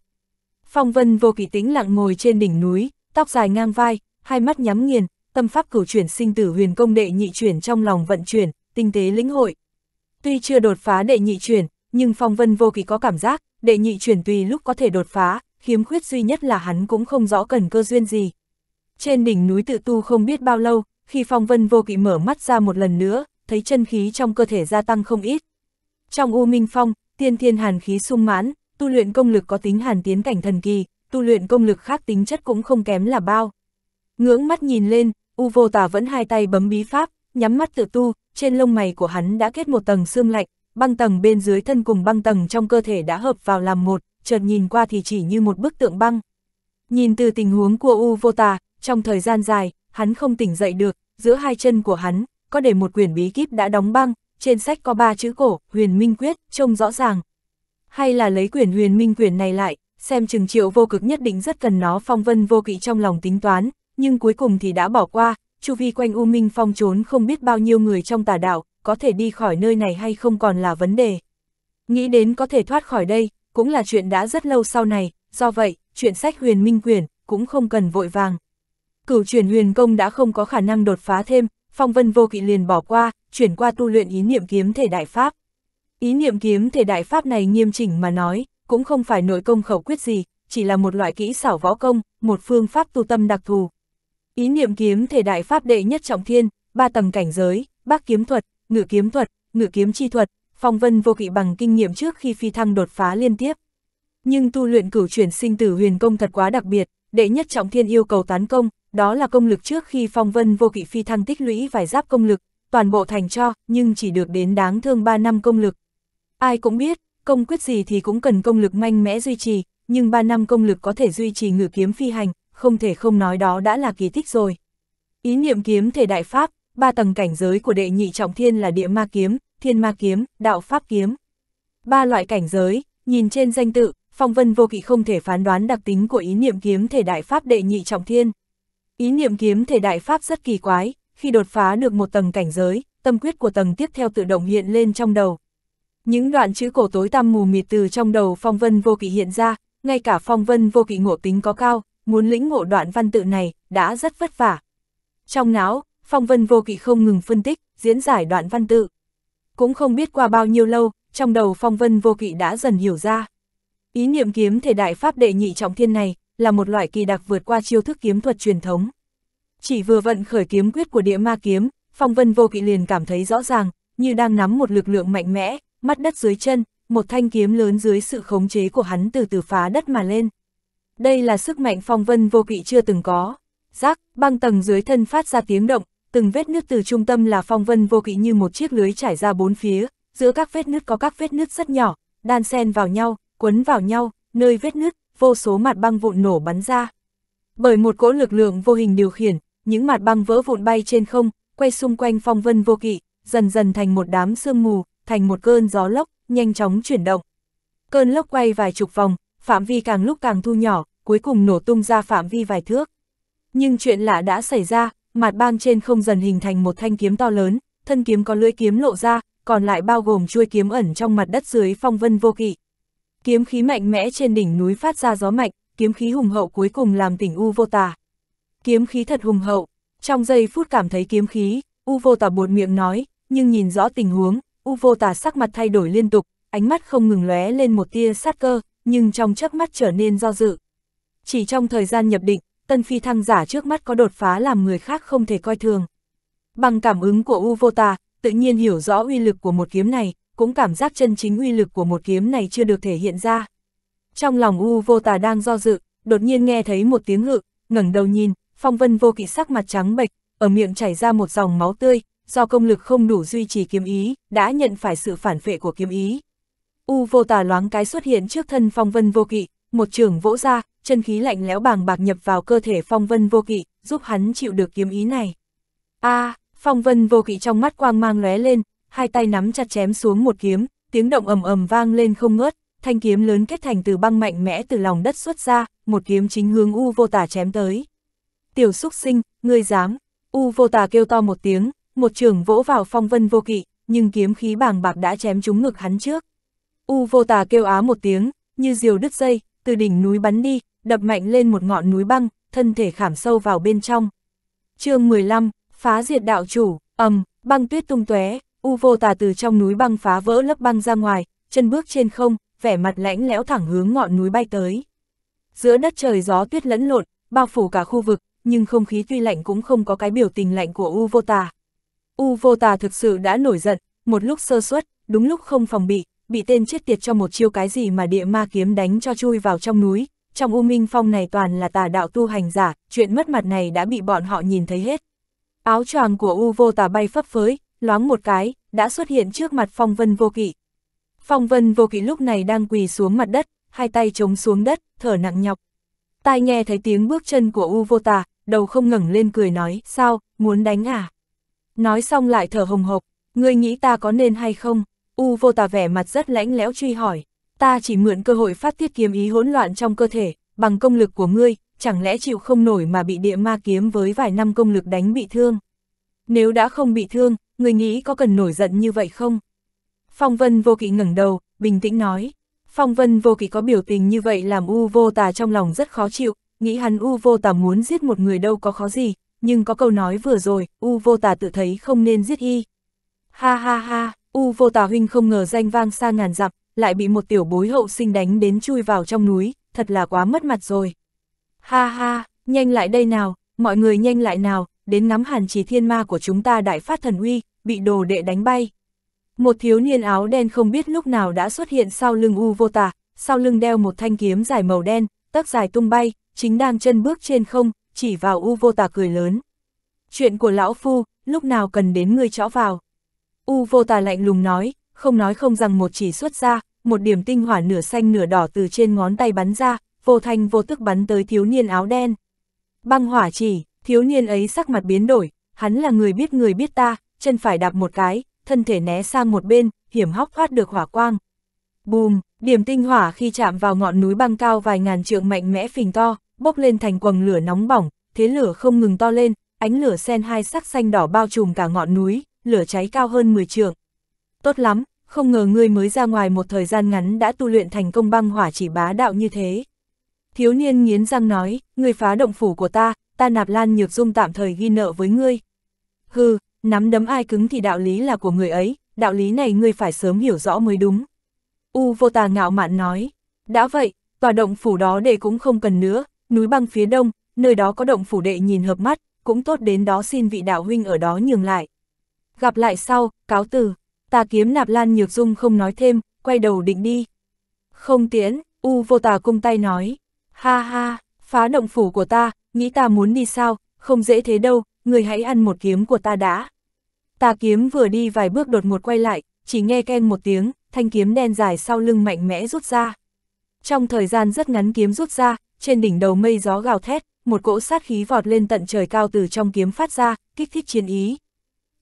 Phong vân vô kỳ tĩnh lặng ngồi trên đỉnh núi, tóc dài ngang vai, hai mắt nhắm nghiền, tâm pháp cửu chuyển sinh tử huyền công đệ nhị chuyển trong lòng vận chuyển, tinh tế lĩnh hội. Tuy chưa đột phá đệ nhị chuyển, nhưng Phong Vân vô kỳ có cảm giác, đệ nhị chuyển tùy lúc có thể đột phá, khiếm khuyết duy nhất là hắn cũng không rõ cần cơ duyên gì. Trên đỉnh núi tự tu không biết bao lâu, khi Phong Vân vô kỳ mở mắt ra một lần nữa, thấy chân khí trong cơ thể gia tăng không ít. Trong U Minh Phong, tiên thiên hàn khí sung mãn, tu luyện công lực có tính hàn tiến cảnh thần kỳ, tu luyện công lực khác tính chất cũng không kém là bao. Ngưỡng mắt nhìn lên, U vô tà vẫn hai tay bấm bí pháp, nhắm mắt tự tu, trên lông mày của hắn đã kết một tầng xương lạnh, băng tầng bên dưới thân cùng băng tầng trong cơ thể đã hợp vào làm một, chợt nhìn qua thì chỉ như một bức tượng băng. Nhìn từ tình huống của U vô tà, trong thời gian dài, hắn không tỉnh dậy được, giữa hai chân của hắn, có để một quyển bí kíp đã đóng băng, trên sách có ba chữ cổ, huyền minh quyết, trông rõ ràng. Hay là lấy quyển huyền minh quyển này lại, xem chừng triệu vô cực nhất định rất cần nó phong vân vô kỵ trong lòng tính toán, nhưng cuối cùng thì đã bỏ qua, chu vi quanh U Minh Phong trốn không biết bao nhiêu người trong tà đảo, có thể đi khỏi nơi này hay không còn là vấn đề. Nghĩ đến có thể thoát khỏi đây, cũng là chuyện đã rất lâu sau này, do vậy, chuyện sách huyền minh quyển, cũng không cần vội vàng. Cửu chuyển huyền công đã không có khả năng đột phá thêm, phong vân vô kỵ liền bỏ qua, chuyển qua tu luyện ý niệm kiếm thể đại pháp. Ý niệm kiếm thể đại pháp này nghiêm chỉnh mà nói, cũng không phải nội công khẩu quyết gì, chỉ là một loại kỹ xảo võ công, một phương pháp tu tâm đặc thù, Ý niệm kiếm thể đại pháp đệ nhất trọng thiên, ba tầng cảnh giới, bác kiếm thuật, ngự kiếm thuật, ngự kiếm chi thuật, phong vân vô kỵ bằng kinh nghiệm trước khi phi thăng đột phá liên tiếp. Nhưng tu luyện cửu chuyển sinh tử huyền công thật quá đặc biệt, đệ nhất trọng thiên yêu cầu tán công, đó là công lực trước khi phong vân vô kỵ phi thăng tích lũy vài giáp công lực, toàn bộ thành cho, nhưng chỉ được đến đáng thương 3 năm công lực. Ai cũng biết, công quyết gì thì cũng cần công lực mạnh mẽ duy trì, nhưng 3 năm công lực có thể duy trì ngự kiếm phi hành, không thể không nói đó đã là kỳ tích rồi. Ý niệm kiếm thể đại pháp, ba tầng cảnh giới của đệ nhị trọng thiên là địa ma kiếm, thiên ma kiếm, đạo pháp kiếm. Ba loại cảnh giới, nhìn trên danh tự, phong vân vô kỵ không thể phán đoán đặc tính của ý niệm kiếm thể đại pháp đệ nhị trọng thiên. Ý niệm kiếm thể đại pháp rất kỳ quái, khi đột phá được một tầng cảnh giới, tâm quyết của tầng tiếp theo tự động hiện lên trong đầu. Những đoạn chữ cổ tối tăm mù mịt từ trong đầu phong vân vô kỵ hiện ra, ngay cả phong vân vô kỵ ngộ tính có cao, muốn lĩnh ngộ đoạn văn tự này, đã rất vất vả. Trong não, Phong Vân vô kỵ không ngừng phân tích, diễn giải đoạn văn tự. Cũng không biết qua bao nhiêu lâu, trong đầu Phong Vân vô kỵ đã dần hiểu ra. Ý niệm kiếm thể đại pháp đệ nhị trọng thiên này, là một loại kỳ đặc vượt qua chiêu thức kiếm thuật truyền thống. Chỉ vừa vận khởi kiếm quyết của địa ma kiếm, Phong Vân vô kỵ liền cảm thấy rõ ràng, như đang nắm một lực lượng mạnh mẽ, mắt đất dưới chân, một thanh kiếm lớn dưới sự khống chế của hắn từ từ phá đất mà lên đây là sức mạnh phong vân vô kỵ chưa từng có. Rác, băng tầng dưới thân phát ra tiếng động, từng vết nứt từ trung tâm là phong vân vô kỵ như một chiếc lưới trải ra bốn phía, giữa các vết nứt có các vết nứt rất nhỏ, đan xen vào nhau, quấn vào nhau, nơi vết nứt, vô số mặt băng vụn nổ bắn ra. Bởi một cỗ lực lượng vô hình điều khiển, những mặt băng vỡ vụn bay trên không, quay xung quanh phong vân vô kỵ, dần dần thành một đám sương mù, thành một cơn gió lốc, nhanh chóng chuyển động. Cơn lốc quay vài chục vòng, phạm vi càng lúc càng thu nhỏ, cuối cùng nổ tung ra phạm vi vài thước. Nhưng chuyện lạ đã xảy ra, mặt băng trên không dần hình thành một thanh kiếm to lớn, thân kiếm có lưỡi kiếm lộ ra, còn lại bao gồm chuôi kiếm ẩn trong mặt đất dưới phong vân vô kỵ. Kiếm khí mạnh mẽ trên đỉnh núi phát ra gió mạnh, kiếm khí hùng hậu cuối cùng làm tỉnh U vô tà. Kiếm khí thật hùng hậu, trong giây phút cảm thấy kiếm khí, U vô tà buột miệng nói, nhưng nhìn rõ tình huống, U vô tà sắc mặt thay đổi liên tục, ánh mắt không ngừng lóe lên một tia sát cơ, nhưng trong chớp mắt trở nên do dự. Chỉ trong thời gian nhập định, tân phi thăng giả trước mắt có đột phá làm người khác không thể coi thường. Bằng cảm ứng của U Vô Tà, tự nhiên hiểu rõ uy lực của một kiếm này, cũng cảm giác chân chính uy lực của một kiếm này chưa được thể hiện ra. Trong lòng U Vô Tà đang do dự, đột nhiên nghe thấy một tiếng ngự, ngẩng đầu nhìn, phong vân vô kỵ sắc mặt trắng bệch, ở miệng chảy ra một dòng máu tươi, do công lực không đủ duy trì kiếm ý, đã nhận phải sự phản vệ của kiếm ý. U vô tà loáng cái xuất hiện trước thân phong vân vô kỵ, một trường vỗ ra, chân khí lạnh lẽo bàng bạc nhập vào cơ thể phong vân vô kỵ, giúp hắn chịu được kiếm ý này. a à, phong vân vô kỵ trong mắt quang mang lóe lên, hai tay nắm chặt chém xuống một kiếm, tiếng động ầm ầm vang lên không ngớt, thanh kiếm lớn kết thành từ băng mạnh mẽ từ lòng đất xuất ra, một kiếm chính hướng U vô tà chém tới. Tiểu xúc sinh, ngươi dám, U vô tà kêu to một tiếng, một trường vỗ vào phong vân vô kỵ, nhưng kiếm khí bàng bạc đã chém trúng ngực hắn trước. U vô tà kêu á một tiếng, như diều đứt dây, từ đỉnh núi bắn đi, đập mạnh lên một ngọn núi băng, thân thể khảm sâu vào bên trong. chương 15, phá diệt đạo chủ, ầm, băng tuyết tung tóe U vô tà từ trong núi băng phá vỡ lớp băng ra ngoài, chân bước trên không, vẻ mặt lãnh lẽo thẳng hướng ngọn núi bay tới. Giữa đất trời gió tuyết lẫn lộn, bao phủ cả khu vực, nhưng không khí tuy lạnh cũng không có cái biểu tình lạnh của U vô tà. U vô tà thực sự đã nổi giận, một lúc sơ suất, đúng lúc không phòng bị, bị tên chết tiệt cho một chiêu cái gì mà địa ma kiếm đánh cho chui vào trong núi, trong U Minh Phong này toàn là tà đạo tu hành giả, chuyện mất mặt này đã bị bọn họ nhìn thấy hết. Áo choàng của U vô tà bay phấp phới, loáng một cái, đã xuất hiện trước mặt phong vân vô kỵ. Phong vân vô kỵ lúc này đang quỳ xuống mặt đất, hai tay chống xuống đất, thở nặng nhọc. Tai nghe thấy tiếng bước chân của U vô tà, đầu không ngẩng lên cười nói, sao, muốn đánh à? Nói xong lại thở hồng hộc, ngươi nghĩ ta có nên hay không? U vô tà vẻ mặt rất lãnh lẽo truy hỏi, ta chỉ mượn cơ hội phát tiết kiếm ý hỗn loạn trong cơ thể, bằng công lực của ngươi, chẳng lẽ chịu không nổi mà bị địa ma kiếm với vài năm công lực đánh bị thương. Nếu đã không bị thương, người nghĩ có cần nổi giận như vậy không? Phong vân vô kỵ ngẩng đầu, bình tĩnh nói. Phong vân vô kỵ có biểu tình như vậy làm U vô tà trong lòng rất khó chịu, nghĩ hắn U vô tà muốn giết một người đâu có khó gì, nhưng có câu nói vừa rồi, U vô tà tự thấy không nên giết y. Ha ha ha, U vô tà huynh không ngờ danh vang xa ngàn dặm, lại bị một tiểu bối hậu sinh đánh đến chui vào trong núi, thật là quá mất mặt rồi. Ha ha, nhanh lại đây nào, mọi người nhanh lại nào, đến ngắm hàn trì thiên ma của chúng ta đại phát thần uy, bị đồ đệ đánh bay. Một thiếu niên áo đen không biết lúc nào đã xuất hiện sau lưng U vô tà, sau lưng đeo một thanh kiếm dài màu đen, tóc dài tung bay, chính đang chân bước trên không, chỉ vào U vô tà cười lớn. Chuyện của lão phu, lúc nào cần đến người chõ vào. U vô tà lạnh lùng nói, không nói không rằng một chỉ xuất ra, một điểm tinh hỏa nửa xanh nửa đỏ từ trên ngón tay bắn ra, vô thanh vô tức bắn tới thiếu niên áo đen. Băng hỏa chỉ, thiếu niên ấy sắc mặt biến đổi, hắn là người biết người biết ta, chân phải đạp một cái, thân thể né sang một bên, hiểm hóc thoát được hỏa quang. Bùm, điểm tinh hỏa khi chạm vào ngọn núi băng cao vài ngàn trượng mạnh mẽ phình to, bốc lên thành quầng lửa nóng bỏng, thế lửa không ngừng to lên, ánh lửa sen hai sắc xanh đỏ bao trùm cả ngọn núi, lửa cháy cao hơn 10 trường, Tốt lắm, không ngờ ngươi mới ra ngoài một thời gian ngắn đã tu luyện thành công băng hỏa chỉ bá đạo như thế. Thiếu niên nghiến răng nói, ngươi phá động phủ của ta, ta nạp lan nhược dung tạm thời ghi nợ với ngươi. Hừ, nắm đấm ai cứng thì đạo lý là của người ấy, đạo lý này ngươi phải sớm hiểu rõ mới đúng. U vô tà ngạo mạn nói, đã vậy, tòa động phủ đó đệ cũng không cần nữa, núi băng phía đông, nơi đó có động phủ đệ nhìn hợp mắt, cũng tốt đến đó xin vị đạo huynh ở đó nhường lại gặp lại sau, cáo từ. Tà kiếm nạp lan nhược dung không nói thêm, quay đầu định đi. Không tiễn, U vô tà cung tay nói. Ha ha, phá động phủ của ta, nghĩ ta muốn đi sao, không dễ thế đâu, người hãy ăn một kiếm của ta đã. Tà kiếm vừa đi vài bước đột ngột quay lại, chỉ nghe khen một tiếng, thanh kiếm đen dài sau lưng mạnh mẽ rút ra. Trong thời gian rất ngắn kiếm rút ra, trên đỉnh đầu mây gió gào thét, một cỗ sát khí vọt lên tận trời cao từ trong kiếm phát ra, kích thích chiến ý.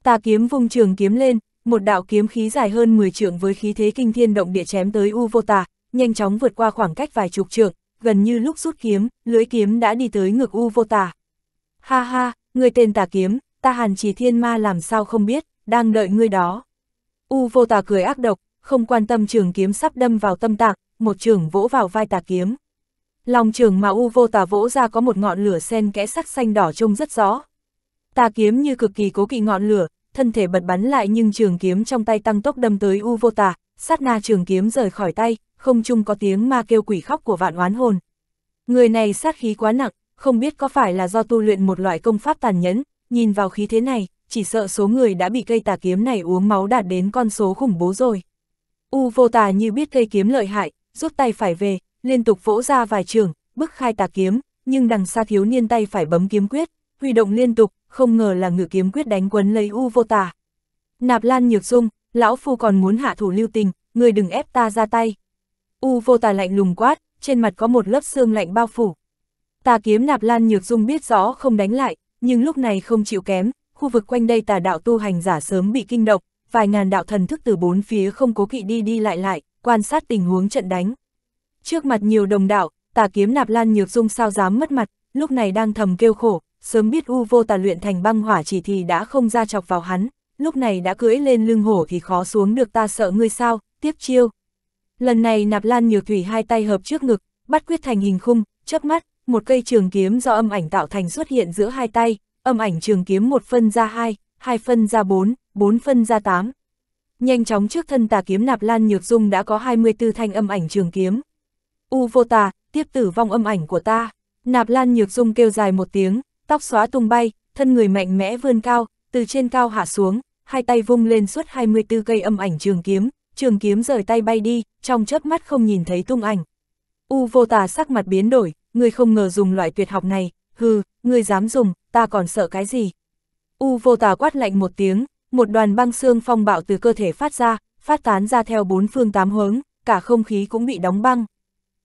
Tà kiếm vung trường kiếm lên, một đạo kiếm khí dài hơn 10 trượng với khí thế kinh thiên động địa chém tới U Vô Tà, nhanh chóng vượt qua khoảng cách vài chục trượng, gần như lúc rút kiếm, lưỡi kiếm đã đi tới ngực U Vô Tà. Ha ha, người tên Tà kiếm, ta Hàn Trì Thiên Ma làm sao không biết, đang đợi ngươi đó. U Vô Tà cười ác độc, không quan tâm trường kiếm sắp đâm vào tâm tạng, một trường vỗ vào vai Tà kiếm. Lòng trường mà U Vô Tà vỗ ra có một ngọn lửa sen kẽ sắc xanh đỏ trông rất rõ. Tà kiếm như cực kỳ cố kỵ ngọn lửa, thân thể bật bắn lại nhưng trường kiếm trong tay tăng tốc đâm tới U vô tà, sát na trường kiếm rời khỏi tay, không chung có tiếng ma kêu quỷ khóc của vạn oán hồn. Người này sát khí quá nặng, không biết có phải là do tu luyện một loại công pháp tàn nhẫn, nhìn vào khí thế này, chỉ sợ số người đã bị cây tà kiếm này uống máu đạt đến con số khủng bố rồi. U vô tà như biết cây kiếm lợi hại, rút tay phải về, liên tục vỗ ra vài trường, bức khai tà kiếm, nhưng đằng xa thiếu niên tay phải bấm kiếm quyết, huy động liên tục, không ngờ là ngự kiếm quyết đánh quấn lấy U vô tà Nạp Lan Nhược Dung, lão phu còn muốn hạ thủ lưu tình, người đừng ép ta ra tay. U vô tà lạnh lùng quát, trên mặt có một lớp xương lạnh bao phủ. Tà kiếm Nạp Lan Nhược Dung biết rõ không đánh lại, nhưng lúc này không chịu kém, khu vực quanh đây tà đạo tu hành giả sớm bị kinh động, vài ngàn đạo thần thức từ bốn phía không cố kỵ đi đi lại lại, quan sát tình huống trận đánh. Trước mặt nhiều đồng đạo, tà kiếm Nạp Lan Nhược Dung sao dám mất mặt, lúc này đang thầm kêu khổ, sớm biết U vô tà luyện thành băng hỏa chỉ thì đã không ra chọc vào hắn, lúc này đã cưỡi lên lưng hổ thì khó xuống được ta sợ ngươi sao, tiếp chiêu. Lần này nạp lan nhược thủy hai tay hợp trước ngực, bắt quyết thành hình khung, chớp mắt, một cây trường kiếm do âm ảnh tạo thành xuất hiện giữa hai tay, âm ảnh trường kiếm một phân ra hai, hai phân ra bốn, bốn phân ra tám. Nhanh chóng trước thân tà kiếm nạp lan nhược dung đã có 24 thanh âm ảnh trường kiếm. U vô tà, tiếp tử vong âm ảnh của ta. Nạp lan nhược dung kêu dài một tiếng, tóc xóa tung bay, thân người mạnh mẽ vươn cao, từ trên cao hạ xuống, hai tay vung lên suốt 24 cây âm ảnh trường kiếm, trường kiếm rời tay bay đi, trong chớp mắt không nhìn thấy tung ảnh. U vô tà sắc mặt biến đổi, người không ngờ dùng loại tuyệt học này, hừ, người dám dùng, ta còn sợ cái gì. U vô tà quát lạnh một tiếng, một đoàn băng xương phong bạo từ cơ thể phát ra, phát tán ra theo bốn phương tám hướng, cả không khí cũng bị đóng băng.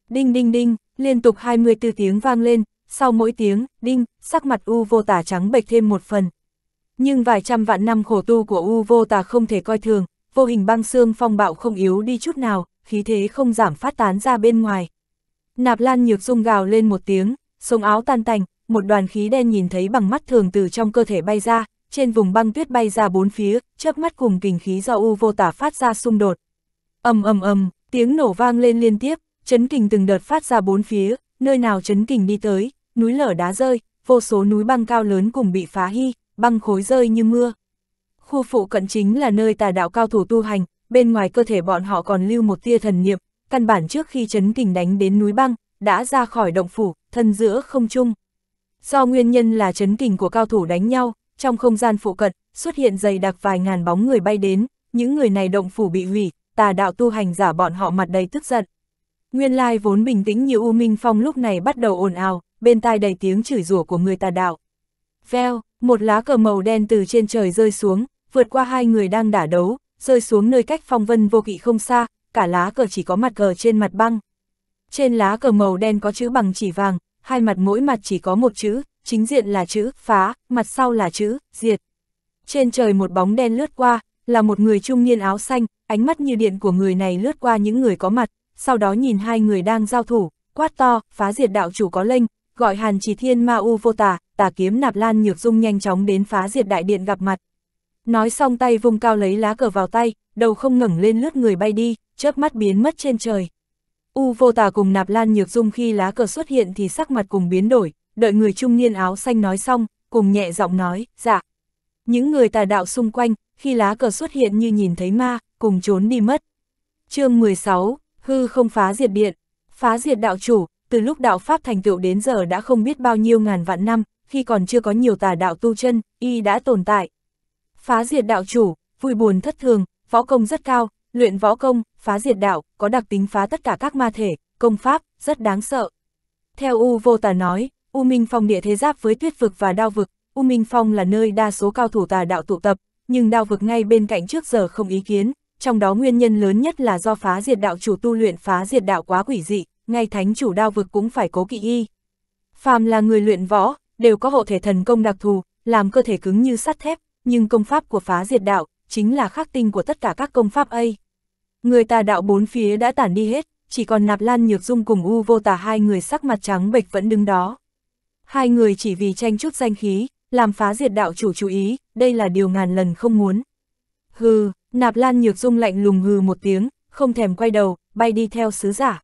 Đinh đinh đinh, liên tục 24 tiếng vang lên, sau mỗi tiếng, đinh, sắc mặt U vô tà trắng bệch thêm một phần. Nhưng vài trăm vạn năm khổ tu của U vô tà không thể coi thường, vô hình băng xương phong bạo không yếu đi chút nào, khí thế không giảm phát tán ra bên ngoài. Nạp lan nhược dung gào lên một tiếng, sống áo tan tành, một đoàn khí đen nhìn thấy bằng mắt thường từ trong cơ thể bay ra, trên vùng băng tuyết bay ra bốn phía, chớp mắt cùng kình khí do U vô tà phát ra xung đột. ầm ầm ầm, tiếng nổ vang lên liên tiếp, chấn kình từng đợt phát ra bốn phía, nơi nào chấn kình đi tới, núi lở đá rơi, vô số núi băng cao lớn cùng bị phá hy, băng khối rơi như mưa. Khu phụ cận chính là nơi tà đạo cao thủ tu hành, bên ngoài cơ thể bọn họ còn lưu một tia thần niệm, căn bản trước khi chấn kình đánh đến núi băng, đã ra khỏi động phủ, thân giữa không chung. Do nguyên nhân là chấn kình của cao thủ đánh nhau, trong không gian phụ cận, xuất hiện dày đặc vài ngàn bóng người bay đến, những người này động phủ bị hủy, tà đạo tu hành giả bọn họ mặt đầy tức giận. Nguyên lai vốn bình tĩnh như U Minh Phong lúc này bắt đầu ồn ào, bên tai đầy tiếng chửi rủa của người tà đạo. Veo, một lá cờ màu đen từ trên trời rơi xuống, vượt qua hai người đang đả đấu, rơi xuống nơi cách phong vân vô kỵ không xa, cả lá cờ chỉ có mặt cờ trên mặt băng. Trên lá cờ màu đen có chữ bằng chỉ vàng, hai mặt mỗi mặt chỉ có một chữ, chính diện là chữ phá, mặt sau là chữ diệt. Trên trời một bóng đen lướt qua, là một người trung niên áo xanh, ánh mắt như điện của người này lướt qua những người có mặt, sau đó nhìn hai người đang giao thủ, quát to, phá diệt đạo chủ có lênh, gọi Hàn Chỉ Thiên Ma U vô tà, tà kiếm nạp lan nhược dung nhanh chóng đến phá diệt đại điện gặp mặt. Nói xong tay vùng cao lấy lá cờ vào tay, đầu không ngẩng lên lướt người bay đi, chớp mắt biến mất trên trời. U vô tà cùng nạp lan nhược dung khi lá cờ xuất hiện thì sắc mặt cùng biến đổi, đợi người trung niên áo xanh nói xong, cùng nhẹ giọng nói, dạ. Những người tà đạo xung quanh, khi lá cờ xuất hiện như nhìn thấy ma, cùng trốn đi mất. chương 16, hư không phá diệt điện, phá diệt đạo chủ, từ lúc đạo Pháp thành tựu đến giờ đã không biết bao nhiêu ngàn vạn năm, khi còn chưa có nhiều tà đạo tu chân, y đã tồn tại. Phá diệt đạo chủ, vui buồn thất thường, võ công rất cao, luyện võ công, phá diệt đạo, có đặc tính phá tất cả các ma thể, công pháp, rất đáng sợ. Theo U Vô Tà nói, U Minh Phong địa thế giáp với tuyết vực và đao vực, U Minh Phong là nơi đa số cao thủ tà đạo tụ tập, nhưng đao vực ngay bên cạnh trước giờ không ý kiến, trong đó nguyên nhân lớn nhất là do phá diệt đạo chủ tu luyện phá diệt đạo quá quỷ dị, ngay thánh chủ đao vực cũng phải cố kỵ y. Phàm là người luyện võ, đều có hộ thể thần công đặc thù, làm cơ thể cứng như sắt thép, nhưng công pháp của phá diệt đạo, chính là khắc tinh của tất cả các công pháp ấy. Người tà đạo bốn phía đã tản đi hết, chỉ còn nạp lan nhược dung cùng u vô tà hai người sắc mặt trắng bệch vẫn đứng đó. Hai người chỉ vì tranh chút danh khí, làm phá diệt đạo chủ chú ý, đây là điều ngàn lần không muốn. Hừ, nạp lan nhược dung lạnh lùng hừ một tiếng, không thèm quay đầu, bay đi theo sứ giả.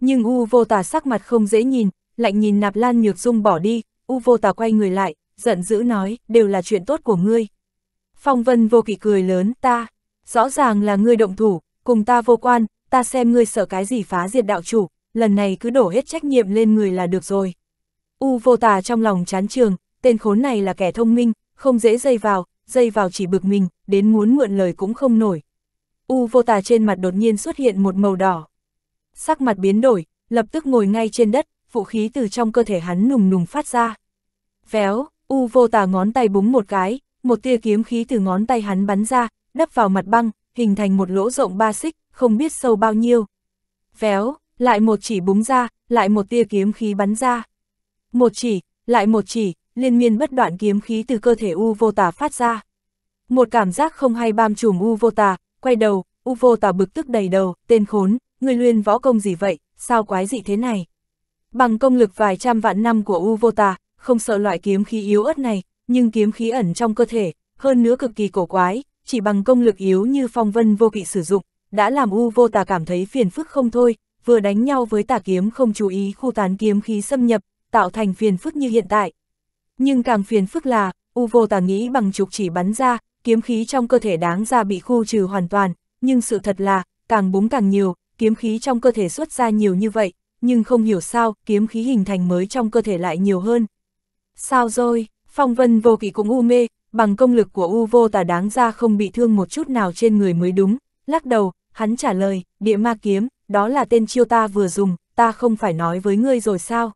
Nhưng U vô tà sắc mặt không dễ nhìn, lạnh nhìn nạp lan nhược dung bỏ đi, U vô tà quay người lại, giận dữ nói, đều là chuyện tốt của ngươi. Phong vân vô kỵ cười lớn, ta, rõ ràng là ngươi động thủ, cùng ta vô quan, ta xem ngươi sợ cái gì phá diệt đạo chủ, lần này cứ đổ hết trách nhiệm lên người là được rồi. U vô tà trong lòng chán trường, tên khốn này là kẻ thông minh, không dễ dây vào, dây vào chỉ bực mình, đến muốn mượn lời cũng không nổi. U vô tà trên mặt đột nhiên xuất hiện một màu đỏ, sắc mặt biến đổi, lập tức ngồi ngay trên đất, vũ khí từ trong cơ thể hắn nùng nùng phát ra. Véo, U vô tà ngón tay búng một cái, một tia kiếm khí từ ngón tay hắn bắn ra, đắp vào mặt băng, hình thành một lỗ rộng ba xích, không biết sâu bao nhiêu. Véo, lại một chỉ búng ra, lại một tia kiếm khí bắn ra. Một chỉ, lại một chỉ, liên miên bất đoạn kiếm khí từ cơ thể U vô tà phát ra. Một cảm giác không hay bam trùm U vô tà, quay đầu, U vô tà bực tức đầy đầu, tên khốn, người luyện võ công gì vậy, sao quái dị thế này? Bằng công lực vài trăm vạn năm của U Vô không sợ loại kiếm khí yếu ớt này, nhưng kiếm khí ẩn trong cơ thể, hơn nữa cực kỳ cổ quái, chỉ bằng công lực yếu như phong vân vô kỵ sử dụng, đã làm U Vô cảm thấy phiền phức không thôi, vừa đánh nhau với tà kiếm không chú ý khu tán kiếm khí xâm nhập, tạo thành phiền phức như hiện tại. Nhưng càng phiền phức là, U Vô nghĩ bằng trục chỉ bắn ra, kiếm khí trong cơ thể đáng ra bị khu trừ hoàn toàn, nhưng sự thật là, càng búng càng nhiều, kiếm khí trong cơ thể xuất ra nhiều như vậy, nhưng không hiểu sao, kiếm khí hình thành mới trong cơ thể lại nhiều hơn. Sao rồi, phong vân vô kỵ cũng u mê, bằng công lực của u vô tà đáng ra không bị thương một chút nào trên người mới đúng, lắc đầu, hắn trả lời, địa ma kiếm, đó là tên chiêu ta vừa dùng, ta không phải nói với ngươi rồi sao.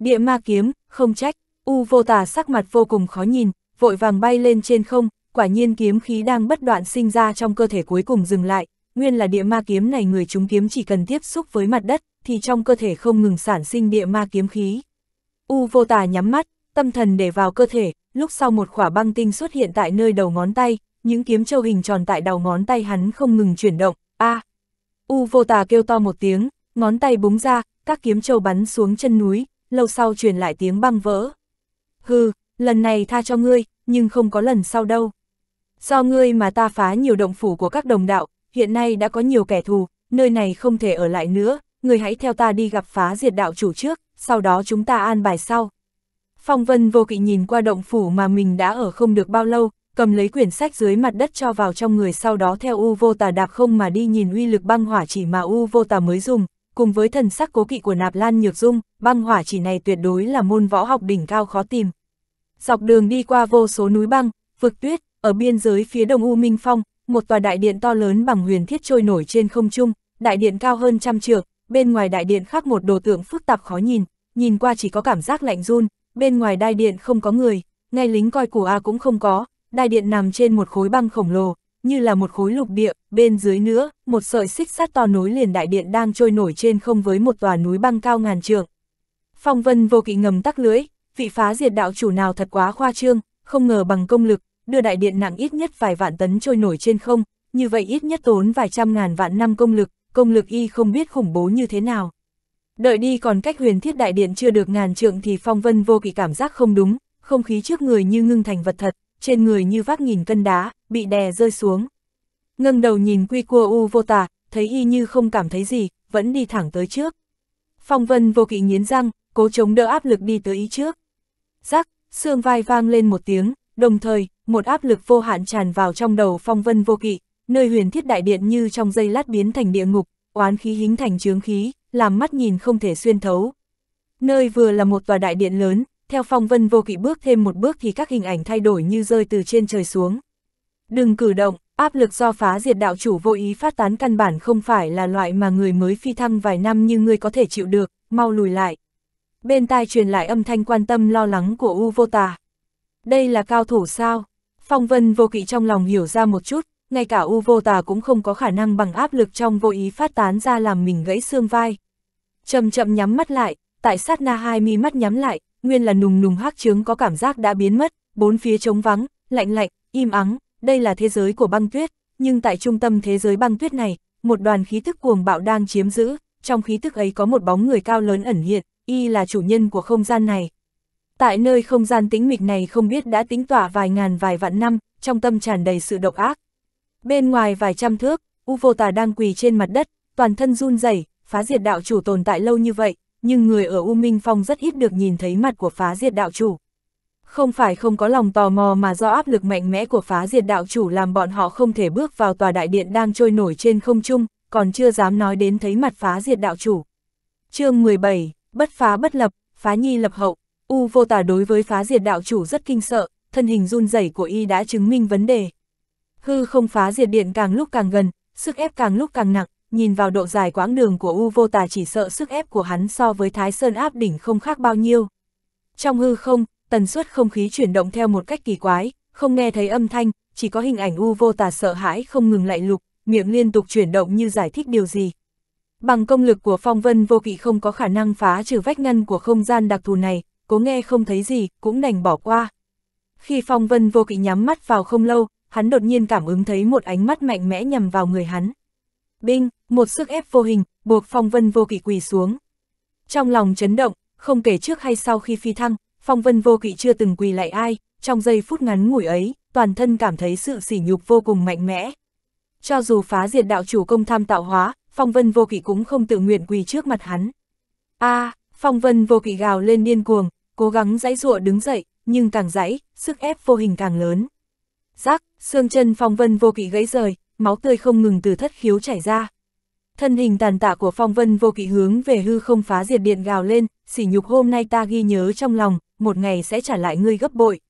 Địa ma kiếm, không trách, u vô tà sắc mặt vô cùng khó nhìn, vội vàng bay lên trên không, quả nhiên kiếm khí đang bất đoạn sinh ra trong cơ thể cuối cùng dừng lại, nguyên là địa ma kiếm này người chúng kiếm chỉ cần tiếp xúc với mặt đất, thì trong cơ thể không ngừng sản sinh địa ma kiếm khí. U vô tà nhắm mắt, tâm thần để vào cơ thể, lúc sau một khỏa băng tinh xuất hiện tại nơi đầu ngón tay, những kiếm châu hình tròn tại đầu ngón tay hắn không ngừng chuyển động, a à, U vô tà kêu to một tiếng, ngón tay búng ra, các kiếm châu bắn xuống chân núi, lâu sau truyền lại tiếng băng vỡ. Hừ, lần này tha cho ngươi, nhưng không có lần sau đâu. Do ngươi mà ta phá nhiều động phủ của các đồng đạo, hiện nay đã có nhiều kẻ thù, nơi này không thể ở lại nữa, người hãy theo ta đi gặp phá diệt đạo chủ trước, sau đó chúng ta an bài sau. Phong vân vô kỵ nhìn qua động phủ mà mình đã ở không được bao lâu, cầm lấy quyển sách dưới mặt đất cho vào trong người sau đó theo U vô tà đạp không mà đi nhìn uy lực băng hỏa chỉ mà U vô tà mới dùng, cùng với thần sắc cố kỵ của nạp lan nhược dung, băng hỏa chỉ này tuyệt đối là môn võ học đỉnh cao khó tìm. Dọc đường đi qua vô số núi băng, vực tuyết, ở biên giới phía đông U Minh Phong, một tòa đại điện to lớn bằng huyền thiết trôi nổi trên không trung, đại điện cao hơn trăm trượng, bên ngoài đại điện khác một đồ tượng phức tạp khó nhìn, nhìn qua chỉ có cảm giác lạnh run, bên ngoài đại điện không có người, ngay lính coi của A cũng không có, đại điện nằm trên một khối băng khổng lồ, như là một khối lục địa, bên dưới nữa, một sợi xích sắt to nối liền đại điện đang trôi nổi trên không với một tòa núi băng cao ngàn trượng. Phong vân vô kỵ ngầm tắc lưới, vị phá diệt đạo chủ nào thật quá khoa trương, không ngờ bằng công lực, đưa đại điện nặng ít nhất vài vạn tấn trôi nổi trên không, như vậy ít nhất tốn vài trăm ngàn vạn năm công lực, công lực y không biết khủng bố như thế nào. Đợi đi còn cách huyền thiết đại điện chưa được ngàn trượng thì phong vân vô kỳ cảm giác không đúng, không khí trước người như ngưng thành vật thật, trên người như vác nghìn cân đá, bị đè rơi xuống. ngưng đầu nhìn quy cua u vô tà, thấy y như không cảm thấy gì, vẫn đi thẳng tới trước. Phong vân vô kỵ nghiến răng, cố chống đỡ áp lực đi tới ý trước. Rắc, xương vai vang lên một tiếng, đồng thời, một áp lực vô hạn tràn vào trong đầu phong vân vô kỵ, nơi huyền thiết đại điện như trong dây lát biến thành địa ngục, oán khí hính thành chướng khí, làm mắt nhìn không thể xuyên thấu. Nơi vừa là một tòa đại điện lớn, theo phong vân vô kỵ bước thêm một bước thì các hình ảnh thay đổi như rơi từ trên trời xuống. Đừng cử động, áp lực do phá diệt đạo chủ vô ý phát tán căn bản không phải là loại mà người mới phi thăng vài năm như ngươi có thể chịu được, mau lùi lại. Bên tai truyền lại âm thanh quan tâm lo lắng của U vô tà đây là cao thủ sao? Phong vân vô kỵ trong lòng hiểu ra một chút, ngay cả U vô tà cũng không có khả năng bằng áp lực trong vô ý phát tán ra làm mình gãy xương vai. Chậm chậm nhắm mắt lại, tại sát na hai mi mắt nhắm lại, nguyên là nùng nùng hắc trướng có cảm giác đã biến mất, bốn phía trống vắng, lạnh lạnh, im ắng, đây là thế giới của băng tuyết, nhưng tại trung tâm thế giới băng tuyết này, một đoàn khí thức cuồng bạo đang chiếm giữ, trong khí thức ấy có một bóng người cao lớn ẩn hiện, y là chủ nhân của không gian này, Tại nơi không gian tĩnh mịch này không biết đã tính tỏa vài ngàn vài vạn năm, trong tâm tràn đầy sự độc ác. Bên ngoài vài trăm thước, U Vô Tà đang quỳ trên mặt đất, toàn thân run rẩy, phá diệt đạo chủ tồn tại lâu như vậy, nhưng người ở U Minh Phong rất ít được nhìn thấy mặt của phá diệt đạo chủ. Không phải không có lòng tò mò mà do áp lực mạnh mẽ của phá diệt đạo chủ làm bọn họ không thể bước vào tòa đại điện đang trôi nổi trên không trung, còn chưa dám nói đến thấy mặt phá diệt đạo chủ. chương 17, bất phá bất lập, phá nhi lập hậu. U vô tà đối với phá diệt đạo chủ rất kinh sợ, thân hình run rẩy của y đã chứng minh vấn đề. Hư không phá diệt điện càng lúc càng gần, sức ép càng lúc càng nặng, nhìn vào độ dài quãng đường của U vô tà chỉ sợ sức ép của hắn so với Thái Sơn áp đỉnh không khác bao nhiêu. Trong hư không, tần suất không khí chuyển động theo một cách kỳ quái, không nghe thấy âm thanh, chỉ có hình ảnh U vô tà sợ hãi không ngừng lại lục, miệng liên tục chuyển động như giải thích điều gì. Bằng công lực của phong vân vô kỵ không có khả năng phá trừ vách ngăn của không gian đặc thù này, cố nghe không thấy gì, cũng đành bỏ qua. Khi phong vân vô kỵ nhắm mắt vào không lâu, hắn đột nhiên cảm ứng thấy một ánh mắt mạnh mẽ nhằm vào người hắn. Binh, một sức ép vô hình, buộc phong vân vô kỵ quỳ xuống. Trong lòng chấn động, không kể trước hay sau khi phi thăng, phong vân vô kỵ chưa từng quỳ lại ai, trong giây phút ngắn ngủi ấy, toàn thân cảm thấy sự sỉ nhục vô cùng mạnh mẽ. Cho dù phá diệt đạo chủ công tham tạo hóa, phong vân vô kỵ cũng không tự nguyện quỳ trước mặt hắn. a à, Phong vân vô kỵ gào lên điên cuồng, cố gắng dãy dụa đứng dậy, nhưng càng dãy, sức ép vô hình càng lớn. Rác, xương chân phong vân vô kỵ gãy rời, máu tươi không ngừng từ thất khiếu chảy ra. Thân hình tàn tạ của phong vân vô kỵ hướng về hư không phá diệt điện gào lên, sỉ nhục hôm nay ta ghi nhớ trong lòng, một ngày sẽ trả lại ngươi gấp bội.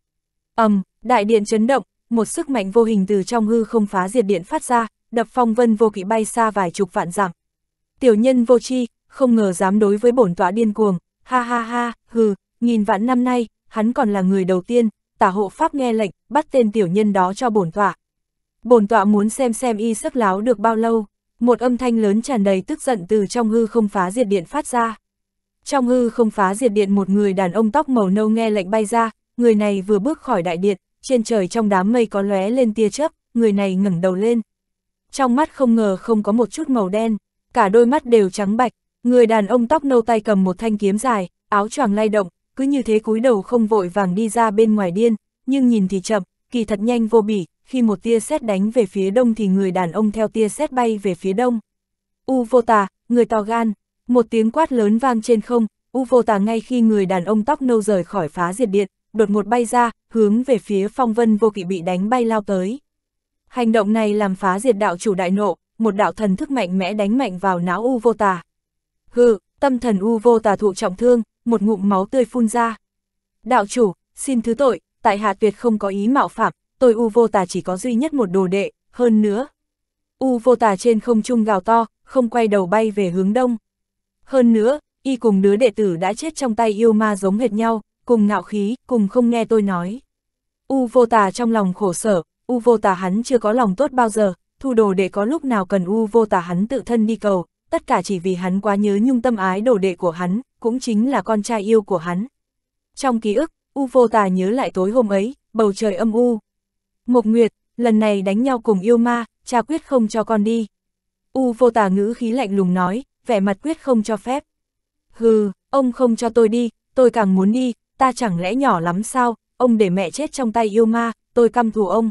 ầm, um, đại điện chấn động, một sức mạnh vô hình từ trong hư không phá diệt điện phát ra, đập phong vân vô kỵ bay xa vài chục vạn dặm. Tiểu nhân vô tri, không ngờ dám đối với bổn tọa điên cuồng, ha ha ha, hừ, nghìn vạn năm nay, hắn còn là người đầu tiên, tả hộ pháp nghe lệnh, bắt tên tiểu nhân đó cho bổn tọa. Bổn tọa muốn xem xem y sức láo được bao lâu, một âm thanh lớn tràn đầy tức giận từ trong hư không phá diệt điện phát ra. Trong hư không phá diệt điện một người đàn ông tóc màu nâu nghe lệnh bay ra, người này vừa bước khỏi đại điện, trên trời trong đám mây có lóe lên tia chớp, người này ngẩng đầu lên. Trong mắt không ngờ không có một chút màu đen, cả đôi mắt đều trắng bạch, Người đàn ông tóc nâu tay cầm một thanh kiếm dài, áo choàng lay động, cứ như thế cúi đầu không vội vàng đi ra bên ngoài điên, nhưng nhìn thì chậm, kỳ thật nhanh vô bỉ, khi một tia sét đánh về phía đông thì người đàn ông theo tia sét bay về phía đông. U vô tà, người to gan, một tiếng quát lớn vang trên không, U vô tà ngay khi người đàn ông tóc nâu rời khỏi phá diệt điện, đột ngột bay ra, hướng về phía phong vân vô kỵ bị đánh bay lao tới. Hành động này làm phá diệt đạo chủ đại nộ, một đạo thần thức mạnh mẽ đánh mạnh vào não U vô tà. Hừ, tâm thần u vô tà thụ trọng thương, một ngụm máu tươi phun ra. Đạo chủ, xin thứ tội, tại hạ tuyệt không có ý mạo phạm, tôi u vô tà chỉ có duy nhất một đồ đệ, hơn nữa. U vô tà trên không trung gào to, không quay đầu bay về hướng đông. Hơn nữa, y cùng đứa đệ tử đã chết trong tay yêu ma giống hệt nhau, cùng ngạo khí, cùng không nghe tôi nói. U vô tà trong lòng khổ sở, u vô tà hắn chưa có lòng tốt bao giờ, thu đồ đệ có lúc nào cần u vô tà hắn tự thân đi cầu, tất cả chỉ vì hắn quá nhớ nhung tâm ái đồ đệ của hắn, cũng chính là con trai yêu của hắn. Trong ký ức, U vô tà nhớ lại tối hôm ấy, bầu trời âm u. Mộc Nguyệt, lần này đánh nhau cùng yêu ma, cha quyết không cho con đi. U vô tà ngữ khí lạnh lùng nói, vẻ mặt quyết không cho phép. Hừ, ông không cho tôi đi, tôi càng muốn đi, ta chẳng lẽ nhỏ lắm sao, ông để mẹ chết trong tay yêu ma, tôi căm thù ông.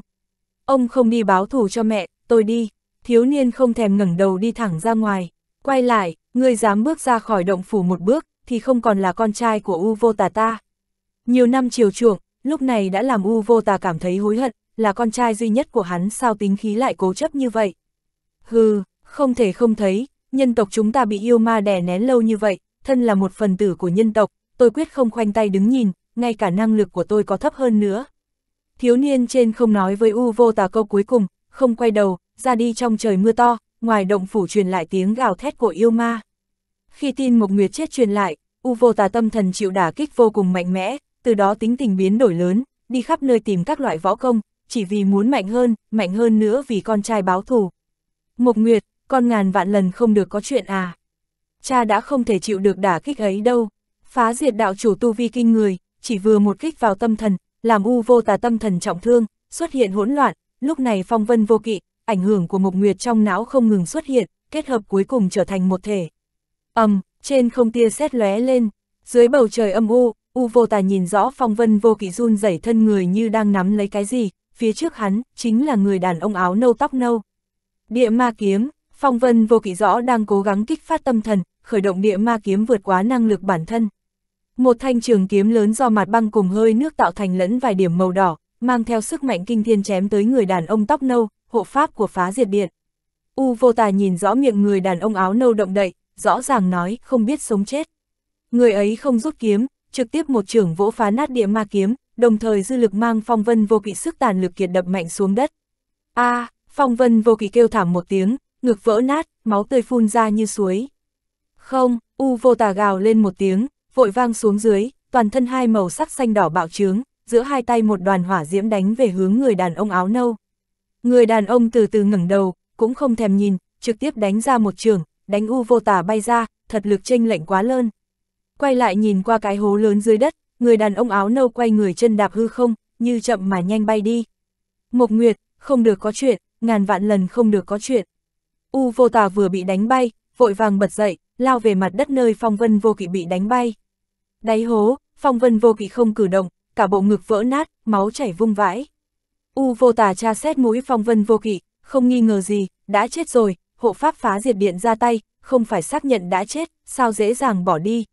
Ông không đi báo thù cho mẹ, tôi đi. Thiếu niên không thèm ngẩng đầu đi thẳng ra ngoài. Quay lại, ngươi dám bước ra khỏi động phủ một bước, thì không còn là con trai của U Vô Tà ta. Nhiều năm chiều chuộng, lúc này đã làm U Vô Tà cảm thấy hối hận, là con trai duy nhất của hắn sao tính khí lại cố chấp như vậy. Hừ, không thể không thấy, nhân tộc chúng ta bị yêu ma đè nén lâu như vậy, thân là một phần tử của nhân tộc, tôi quyết không khoanh tay đứng nhìn, ngay cả năng lực của tôi có thấp hơn nữa. Thiếu niên trên không nói với U Vô Tà câu cuối cùng, không quay đầu, ra đi trong trời mưa to, ngoài động phủ truyền lại tiếng gào thét của yêu ma. Khi tin Mộc Nguyệt chết truyền lại, U vô tà tâm thần chịu đả kích vô cùng mạnh mẽ, từ đó tính tình biến đổi lớn, đi khắp nơi tìm các loại võ công, chỉ vì muốn mạnh hơn, mạnh hơn nữa vì con trai báo thù. Mộc Nguyệt, con ngàn vạn lần không được có chuyện à. Cha đã không thể chịu được đả kích ấy đâu. Phá diệt đạo chủ tu vi kinh người, chỉ vừa một kích vào tâm thần, làm u vô tà tâm thần trọng thương, xuất hiện hỗn loạn, lúc này phong vân vô kỵ, ảnh hưởng của Mộc Nguyệt trong não không ngừng xuất hiện, kết hợp cuối cùng trở thành một thể. Ầm, um, trên không tia sét lóe lên, dưới bầu trời âm u, U Vô Tà nhìn rõ phong vân vô kỵ run rẩy thân người như đang nắm lấy cái gì, phía trước hắn chính là người đàn ông áo nâu tóc nâu. Địa ma kiếm, phong vân vô kỵ rõ đang cố gắng kích phát tâm thần, khởi động địa ma kiếm vượt quá năng lực bản thân. Một thanh trường kiếm lớn do mặt băng cùng hơi nước tạo thành lẫn vài điểm màu đỏ, mang theo sức mạnh kinh thiên chém tới người đàn ông tóc nâu, hộ pháp của phá diệt điện. U vô tài nhìn rõ miệng người đàn ông áo nâu động đậy, rõ ràng nói không biết sống chết. Người ấy không rút kiếm, trực tiếp một trưởng vỗ phá nát địa ma kiếm, đồng thời dư lực mang phong vân vô kỵ sức tàn lực kiệt đập mạnh xuống đất. a à, phong vân vô kỵ kêu thảm một tiếng, ngực vỡ nát, máu tươi phun ra như suối. Không, u vô tà gào lên một tiếng, vội vang xuống dưới, toàn thân hai màu sắc xanh đỏ bạo trướng, giữa hai tay một đoàn hỏa diễm đánh về hướng người đàn ông áo nâu. Người đàn ông từ từ ngẩng đầu, cũng không thèm nhìn, trực tiếp đánh ra một trường, đánh u vô tả bay ra, thật lực chênh lệnh quá lớn. Quay lại nhìn qua cái hố lớn dưới đất, người đàn ông áo nâu quay người chân đạp hư không, như chậm mà nhanh bay đi. Mộc Nguyệt, không được có chuyện, ngàn vạn lần không được có chuyện. U vô tà vừa bị đánh bay, vội vàng bật dậy, lao về mặt đất nơi phong vân vô kỵ bị đánh bay. Đáy hố, phong vân vô kỵ không cử động, cả bộ ngực vỡ nát, máu chảy vung vãi. U vô tà tra xét mũi phong vân vô kỵ, không nghi ngờ gì, đã chết rồi, hộ pháp phá diệt điện ra tay, không phải xác nhận đã chết, sao dễ dàng bỏ đi.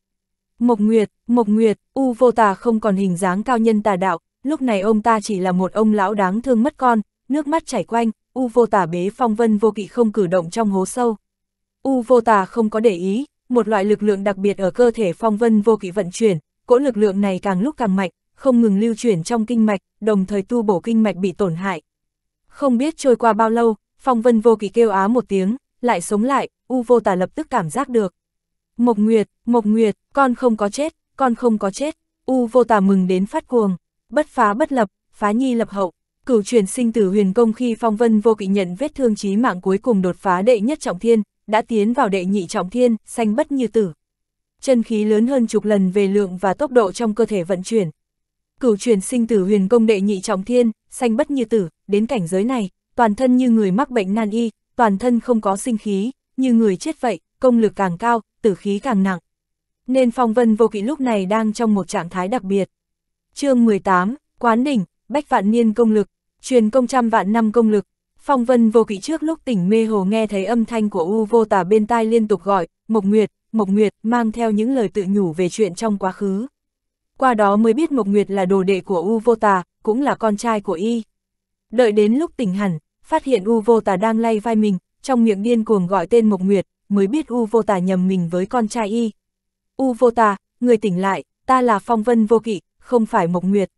Mộc Nguyệt, Mộc Nguyệt, U vô tà không còn hình dáng cao nhân tà đạo, lúc này ông ta chỉ là một ông lão đáng thương mất con, nước mắt chảy quanh, U vô tà bế phong vân vô kỵ không cử động trong hố sâu. U vô tà không có để ý, một loại lực lượng đặc biệt ở cơ thể phong vân vô kỵ vận chuyển, cỗ lực lượng này càng lúc càng mạnh, không ngừng lưu chuyển trong kinh mạch, đồng thời tu bổ kinh mạch bị tổn hại. Không biết trôi qua bao lâu, phong vân vô kỳ kêu á một tiếng, lại sống lại, u vô tà lập tức cảm giác được. Mộc Nguyệt, Mộc Nguyệt, con không có chết, con không có chết, u vô tà mừng đến phát cuồng, bất phá bất lập, phá nhi lập hậu. Cửu truyền sinh tử huyền công khi phong vân vô kỵ nhận vết thương chí mạng cuối cùng đột phá đệ nhất trọng thiên, đã tiến vào đệ nhị trọng thiên, sanh bất như tử. Chân khí lớn hơn chục lần về lượng và tốc độ trong cơ thể vận chuyển, Cửu truyền sinh tử huyền công đệ nhị trọng thiên, sanh bất như tử, đến cảnh giới này, toàn thân như người mắc bệnh nan y, toàn thân không có sinh khí, như người chết vậy, công lực càng cao, tử khí càng nặng. Nên phong vân vô kỵ lúc này đang trong một trạng thái đặc biệt. chương 18, Quán đỉnh, bách vạn niên công lực, truyền công trăm vạn năm công lực. Phong vân vô kỵ trước lúc tỉnh mê hồ nghe thấy âm thanh của U vô tà bên tai liên tục gọi, Mộc Nguyệt, Mộc Nguyệt, mang theo những lời tự nhủ về chuyện trong quá khứ qua đó mới biết Mộc Nguyệt là đồ đệ của U Vô Tà, cũng là con trai của y. Đợi đến lúc tỉnh hẳn, phát hiện U Vô Tà đang lay vai mình, trong miệng điên cuồng gọi tên Mộc Nguyệt, mới biết U Vô Tà nhầm mình với con trai y. U Vô Tà, người tỉnh lại, ta là Phong Vân Vô Kỵ, không phải Mộc Nguyệt.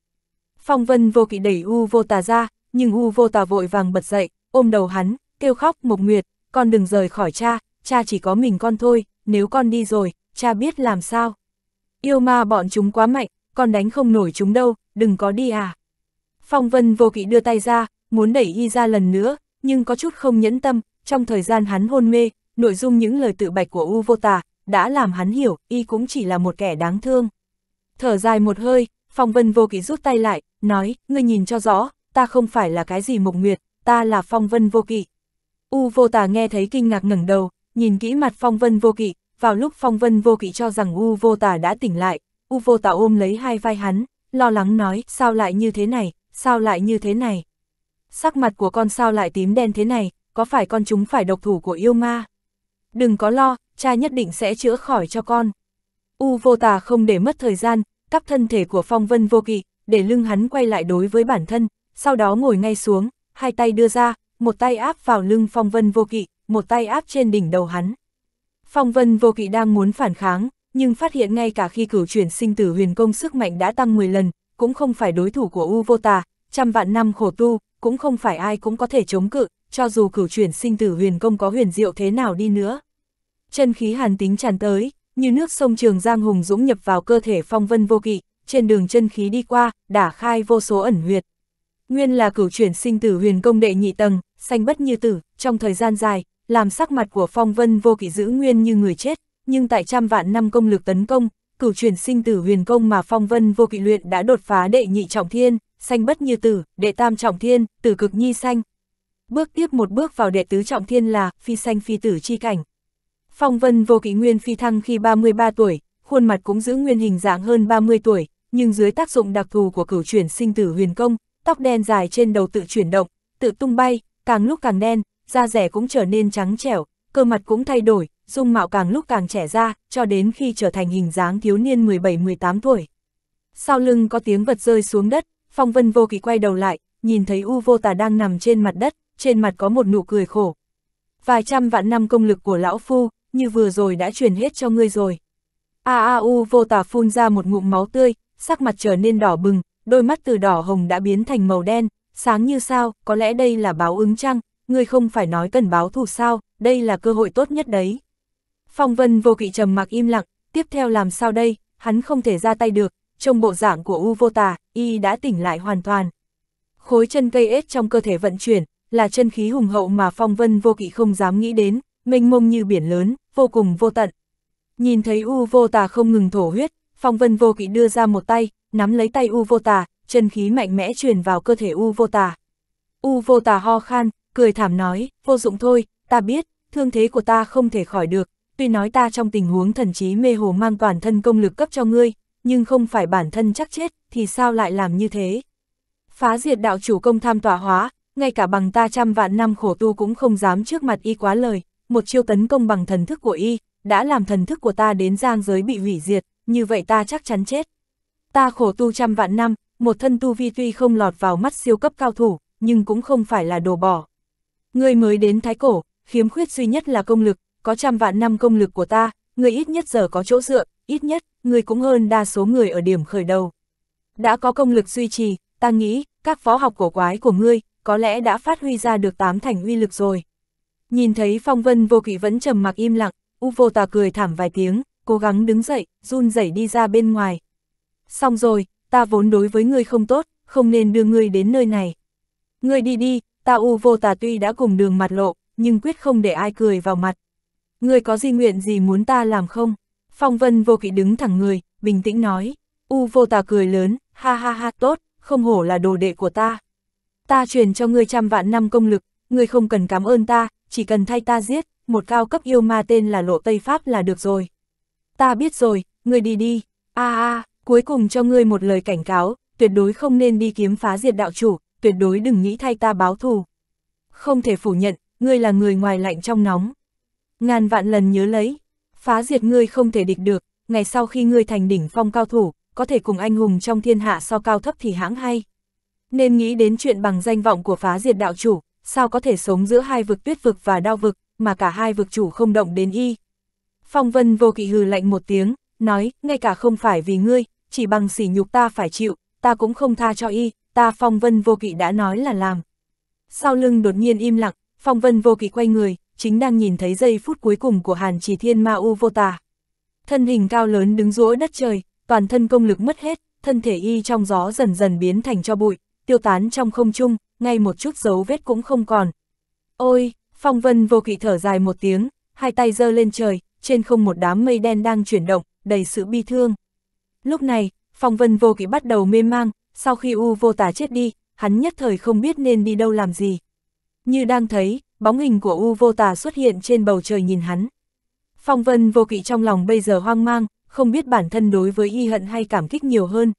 Phong Vân Vô Kỵ đẩy U Vô Tà ra, nhưng U Vô Tà vội vàng bật dậy, ôm đầu hắn, kêu khóc Mộc Nguyệt, con đừng rời khỏi cha, cha chỉ có mình con thôi, nếu con đi rồi, cha biết làm sao yêu ma bọn chúng quá mạnh, còn đánh không nổi chúng đâu, đừng có đi à. Phong Vân vô kỵ đưa tay ra, muốn đẩy y ra lần nữa, nhưng có chút không nhẫn tâm, trong thời gian hắn hôn mê, nội dung những lời tự bạch của U vô tà, đã làm hắn hiểu, y cũng chỉ là một kẻ đáng thương. Thở dài một hơi, Phong Vân vô kỵ rút tay lại, nói, ngươi nhìn cho rõ, ta không phải là cái gì mộc nguyệt, ta là Phong Vân vô kỵ. U vô tà nghe thấy kinh ngạc ngẩng đầu, nhìn kỹ mặt Phong Vân vô kỵ, vào lúc phong vân vô kỵ cho rằng U vô tà đã tỉnh lại, U vô tà ôm lấy hai vai hắn, lo lắng nói, sao lại như thế này, sao lại như thế này. Sắc mặt của con sao lại tím đen thế này, có phải con chúng phải độc thủ của yêu ma? Đừng có lo, cha nhất định sẽ chữa khỏi cho con. U vô tà không để mất thời gian, cắp thân thể của phong vân vô kỵ, để lưng hắn quay lại đối với bản thân, sau đó ngồi ngay xuống, hai tay đưa ra, một tay áp vào lưng phong vân vô kỵ, một tay áp trên đỉnh đầu hắn. Phong vân vô kỵ đang muốn phản kháng, nhưng phát hiện ngay cả khi cửu chuyển sinh tử huyền công sức mạnh đã tăng 10 lần, cũng không phải đối thủ của U vô tà, trăm vạn năm khổ tu, cũng không phải ai cũng có thể chống cự, cho dù cửu chuyển sinh tử huyền công có huyền diệu thế nào đi nữa. Chân khí hàn tính tràn tới, như nước sông Trường Giang hùng dũng nhập vào cơ thể phong vân vô kỵ, trên đường chân khí đi qua, đả khai vô số ẩn huyệt. Nguyên là cửu chuyển sinh tử huyền công đệ nhị tầng, xanh bất như tử, trong thời gian dài, làm sắc mặt của phong vân vô kỵ giữ nguyên như người chết, nhưng tại trăm vạn năm công lực tấn công, cửu truyền sinh tử huyền công mà phong vân vô kỵ luyện đã đột phá đệ nhị trọng thiên, xanh bất như tử, đệ tam trọng thiên, tử cực nhi xanh. Bước tiếp một bước vào đệ tứ trọng thiên là phi xanh phi tử chi cảnh. Phong vân vô kỵ nguyên phi thăng khi 33 tuổi, khuôn mặt cũng giữ nguyên hình dạng hơn 30 tuổi, nhưng dưới tác dụng đặc thù của cửu chuyển sinh tử huyền công, tóc đen dài trên đầu tự chuyển động, tự tung bay, càng lúc càng đen, da rẻ cũng trở nên trắng trẻo, cơ mặt cũng thay đổi, dung mạo càng lúc càng trẻ ra, cho đến khi trở thành hình dáng thiếu niên 17-18 tuổi. Sau lưng có tiếng vật rơi xuống đất, phong vân vô kỳ quay đầu lại, nhìn thấy U vô tà đang nằm trên mặt đất, trên mặt có một nụ cười khổ. Vài trăm vạn năm công lực của lão phu, như vừa rồi đã truyền hết cho ngươi rồi. A a u vô tà phun ra một ngụm máu tươi, sắc mặt trở nên đỏ bừng, đôi mắt từ đỏ hồng đã biến thành màu đen, sáng như sao, có lẽ đây là báo ứng chăng, ngươi không phải nói cần báo thù sao, đây là cơ hội tốt nhất đấy. Phong vân vô kỵ trầm mặc im lặng, tiếp theo làm sao đây, hắn không thể ra tay được, trong bộ dạng của U vô tà, y đã tỉnh lại hoàn toàn. Khối chân cây ếch trong cơ thể vận chuyển, là chân khí hùng hậu mà phong vân vô kỵ không dám nghĩ đến, mênh mông như biển lớn, vô cùng vô tận. Nhìn thấy U vô tà không ngừng thổ huyết, phong vân vô kỵ đưa ra một tay, nắm lấy tay U vô tà, chân khí mạnh mẽ truyền vào cơ thể U vô tà. U vô tà ho khan, cười thảm nói, vô dụng thôi, ta biết, thương thế của ta không thể khỏi được, tuy nói ta trong tình huống thần trí mê hồ mang toàn thân công lực cấp cho ngươi, nhưng không phải bản thân chắc chết, thì sao lại làm như thế? Phá diệt đạo chủ công tham tỏa hóa, ngay cả bằng ta trăm vạn năm khổ tu cũng không dám trước mặt y quá lời, một chiêu tấn công bằng thần thức của y, đã làm thần thức của ta đến giang giới bị hủy diệt, như vậy ta chắc chắn chết. Ta khổ tu trăm vạn năm, một thân tu vi tuy không lọt vào mắt siêu cấp cao thủ, nhưng cũng không phải là đồ bỏ. Ngươi mới đến thái cổ, khiếm khuyết duy nhất là công lực, có trăm vạn năm công lực của ta, ngươi ít nhất giờ có chỗ dựa, ít nhất, ngươi cũng hơn đa số người ở điểm khởi đầu. Đã có công lực duy trì, ta nghĩ, các phó học cổ quái của ngươi, có lẽ đã phát huy ra được tám thành uy lực rồi. Nhìn thấy phong vân vô kỵ vẫn trầm mặc im lặng, U vô tà cười thảm vài tiếng, cố gắng đứng dậy, run rẩy đi ra bên ngoài. Xong rồi, ta vốn đối với ngươi không tốt, không nên đưa ngươi đến nơi này. Ngươi đi đi, ta u vô tà tuy đã cùng đường mặt lộ, nhưng quyết không để ai cười vào mặt. Người có di nguyện gì muốn ta làm không? Phong vân vô kỵ đứng thẳng người, bình tĩnh nói. U vô tà cười lớn, ha ha ha tốt, không hổ là đồ đệ của ta. Ta truyền cho ngươi trăm vạn năm công lực, ngươi không cần cảm ơn ta, chỉ cần thay ta giết, một cao cấp yêu ma tên là Lộ Tây Pháp là được rồi. Ta biết rồi, ngươi đi đi, a a, cuối cùng cho ngươi một lời cảnh cáo, tuyệt đối không nên đi kiếm phá diệt đạo chủ, tuyệt đối đừng nghĩ thay ta báo thù. Không thể phủ nhận, ngươi là người ngoài lạnh trong nóng. Ngàn vạn lần nhớ lấy, phá diệt ngươi không thể địch được, ngày sau khi ngươi thành đỉnh phong cao thủ, có thể cùng anh hùng trong thiên hạ so cao thấp thì hãng hay. Nên nghĩ đến chuyện bằng danh vọng của phá diệt đạo chủ, sao có thể sống giữa hai vực tuyết vực và đao vực, mà cả hai vực chủ không động đến y. Phong vân vô kỵ hừ lạnh một tiếng, nói, ngay cả không phải vì ngươi, chỉ bằng sỉ nhục ta phải chịu, ta cũng không tha cho y, ta phong vân vô kỵ đã nói là làm. Sau lưng đột nhiên im lặng, phong vân vô kỵ quay người, chính đang nhìn thấy giây phút cuối cùng của hàn chỉ thiên ma u vô tà. Thân hình cao lớn đứng rũa đất trời, toàn thân công lực mất hết, thân thể y trong gió dần dần biến thành cho bụi, tiêu tán trong không trung, ngay một chút dấu vết cũng không còn. Ôi, phong vân vô kỵ thở dài một tiếng, hai tay giơ lên trời, trên không một đám mây đen đang chuyển động, đầy sự bi thương. Lúc này, phong vân vô kỵ bắt đầu mê mang, sau khi U vô tà chết đi, hắn nhất thời không biết nên đi đâu làm gì. Như đang thấy, bóng hình của U vô tà xuất hiện trên bầu trời nhìn hắn. Phong vân vô kỵ trong lòng bây giờ hoang mang, không biết bản thân đối với y hận hay cảm kích nhiều hơn.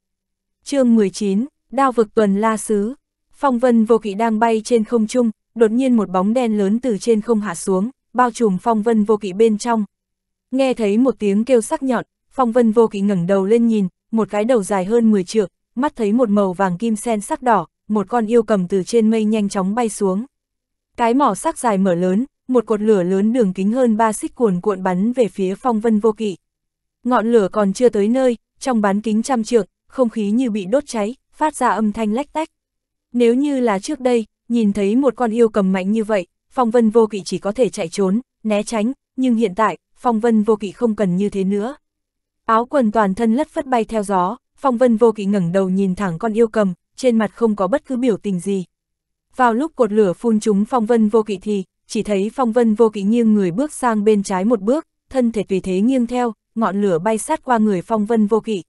chương 19, Đao vực tuần la sứ. Phong vân vô kỵ đang bay trên không trung, đột nhiên một bóng đen lớn từ trên không hạ xuống, bao trùm phong vân vô kỵ bên trong. Nghe thấy một tiếng kêu sắc nhọn, phong vân vô kỵ ngẩng đầu lên nhìn, một cái đầu dài hơn 10 trượng, mắt thấy một màu vàng kim sen sắc đỏ, một con yêu cầm từ trên mây nhanh chóng bay xuống. Cái mỏ sắc dài mở lớn, một cột lửa lớn đường kính hơn ba xích cuồn cuộn bắn về phía phong vân vô kỵ. Ngọn lửa còn chưa tới nơi, trong bán kính trăm trượng, không khí như bị đốt cháy, phát ra âm thanh lách tách. Nếu như là trước đây, nhìn thấy một con yêu cầm mạnh như vậy, phong vân vô kỵ chỉ có thể chạy trốn, né tránh, nhưng hiện tại, phong vân vô kỵ không cần như thế nữa. Áo quần toàn thân lất phất bay theo gió, Phong Vân Vô Kỵ ngẩng đầu nhìn thẳng con yêu cầm, trên mặt không có bất cứ biểu tình gì. Vào lúc cột lửa phun trúng Phong Vân Vô Kỵ thì, chỉ thấy Phong Vân Vô Kỵ nghiêng người bước sang bên trái một bước, thân thể tùy thế nghiêng theo, ngọn lửa bay sát qua người Phong Vân Vô Kỵ.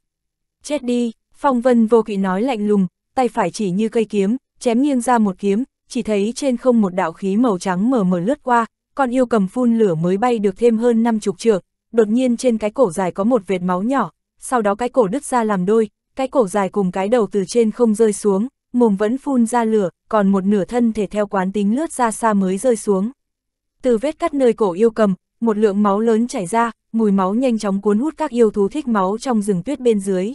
Chết đi, Phong Vân Vô Kỵ nói lạnh lùng, tay phải chỉ như cây kiếm, chém nghiêng ra một kiếm, chỉ thấy trên không một đạo khí màu trắng mờ mờ lướt qua, con yêu cầm phun lửa mới bay được thêm hơn năm chục trượng, đột nhiên trên cái cổ dài có một vệt máu nhỏ, sau đó cái cổ đứt ra làm đôi, cái cổ dài cùng cái đầu từ trên không rơi xuống, mồm vẫn phun ra lửa, còn một nửa thân thể theo quán tính lướt ra xa mới rơi xuống. Từ vết cắt nơi cổ yêu cầm, một lượng máu lớn chảy ra, mùi máu nhanh chóng cuốn hút các yêu thú thích máu trong rừng tuyết bên dưới.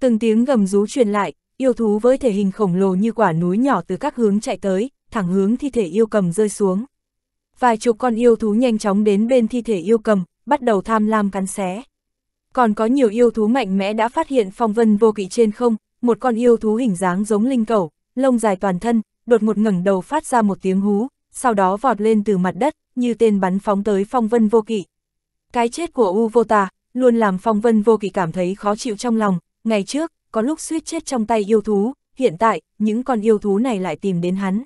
Từng tiếng gầm rú truyền lại, yêu thú với thể hình khổng lồ như quả núi nhỏ từ các hướng chạy tới, thẳng hướng thi thể yêu cầm rơi xuống. Vài chục con yêu thú nhanh chóng đến bên thi thể yêu cầm, bắt đầu tham lam cắn xé còn có nhiều yêu thú mạnh mẽ đã phát hiện phong vân vô kỵ trên không, một con yêu thú hình dáng giống linh cẩu, lông dài toàn thân, đột một ngẩng đầu phát ra một tiếng hú, sau đó vọt lên từ mặt đất, như tên bắn phóng tới phong vân vô kỵ. Cái chết của U Vô Tà luôn làm phong vân vô kỵ cảm thấy khó chịu trong lòng, ngày trước, có lúc suýt chết trong tay yêu thú, hiện tại, những con yêu thú này lại tìm đến hắn.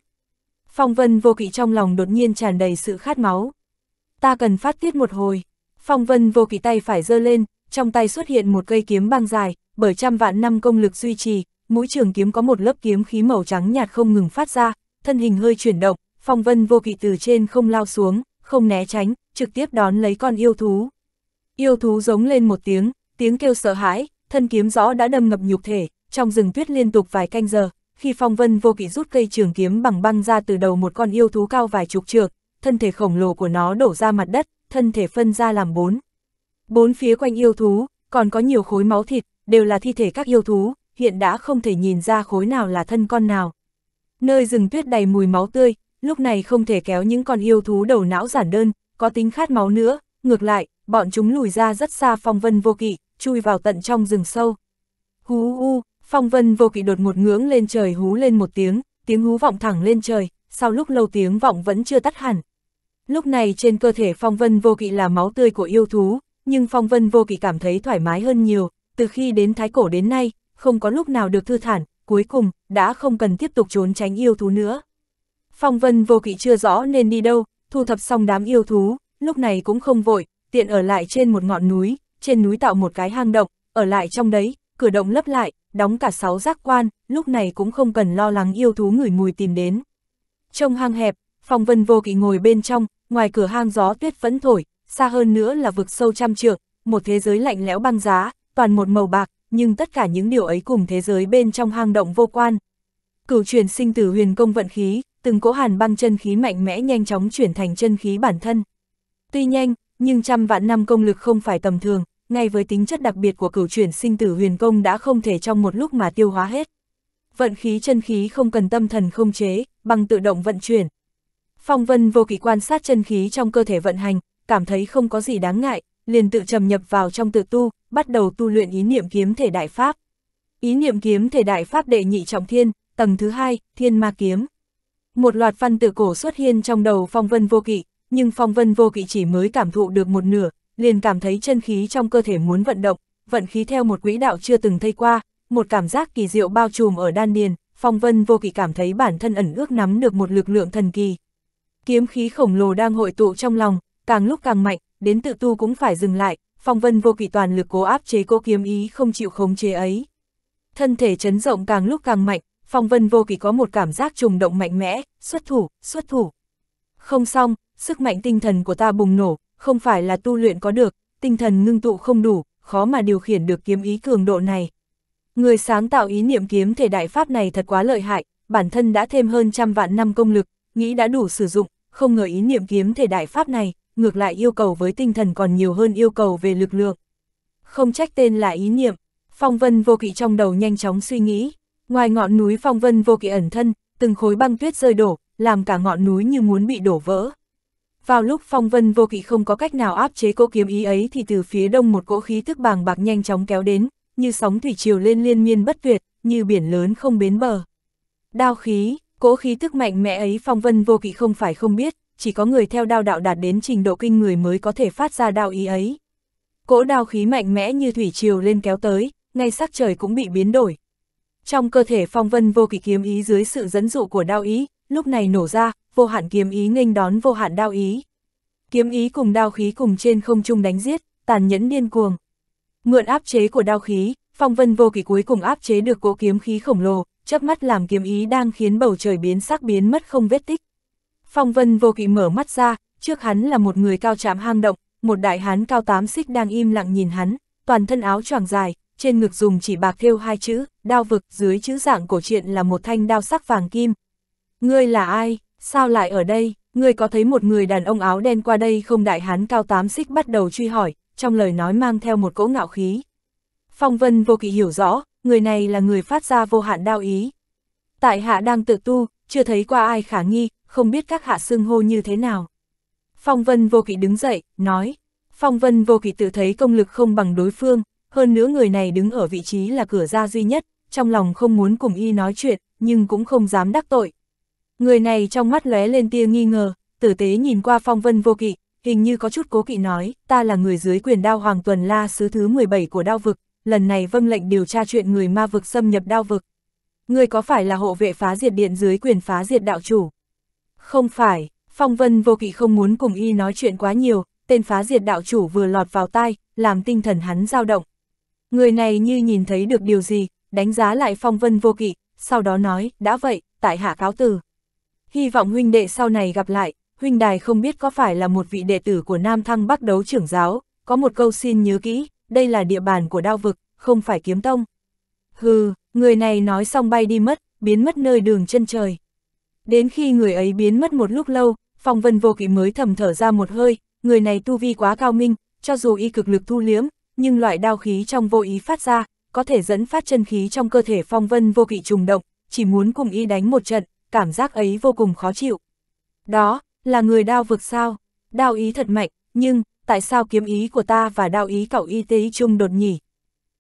Phong vân vô kỵ trong lòng đột nhiên tràn đầy sự khát máu. Ta cần phát tiết một hồi. Phong vân vô kỵ tay phải giơ lên, trong tay xuất hiện một cây kiếm băng dài, bởi trăm vạn năm công lực duy trì, mũi trường kiếm có một lớp kiếm khí màu trắng nhạt không ngừng phát ra, thân hình hơi chuyển động, phong vân vô kỵ từ trên không lao xuống, không né tránh, trực tiếp đón lấy con yêu thú. Yêu thú giống lên một tiếng, tiếng kêu sợ hãi, thân kiếm rõ đã đâm ngập nhục thể, trong rừng tuyết liên tục vài canh giờ, khi phong vân vô kỵ rút cây trường kiếm bằng băng ra từ đầu một con yêu thú cao vài chục trượng, thân thể khổng lồ của nó đổ ra mặt đất, thân thể phân ra làm bốn, Bốn phía quanh yêu thú, còn có nhiều khối máu thịt, đều là thi thể các yêu thú, hiện đã không thể nhìn ra khối nào là thân con nào. Nơi rừng tuyết đầy mùi máu tươi, lúc này không thể kéo những con yêu thú đầu não giản đơn, có tính khát máu nữa, ngược lại, bọn chúng lùi ra rất xa phong vân vô kỵ, chui vào tận trong rừng sâu. Hú u, phong vân vô kỵ đột ngột ngưỡng lên trời hú lên một tiếng, tiếng hú vọng thẳng lên trời, sau lúc lâu tiếng vọng vẫn chưa tắt hẳn. Lúc này trên cơ thể phong vân vô kỵ là máu tươi của yêu thú, nhưng Phong Vân Vô Kỵ cảm thấy thoải mái hơn nhiều, từ khi đến Thái Cổ đến nay, không có lúc nào được thư thản, cuối cùng, đã không cần tiếp tục trốn tránh yêu thú nữa. Phong Vân Vô Kỵ chưa rõ nên đi đâu, thu thập xong đám yêu thú, lúc này cũng không vội, tiện ở lại trên một ngọn núi, trên núi tạo một cái hang động, ở lại trong đấy, cửa động lấp lại, đóng cả sáu giác quan, lúc này cũng không cần lo lắng yêu thú ngửi mùi tìm đến. Trong hang hẹp, Phong Vân Vô Kỵ ngồi bên trong, ngoài cửa hang gió tuyết vẫn thổi, xa hơn nữa là vực sâu trăm trượng, một thế giới lạnh lẽo băng giá, toàn một màu bạc, nhưng tất cả những điều ấy cùng thế giới bên trong hang động vô quan. Cửu truyền sinh tử huyền công vận khí, từng cỗ hàn băng chân khí mạnh mẽ nhanh chóng chuyển thành chân khí bản thân. Tuy nhanh, nhưng trăm vạn năm công lực không phải tầm thường, ngay với tính chất đặc biệt của cửu truyền sinh tử huyền công đã không thể trong một lúc mà tiêu hóa hết. Vận khí chân khí không cần tâm thần không chế, bằng tự động vận chuyển. Phong vân vô kỷ quan sát chân khí trong cơ thể vận hành, cảm thấy không có gì đáng ngại, liền tự trầm nhập vào trong tự tu, bắt đầu tu luyện ý niệm kiếm thể đại pháp. Ý niệm kiếm thể đại pháp đệ nhị trọng thiên, tầng thứ hai, thiên ma kiếm. Một loạt văn tự cổ xuất hiện trong đầu phong vân vô kỵ, nhưng phong vân vô kỵ chỉ mới cảm thụ được một nửa, liền cảm thấy chân khí trong cơ thể muốn vận động, vận khí theo một quỹ đạo chưa từng thấy qua, một cảm giác kỳ diệu bao trùm ở đan điền, phong vân vô kỵ cảm thấy bản thân ẩn ước nắm được một lực lượng thần kỳ. Kiếm khí khổng lồ đang hội tụ trong lòng, càng lúc càng mạnh, đến tự tu cũng phải dừng lại, phong vân vô kỵ toàn lực cố áp chế cô kiếm ý không chịu khống chế ấy. Thân thể chấn rộng càng lúc càng mạnh, phong vân vô kỵ có một cảm giác trùng động mạnh mẽ, xuất thủ, xuất thủ. Không xong, sức mạnh tinh thần của ta bùng nổ, không phải là tu luyện có được, tinh thần ngưng tụ không đủ, khó mà điều khiển được kiếm ý cường độ này. Người sáng tạo ý niệm kiếm thể đại pháp này thật quá lợi hại, bản thân đã thêm hơn trăm vạn năm công lực, nghĩ đã đủ sử dụng, không ngờ ý niệm kiếm thể đại pháp này, ngược lại yêu cầu với tinh thần còn nhiều hơn yêu cầu về lực lượng. Không trách tên là ý niệm, phong vân vô kỵ trong đầu nhanh chóng suy nghĩ, ngoài ngọn núi phong vân vô kỵ ẩn thân, từng khối băng tuyết rơi đổ, làm cả ngọn núi như muốn bị đổ vỡ. Vào lúc phong vân vô kỵ không có cách nào áp chế cô kiếm ý ấy thì từ phía đông một cỗ khí thức bàng bạc nhanh chóng kéo đến, như sóng thủy triều lên liên miên bất tuyệt, như biển lớn không bến bờ. Đao khí, cỗ khí thức mạnh mẽ ấy phong vân vô kỵ không phải không biết, chỉ có người theo đao đạo đạt đến trình độ kinh người mới có thể phát ra đao ý ấy. Cỗ đao khí mạnh mẽ như thủy triều lên kéo tới, ngay sắc trời cũng bị biến đổi. Trong cơ thể phong vân vô kỳ kiếm ý dưới sự dẫn dụ của đao ý, lúc này nổ ra, vô hạn kiếm ý nghênh đón vô hạn đao ý. Kiếm ý cùng đao khí cùng trên không trung đánh giết, tàn nhẫn điên cuồng. Mượn áp chế của đao khí, phong vân vô kỳ cuối cùng áp chế được cỗ kiếm khí khổng lồ, chớp mắt làm kiếm ý đang khiến bầu trời biến sắc biến mất không vết tích. Phong vân vô kỵ mở mắt ra, trước hắn là một người cao trạm hang động, một đại hán cao tám xích đang im lặng nhìn hắn, toàn thân áo choàng dài, trên ngực dùng chỉ bạc thêu hai chữ, đao vực, dưới chữ dạng cổ truyện là một thanh đao sắc vàng kim. Ngươi là ai? Sao lại ở đây? Ngươi có thấy một người đàn ông áo đen qua đây không đại hán cao tám xích bắt đầu truy hỏi, trong lời nói mang theo một cỗ ngạo khí. Phong vân vô kỵ hiểu rõ, người này là người phát ra vô hạn đao ý. Tại hạ đang tự tu, chưa thấy qua ai khả nghi, không biết các hạ xưng hô như thế nào. Phong Vân Vô Kỵ đứng dậy, nói, Phong Vân Vô Kỵ tự thấy công lực không bằng đối phương, hơn nữa người này đứng ở vị trí là cửa ra duy nhất, trong lòng không muốn cùng y nói chuyện, nhưng cũng không dám đắc tội. Người này trong mắt lóe lên tia nghi ngờ, tử tế nhìn qua Phong Vân Vô Kỵ, hình như có chút cố kỵ nói, ta là người dưới quyền đao Hoàng Tuần La sứ thứ 17 của đao vực, lần này vâng lệnh điều tra chuyện người ma vực xâm nhập đao vực. Người có phải là hộ vệ phá diệt điện dưới quyền phá diệt đạo chủ? Không phải, Phong Vân vô kỵ không muốn cùng y nói chuyện quá nhiều, tên phá diệt đạo chủ vừa lọt vào tai, làm tinh thần hắn dao động. Người này như nhìn thấy được điều gì, đánh giá lại Phong Vân vô kỵ, sau đó nói, đã vậy, tại hạ cáo từ. Hy vọng huynh đệ sau này gặp lại, huynh đài không biết có phải là một vị đệ tử của Nam Thăng Bắc Đấu trưởng giáo, có một câu xin nhớ kỹ, đây là địa bàn của đao vực, không phải kiếm tông. Hừ, người này nói xong bay đi mất, biến mất nơi đường chân trời. Đến khi người ấy biến mất một lúc lâu, phòng vân vô kỵ mới thầm thở ra một hơi, người này tu vi quá cao minh, cho dù y cực lực thu liếm, nhưng loại đao khí trong vô ý phát ra, có thể dẫn phát chân khí trong cơ thể phong vân vô kỵ trùng động, chỉ muốn cùng y đánh một trận, cảm giác ấy vô cùng khó chịu. Đó, là người đao vực sao? Đao ý thật mạnh, nhưng, tại sao kiếm ý của ta và đao ý cậu y tế chung đột nhỉ?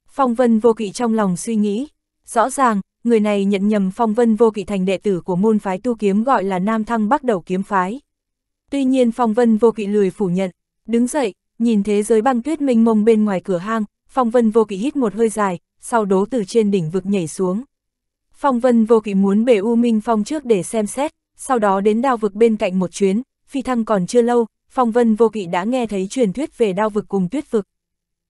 Phong vân vô kỵ trong lòng suy nghĩ, rõ ràng, người này nhận nhầm phong vân vô kỵ thành đệ tử của môn phái tu kiếm gọi là Nam Thăng bắt Đầu Kiếm Phái. Tuy nhiên phong vân vô kỵ lười phủ nhận, đứng dậy, nhìn thế giới băng tuyết mênh mông bên ngoài cửa hang, phong vân vô kỵ hít một hơi dài, sau đố từ trên đỉnh vực nhảy xuống. Phong vân vô kỵ muốn bể U Minh Phong trước để xem xét, sau đó đến đao vực bên cạnh một chuyến, phi thăng còn chưa lâu, phong vân vô kỵ đã nghe thấy truyền thuyết về đao vực cùng tuyết vực.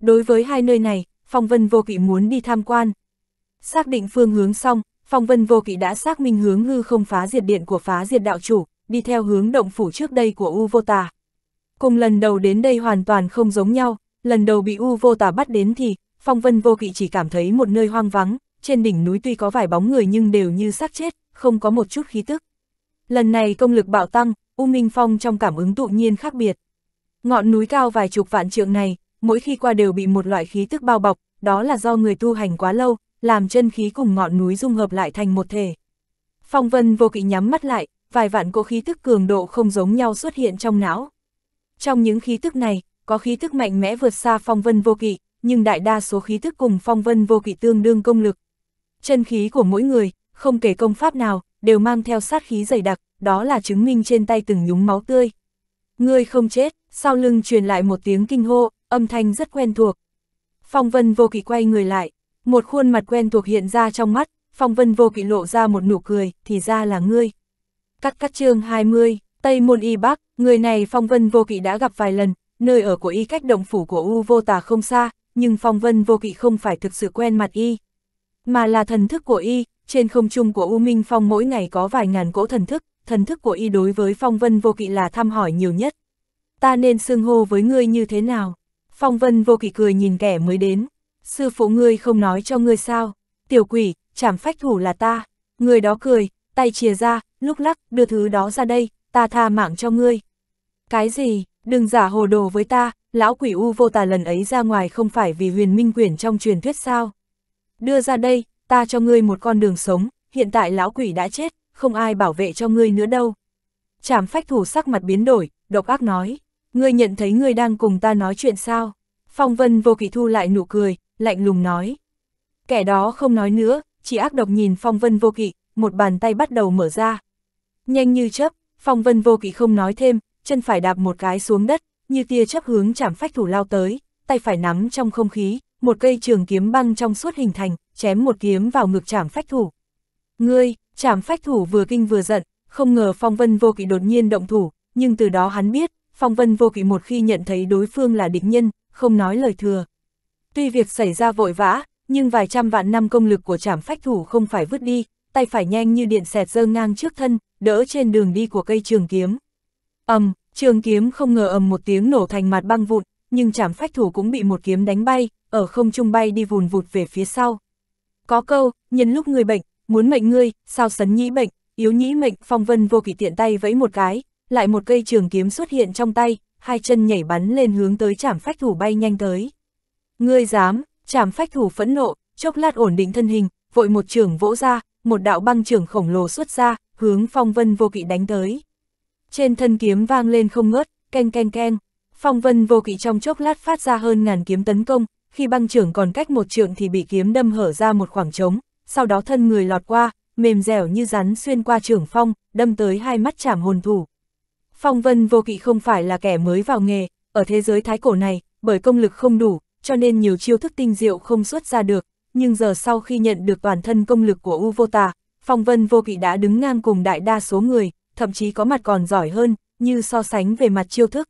Đối với hai nơi này, phong vân vô kỵ muốn đi tham quan, Xác định phương hướng xong, phong vân vô kỵ đã xác minh hướng hư không phá diệt điện của phá diệt đạo chủ, đi theo hướng động phủ trước đây của U Vô Tà. Cùng lần đầu đến đây hoàn toàn không giống nhau, lần đầu bị U Vô Tà bắt đến thì, phong vân vô kỵ chỉ cảm thấy một nơi hoang vắng, trên đỉnh núi tuy có vài bóng người nhưng đều như xác chết, không có một chút khí tức. Lần này công lực bạo tăng, U Minh Phong trong cảm ứng tự nhiên khác biệt. Ngọn núi cao vài chục vạn trượng này, mỗi khi qua đều bị một loại khí tức bao bọc, đó là do người tu hành quá lâu, làm chân khí cùng ngọn núi dung hợp lại thành một thể. Phong vân vô kỵ nhắm mắt lại, vài vạn cỗ khí tức cường độ không giống nhau xuất hiện trong não. Trong những khí tức này, có khí tức mạnh mẽ vượt xa phong vân vô kỵ, nhưng đại đa số khí tức cùng phong vân vô kỵ tương đương công lực. Chân khí của mỗi người, không kể công pháp nào, đều mang theo sát khí dày đặc, đó là chứng minh trên tay từng nhúng máu tươi. Ngươi không chết, sau lưng truyền lại một tiếng kinh hô, âm thanh rất quen thuộc. Phong vân vô kỵ quay người lại, một khuôn mặt quen thuộc hiện ra trong mắt, phong vân vô kỵ lộ ra một nụ cười, thì ra là ngươi. Cắt cắt chương 20, Tây Môn Y Bắc, người này phong vân vô kỵ đã gặp vài lần, nơi ở của y cách động phủ của U vô tà không xa, nhưng phong vân vô kỵ không phải thực sự quen mặt y. Mà là thần thức của y, trên không trung của U Minh Phong mỗi ngày có vài ngàn cỗ thần thức, thần thức của y đối với phong vân vô kỵ là thăm hỏi nhiều nhất. Ta nên xưng hô với ngươi như thế nào? Phong vân vô kỵ cười nhìn kẻ mới đến, sư phụ ngươi không nói cho ngươi sao, tiểu quỷ, chảm phách thủ là ta, người đó cười, tay chìa ra, lúc lắc, đưa thứ đó ra đây, ta tha mạng cho ngươi. Cái gì, đừng giả hồ đồ với ta, lão quỷ u vô tà lần ấy ra ngoài không phải vì huyền minh quyển trong truyền thuyết sao. Đưa ra đây, ta cho ngươi một con đường sống, hiện tại lão quỷ đã chết, không ai bảo vệ cho ngươi nữa đâu. Chảm phách thủ sắc mặt biến đổi, độc ác nói, ngươi nhận thấy ngươi đang cùng ta nói chuyện sao. Phong vân vô kỵ thu lại nụ cười, lạnh lùng nói. Kẻ đó không nói nữa, chỉ ác độc nhìn phong vân vô kỵ, một bàn tay bắt đầu mở ra. Nhanh như chớp, phong vân vô kỵ không nói thêm, chân phải đạp một cái xuống đất, như tia chớp hướng chạm phách thủ lao tới, tay phải nắm trong không khí, một cây trường kiếm băng trong suốt hình thành, chém một kiếm vào ngực chạm phách thủ. Ngươi, chạm phách thủ vừa kinh vừa giận, không ngờ phong vân vô kỵ đột nhiên động thủ, nhưng từ đó hắn biết, phong vân vô kỵ một khi nhận thấy đối phương là địch nhân, không nói lời thừa. Tuy việc xảy ra vội vã, nhưng vài trăm vạn năm công lực của trảm phách thủ không phải vứt đi, tay phải nhanh như điện xẹt dơ ngang trước thân, đỡ trên đường đi của cây trường kiếm. ầm, trường kiếm không ngờ ầm một tiếng nổ thành mặt băng vụn, nhưng trảm phách thủ cũng bị một kiếm đánh bay, ở không trung bay đi vùn vụt về phía sau. Có câu, nhân lúc người bệnh, muốn mệnh ngươi, sao sấn nhĩ bệnh, yếu nhĩ mệnh, phong vân vô kỵ tiện tay vẫy một cái, lại một cây trường kiếm xuất hiện trong tay, hai chân nhảy bắn lên hướng tới trảm phách thủ bay nhanh tới. Ngươi dám, chảm phách thủ phẫn nộ, chốc lát ổn định thân hình, vội một trường vỗ ra, một đạo băng trưởng khổng lồ xuất ra, hướng phong vân vô kỵ đánh tới. Trên thân kiếm vang lên không ngớt, keng keng keng, phong vân vô kỵ trong chốc lát phát ra hơn ngàn kiếm tấn công, khi băng trưởng còn cách một trường thì bị kiếm đâm hở ra một khoảng trống, sau đó thân người lọt qua, mềm dẻo như rắn xuyên qua trưởng phong, đâm tới hai mắt chảm hồn thủ. Phong vân vô kỵ không phải là kẻ mới vào nghề, ở thế giới thái cổ này, bởi công lực không đủ, cho nên nhiều chiêu thức tinh diệu không xuất ra được, nhưng giờ sau khi nhận được toàn thân công lực của U Vô Phong Vân Vô Kỵ đã đứng ngang cùng đại đa số người, thậm chí có mặt còn giỏi hơn, như so sánh về mặt chiêu thức.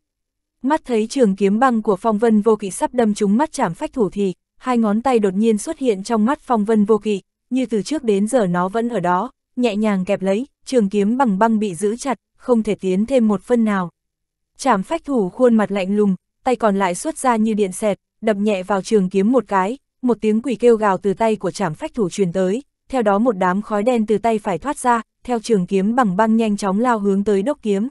Mắt thấy trường kiếm băng của Phong Vân Vô Kỵ sắp đâm trúng mắt chảm phách thủ thì, hai ngón tay đột nhiên xuất hiện trong mắt Phong Vân Vô Kỵ, như từ trước đến giờ nó vẫn ở đó, nhẹ nhàng kẹp lấy, trường kiếm bằng băng bị giữ chặt, không thể tiến thêm một phân nào. Chảm phách thủ khuôn mặt lạnh lùng, tay còn lại xuất ra như điện xẹt, đập nhẹ vào trường kiếm một cái, một tiếng quỷ kêu gào từ tay của trảm phách thủ truyền tới, theo đó một đám khói đen từ tay phải thoát ra, theo trường kiếm bằng băng nhanh chóng lao hướng tới đốc kiếm.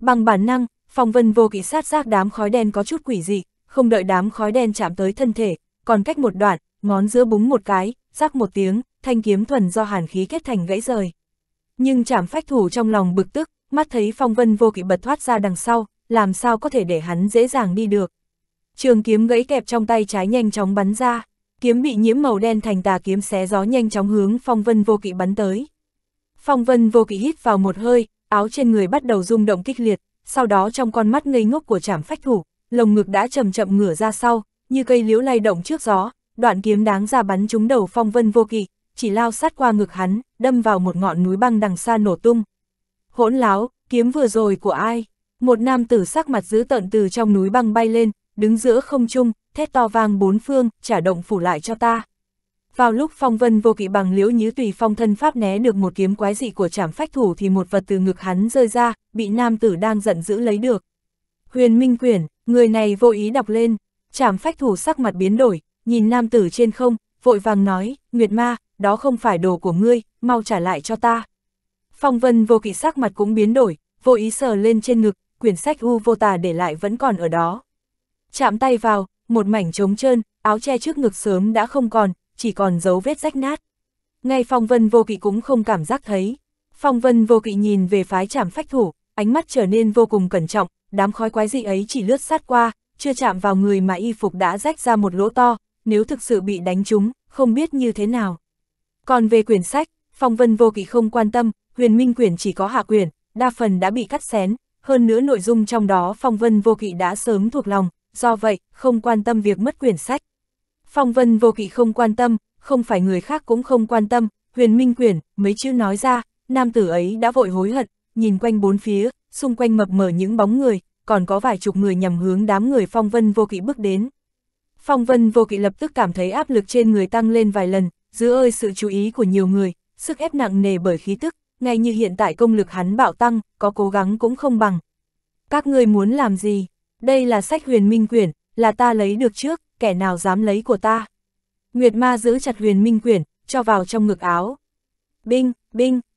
Bằng bản năng, phong vân vô kỵ sát giác đám khói đen có chút quỷ dị, không đợi đám khói đen chạm tới thân thể, còn cách một đoạn, ngón giữa búng một cái, rắc một tiếng, thanh kiếm thuần do hàn khí kết thành gãy rời. Nhưng trảm phách thủ trong lòng bực tức, mắt thấy phong vân vô kỵ bật thoát ra đằng sau, làm sao có thể để hắn dễ dàng đi được, Trường kiếm gãy kẹp trong tay trái nhanh chóng bắn ra, kiếm bị nhiễm màu đen thành tà kiếm xé gió nhanh chóng hướng phong vân vô kỵ bắn tới. Phong vân vô kỵ hít vào một hơi, áo trên người bắt đầu rung động kích liệt, sau đó trong con mắt ngây ngốc của trảm phách thủ, lồng ngực đã chậm chậm ngửa ra sau, như cây liễu lay động trước gió, đoạn kiếm đáng ra bắn trúng đầu phong vân vô kỵ, chỉ lao sát qua ngực hắn, đâm vào một ngọn núi băng đằng xa nổ tung. Hỗn láo, kiếm vừa rồi của ai? Một nam tử sắc mặt dữ tợn từ trong núi băng bay lên, đứng giữa không trung, thét to vang bốn phương, trả động phủ lại cho ta. Vào lúc phong vân vô kỵ bằng liễu nhứ tùy phong thân pháp né được một kiếm quái dị của trảm phách thủ thì một vật từ ngực hắn rơi ra, bị nam tử đang giận dữ lấy được. Huyền Minh Quyển, người này vô ý đọc lên, trảm phách thủ sắc mặt biến đổi, nhìn nam tử trên không, vội vàng nói, Nguyệt Ma, đó không phải đồ của ngươi, mau trả lại cho ta. Phong vân vô kỵ sắc mặt cũng biến đổi, vô ý sờ lên trên ngực, quyển sách U vô tà để lại vẫn còn ở đó, Chạm tay vào, một mảnh trống trơn, áo che trước ngực sớm đã không còn, chỉ còn dấu vết rách nát. Ngay phong vân vô kỵ cũng không cảm giác thấy. Phong vân vô kỵ nhìn về phái chạm phách thủ, ánh mắt trở nên vô cùng cẩn trọng, đám khói quái dị ấy chỉ lướt sát qua, chưa chạm vào người mà y phục đã rách ra một lỗ to, nếu thực sự bị đánh trúng, không biết như thế nào. Còn về quyển sách, phong vân vô kỵ không quan tâm, huyền minh quyển chỉ có hạ quyển, đa phần đã bị cắt xén, hơn nữa nội dung trong đó phong vân vô kỵ đã sớm thuộc lòng, do vậy, không quan tâm việc mất quyển sách. Phong vân vô kỵ không quan tâm, không phải người khác cũng không quan tâm, huyền minh quyển, mấy chữ nói ra, nam tử ấy đã vội hối hận, nhìn quanh bốn phía, xung quanh mập mờ những bóng người, còn có vài chục người nhằm hướng đám người phong vân vô kỵ bước đến. Phong vân vô kỵ lập tức cảm thấy áp lực trên người tăng lên vài lần, giữ ơi sự chú ý của nhiều người, sức ép nặng nề bởi khí tức, ngay như hiện tại công lực hắn bạo tăng, có cố gắng cũng không bằng. Các ngươi muốn làm gì? đây là sách huyền minh quyển, là ta lấy được trước, kẻ nào dám lấy của ta. Nguyệt ma giữ chặt huyền minh quyển, cho vào trong ngực áo. Binh, binh,